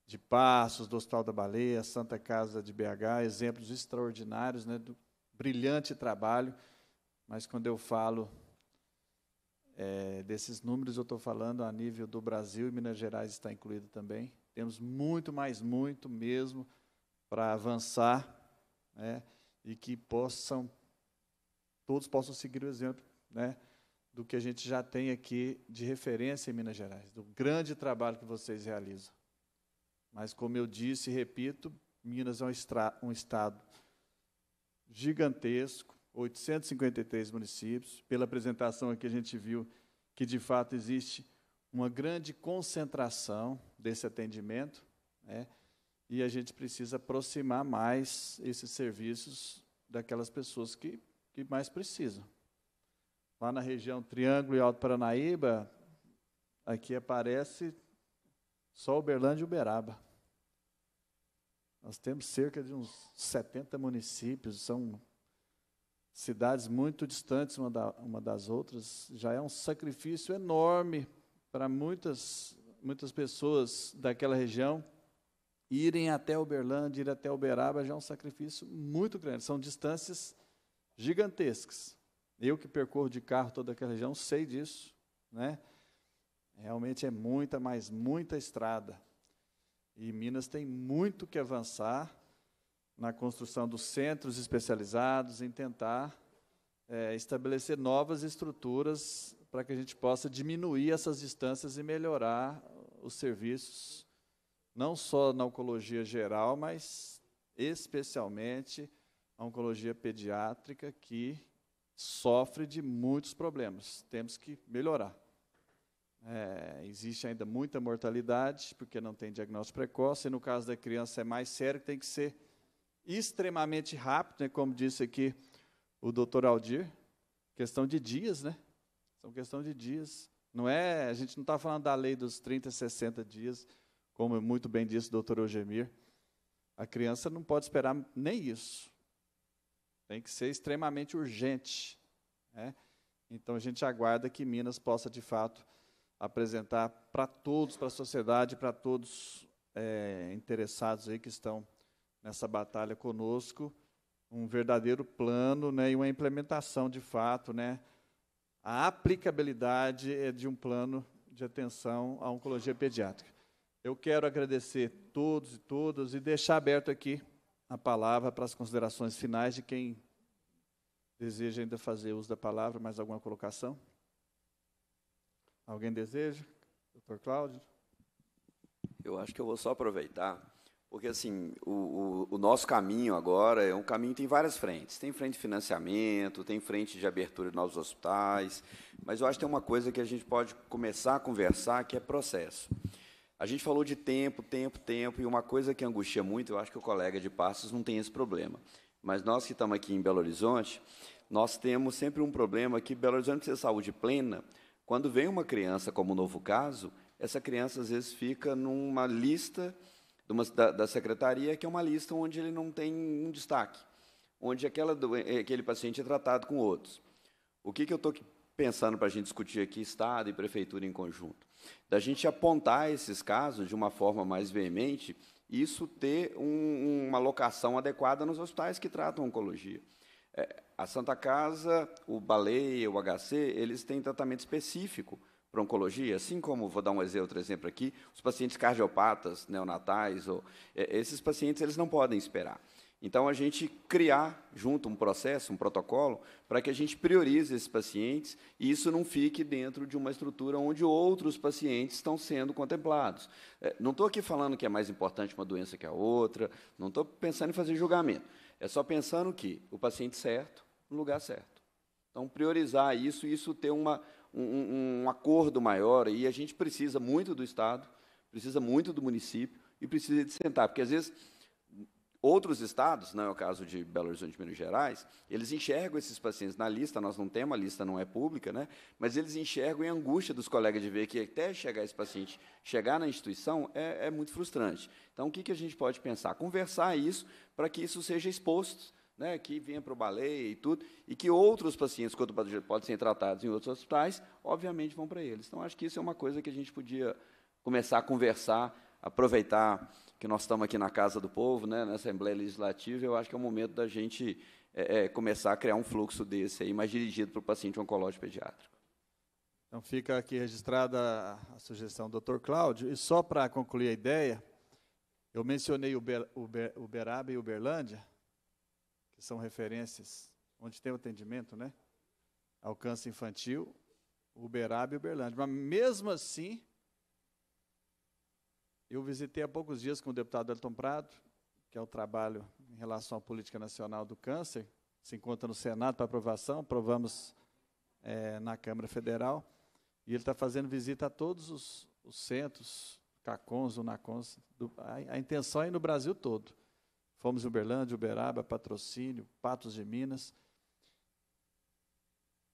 de Passos, do Hospital da Baleia, Santa Casa de BH, exemplos extraordinários, né, do brilhante trabalho. Mas quando eu falo é, desses números, eu estou falando a nível do Brasil e Minas Gerais está incluído também. Temos muito mais, muito mesmo para avançar né, e que possam todos possam seguir o exemplo né, do que a gente já tem aqui de referência em Minas Gerais, do grande trabalho que vocês realizam. Mas, como eu disse e repito, Minas é um, um estado gigantesco, 853 municípios. Pela apresentação aqui, a gente viu que, de fato, existe uma grande concentração desse atendimento, né? e a gente precisa aproximar mais esses serviços daquelas pessoas que que mais precisam. Lá na região Triângulo e Alto Paranaíba, aqui aparece só Uberlândia e Uberaba. Nós temos cerca de uns 70 municípios, são cidades muito distantes uma, da, uma das outras. Já é um sacrifício enorme para muitas, muitas pessoas daquela região irem até Uberlândia, ir até Uberaba, já é um sacrifício muito grande. São distâncias gigantescas. Eu que percorro de carro toda aquela região sei disso, né? Realmente é muita, mas muita estrada. E Minas tem muito que avançar na construção dos centros especializados, em tentar é, estabelecer novas estruturas para que a gente possa diminuir essas distâncias e melhorar os serviços, não só na oncologia geral, mas especialmente a oncologia pediátrica que sofre de muitos problemas. Temos que melhorar. É, existe ainda muita mortalidade, porque não tem diagnóstico precoce, e no caso da criança é mais sério, tem que ser extremamente rápido, né, como disse aqui o doutor Aldir, questão de dias, né? São questão de dias. Não é, a gente não está falando da lei dos 30, 60 dias, como muito bem disse o doutor Eugêmir. A criança não pode esperar nem isso. Tem que ser extremamente urgente. Né? Então a gente aguarda que Minas possa, de fato, apresentar para todos, para a sociedade, para todos é, interessados aí que estão nessa batalha conosco, um verdadeiro plano né, e uma implementação de fato, né, a aplicabilidade é de um plano de atenção à oncologia pediátrica. Eu quero agradecer todos e todas e deixar aberto aqui a palavra para as considerações finais de quem deseja ainda fazer uso da palavra, mais alguma colocação? Alguém deseja? Doutor Cláudio? Eu acho que eu vou só aproveitar, porque assim, o, o, o, nosso caminho agora é um caminho que tem várias frentes. Tem frente de financiamento, tem frente de abertura de novos hospitais, mas eu acho que tem uma coisa que a gente pode começar a conversar, que é processo. A gente falou de tempo, tempo, tempo, e uma coisa que angustia muito, eu acho que o colega de Passos não tem esse problema. Mas nós que estamos aqui em Belo Horizonte, nós temos sempre um problema que Belo Horizonte precisa de saúde plena. Quando vem uma criança, como um novo caso, essa criança às vezes fica numa lista uma, da, da, secretaria, que é uma lista onde ele não tem um destaque, onde aquela, eh, eh, aquele paciente é tratado com outros. O que, que eu estou pensando para a gente discutir aqui, Estado e Prefeitura em conjunto? Da gente apontar esses casos de uma forma mais veemente, isso ter um, uma locação adequada nos hospitais que tratam oncologia. É, a Santa Casa, o Baleia, o HC, eles têm tratamento específico para oncologia, assim como, vou dar um outro exemplo aqui, os pacientes cardiopatas, neonatais, ou, é, esses pacientes eles não podem esperar. Então, a gente criar junto um processo, um protocolo, para que a gente priorize esses pacientes e isso não fique dentro de uma estrutura onde outros pacientes estão sendo contemplados. É, não estou aqui falando que é mais importante uma doença que a outra, não estou pensando em fazer julgamento. É só pensando que o paciente certo, no lugar certo. Então, priorizar isso, isso ter uma, um, um acordo maior, e a gente precisa muito do Estado, precisa muito do município, e precisa de sentar, porque às vezes Outros estados, não é o caso de Belo Horizonte e Minas Gerais, eles enxergam esses pacientes na lista, nós não temos, a lista não é pública, né? mas eles enxergam em angústia dos colegas de ver que até chegar esse paciente, chegar na instituição, é, é muito frustrante. Então, o que, que a gente pode pensar? Conversar isso para que isso seja exposto, né, que venha para o baleia e tudo, e que outros pacientes, quando podem ser tratados em outros hospitais, obviamente vão para eles. Então, acho que isso é uma coisa que a gente podia começar a conversar, aproveitar que nós estamos aqui na Casa do Povo, né, na Assembleia Legislativa, eu acho que é o momento da gente é, é, começar a criar um fluxo desse aí, mais dirigido para o paciente oncológico pediátrico. Então fica aqui registrada a sugestão do Dr. Cláudio. E só para concluir a ideia, eu mencionei Uber, Uber, Uberaba e Uberlândia, que são referências onde tem o atendimento, né? Alcance infantil, Uberaba e Uberlândia. Mas mesmo assim, eu visitei há poucos dias com o deputado Elton Prado, que é o trabalho em relação à política nacional do câncer, se encontra no Senado para aprovação, aprovamos é, na Câmara Federal, e ele está fazendo visita a todos os, os centros, CACONS, UNACONS, do, a, a, intenção é ir no Brasil todo. Fomos em Uberlândia, Uberaba, Patrocínio, Patos de Minas.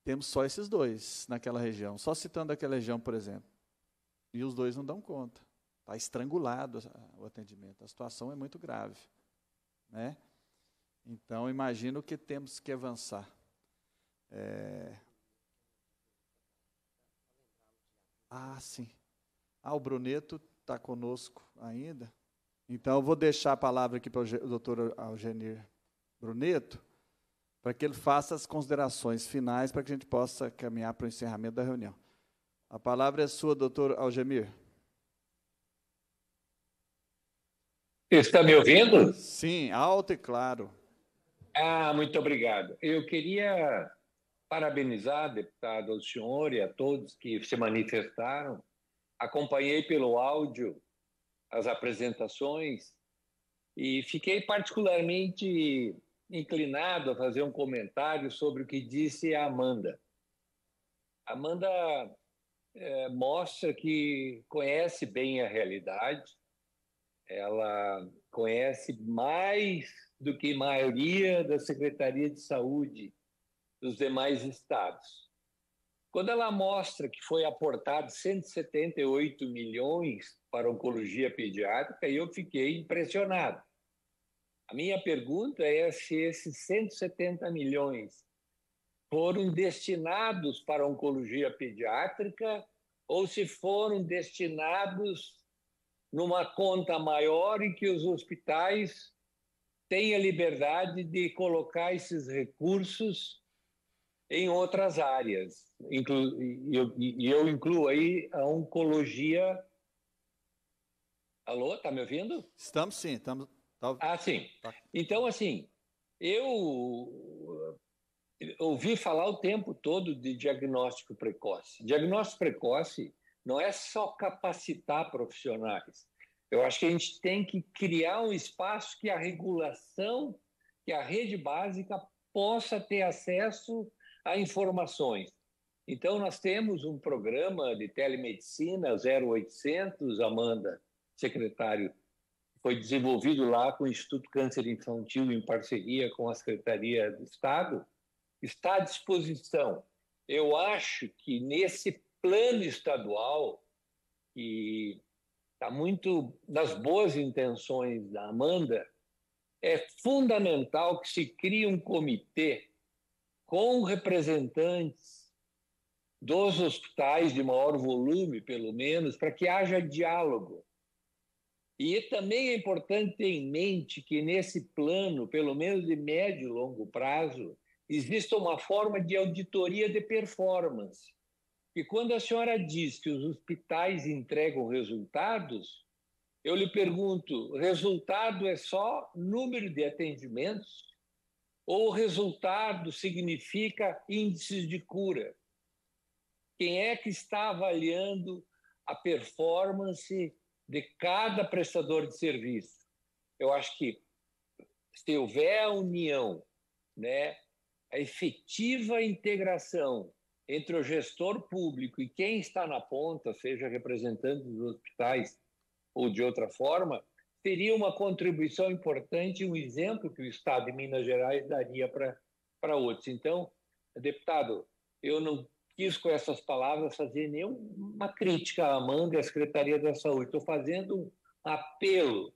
Temos só esses dois naquela região, só citando aquela região, por exemplo. E os dois não dão conta. Está estrangulado o atendimento. A situação é muito grave. Né? Então, imagino que temos que avançar. É... Ah, sim. Ah, o Bruneto está conosco ainda. Então, eu vou deixar a palavra aqui para o doutor Algenir Bruneto, para que ele faça as considerações finais, para que a gente possa caminhar para o encerramento da reunião. A palavra é sua, doutor Algemir. Está me ouvindo? Sim, alto e claro. Ah, muito obrigado. Eu queria parabenizar, deputado, ao senhor e a todos que se manifestaram. Acompanhei pelo áudio as apresentações e fiquei particularmente inclinado a fazer um comentário sobre o que disse a Amanda. Amanda é, mostra que conhece bem a realidade, ela conhece mais do que a maioria da Secretaria de Saúde dos demais estados. Quando ela mostra que foi aportado 178 milhões para oncologia pediátrica, eu fiquei impressionado. A minha pergunta é se esses 170 milhões foram destinados para oncologia pediátrica ou se foram destinados numa conta maior e que os hospitais tenha liberdade de colocar esses recursos em outras áreas. Inclu eu, eu incluo aí a oncologia. Alô, tá me ouvindo? Estamos sim, estamos. Tá... Ah, sim. Tá. Então, assim, eu ouvi falar o tempo todo de diagnóstico precoce. Diagnóstico precoce não é só capacitar profissionais. Eu acho que a gente tem que criar um espaço que a regulação, que a rede básica possa ter acesso a informações. Então, nós temos um programa de telemedicina 0800, Amanda, secretário, foi desenvolvido lá com o Instituto Câncer Infantil em parceria com a Secretaria de Estado, está à disposição. Eu acho que nesse plano estadual, e está muito nas boas intenções da Amanda, é fundamental que se crie um comitê com representantes dos hospitais de maior volume, pelo menos, para que haja diálogo. E também é importante ter em mente que nesse plano, pelo menos de médio e longo prazo, exista uma forma de auditoria de performance e quando a senhora diz que os hospitais entregam resultados, eu lhe pergunto: resultado é só número de atendimentos? Ou resultado significa índices de cura? Quem é que está avaliando a performance de cada prestador de serviço? Eu acho que se houver a união, né, a efetiva integração entre o gestor público e quem está na ponta, seja representante dos hospitais ou de outra forma, seria uma contribuição importante, um exemplo que o Estado de Minas Gerais daria para outros. Então, deputado, eu não quis com essas palavras fazer nenhuma crítica à Amanda e à Secretaria da Saúde. Estou fazendo um apelo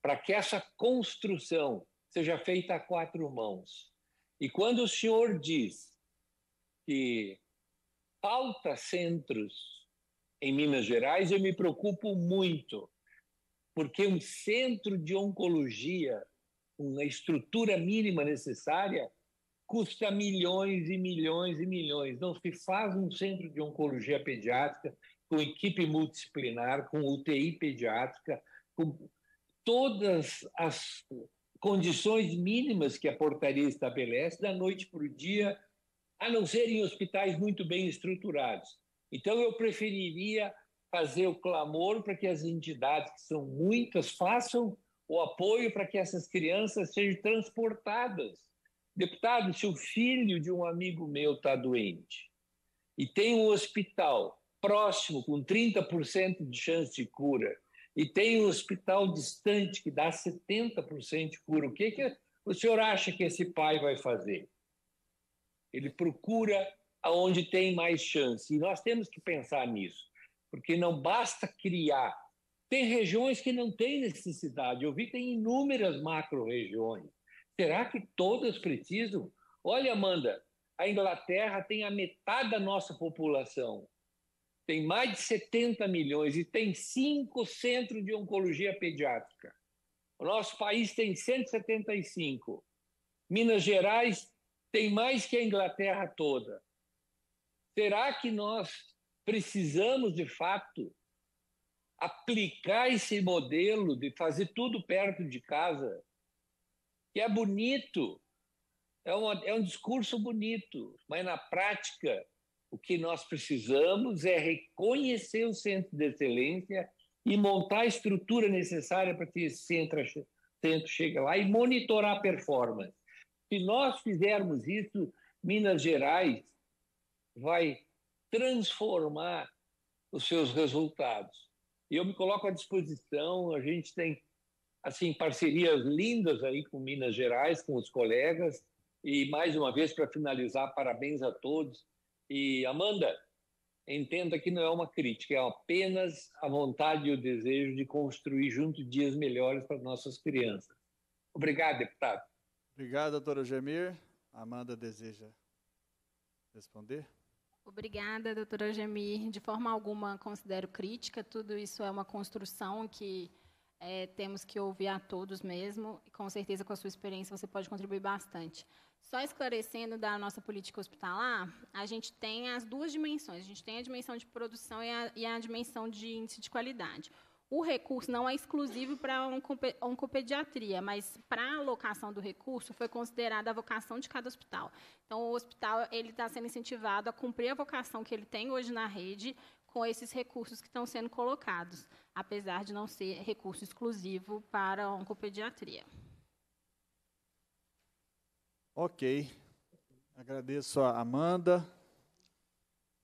para que essa construção seja feita a quatro mãos. E quando o senhor diz que falta centros em Minas Gerais, eu me preocupo muito, porque um centro de oncologia, uma estrutura mínima necessária, custa milhões e milhões e milhões. Não se faz um centro de oncologia pediátrica com equipe multidisciplinar, com UTI pediátrica, com todas as condições mínimas que a portaria estabelece, da noite para o dia, a não ser em hospitais muito bem estruturados. Então, eu preferiria fazer o clamor para que as entidades, que são muitas, façam o apoio para que essas crianças sejam transportadas. Deputado, se o filho de um amigo meu está doente e tem um hospital próximo com 30% de chance de cura e tem um hospital distante que dá 70% de cura, o que, que o senhor acha que esse pai vai fazer? Ele procura aonde tem mais chance. E nós temos que pensar nisso, porque não basta criar. Tem regiões que não têm necessidade. Eu vi que tem inúmeras macro-regiões. Será que todas precisam? Olha, Amanda, a Inglaterra tem a metade da nossa população. Tem mais de 70 milhões e tem cinco centros de oncologia pediátrica. O nosso país tem 175. Minas Gerais tem mais que a Inglaterra toda. Será que nós precisamos, de fato, aplicar esse modelo de fazer tudo perto de casa? Que é bonito, é, uma, é um discurso bonito, mas na prática, o que nós precisamos é reconhecer o centro de excelência e montar a estrutura necessária para que esse centro, centro chegue lá e monitorar a performance. Se nós fizermos isso, Minas Gerais vai transformar os seus resultados. E eu me coloco à disposição, a gente tem assim parcerias lindas aí com Minas Gerais, com os colegas, e mais uma vez para finalizar, parabéns a todos. E Amanda, entenda que não é uma crítica, é apenas a vontade e o desejo de construir junto dias melhores para nossas crianças. Obrigado, deputado. Obrigado, doutora Gemir. Amanda deseja responder? Obrigada, doutora Gemir. De forma alguma considero crítica, tudo isso é uma construção que é, temos que ouvir a todos mesmo, e com certeza com a sua experiência você pode contribuir bastante. Só esclarecendo da nossa política hospitalar, a gente tem as duas dimensões, a gente tem a dimensão de produção e a, e a dimensão de índice de qualidade o recurso não é exclusivo para a oncopediatria, mas para a alocação do recurso foi considerada a vocação de cada hospital. Então, o hospital ele está sendo incentivado a cumprir a vocação que ele tem hoje na rede com esses recursos que estão sendo colocados, apesar de não ser recurso exclusivo para a oncopediatria. Ok. Agradeço a Amanda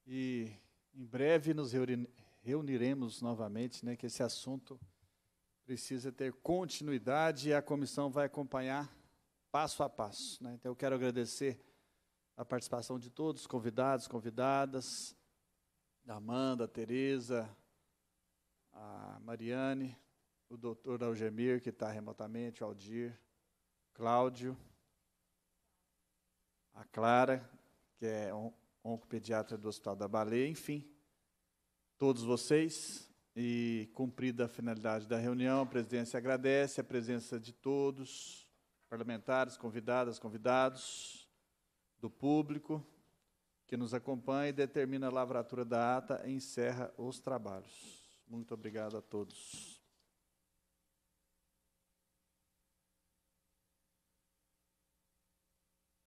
e em breve nos reuniremos reuniremos novamente, né, que esse assunto precisa ter continuidade e a comissão vai acompanhar passo a passo. Né? Então, eu quero agradecer a participação de todos, convidados, convidadas, a Amanda, a Tereza, a Mariane, o doutor Algemir, que está remotamente, o Aldir, Cláudio, a Clara, que é on oncopediatra do Hospital da Baleia, enfim, todos vocês. E cumprida a finalidade da reunião, a presidência agradece a presença de todos, parlamentares, convidadas, convidados, do público que nos acompanha e determina a lavratura da ata e encerra os trabalhos. Muito obrigado a todos.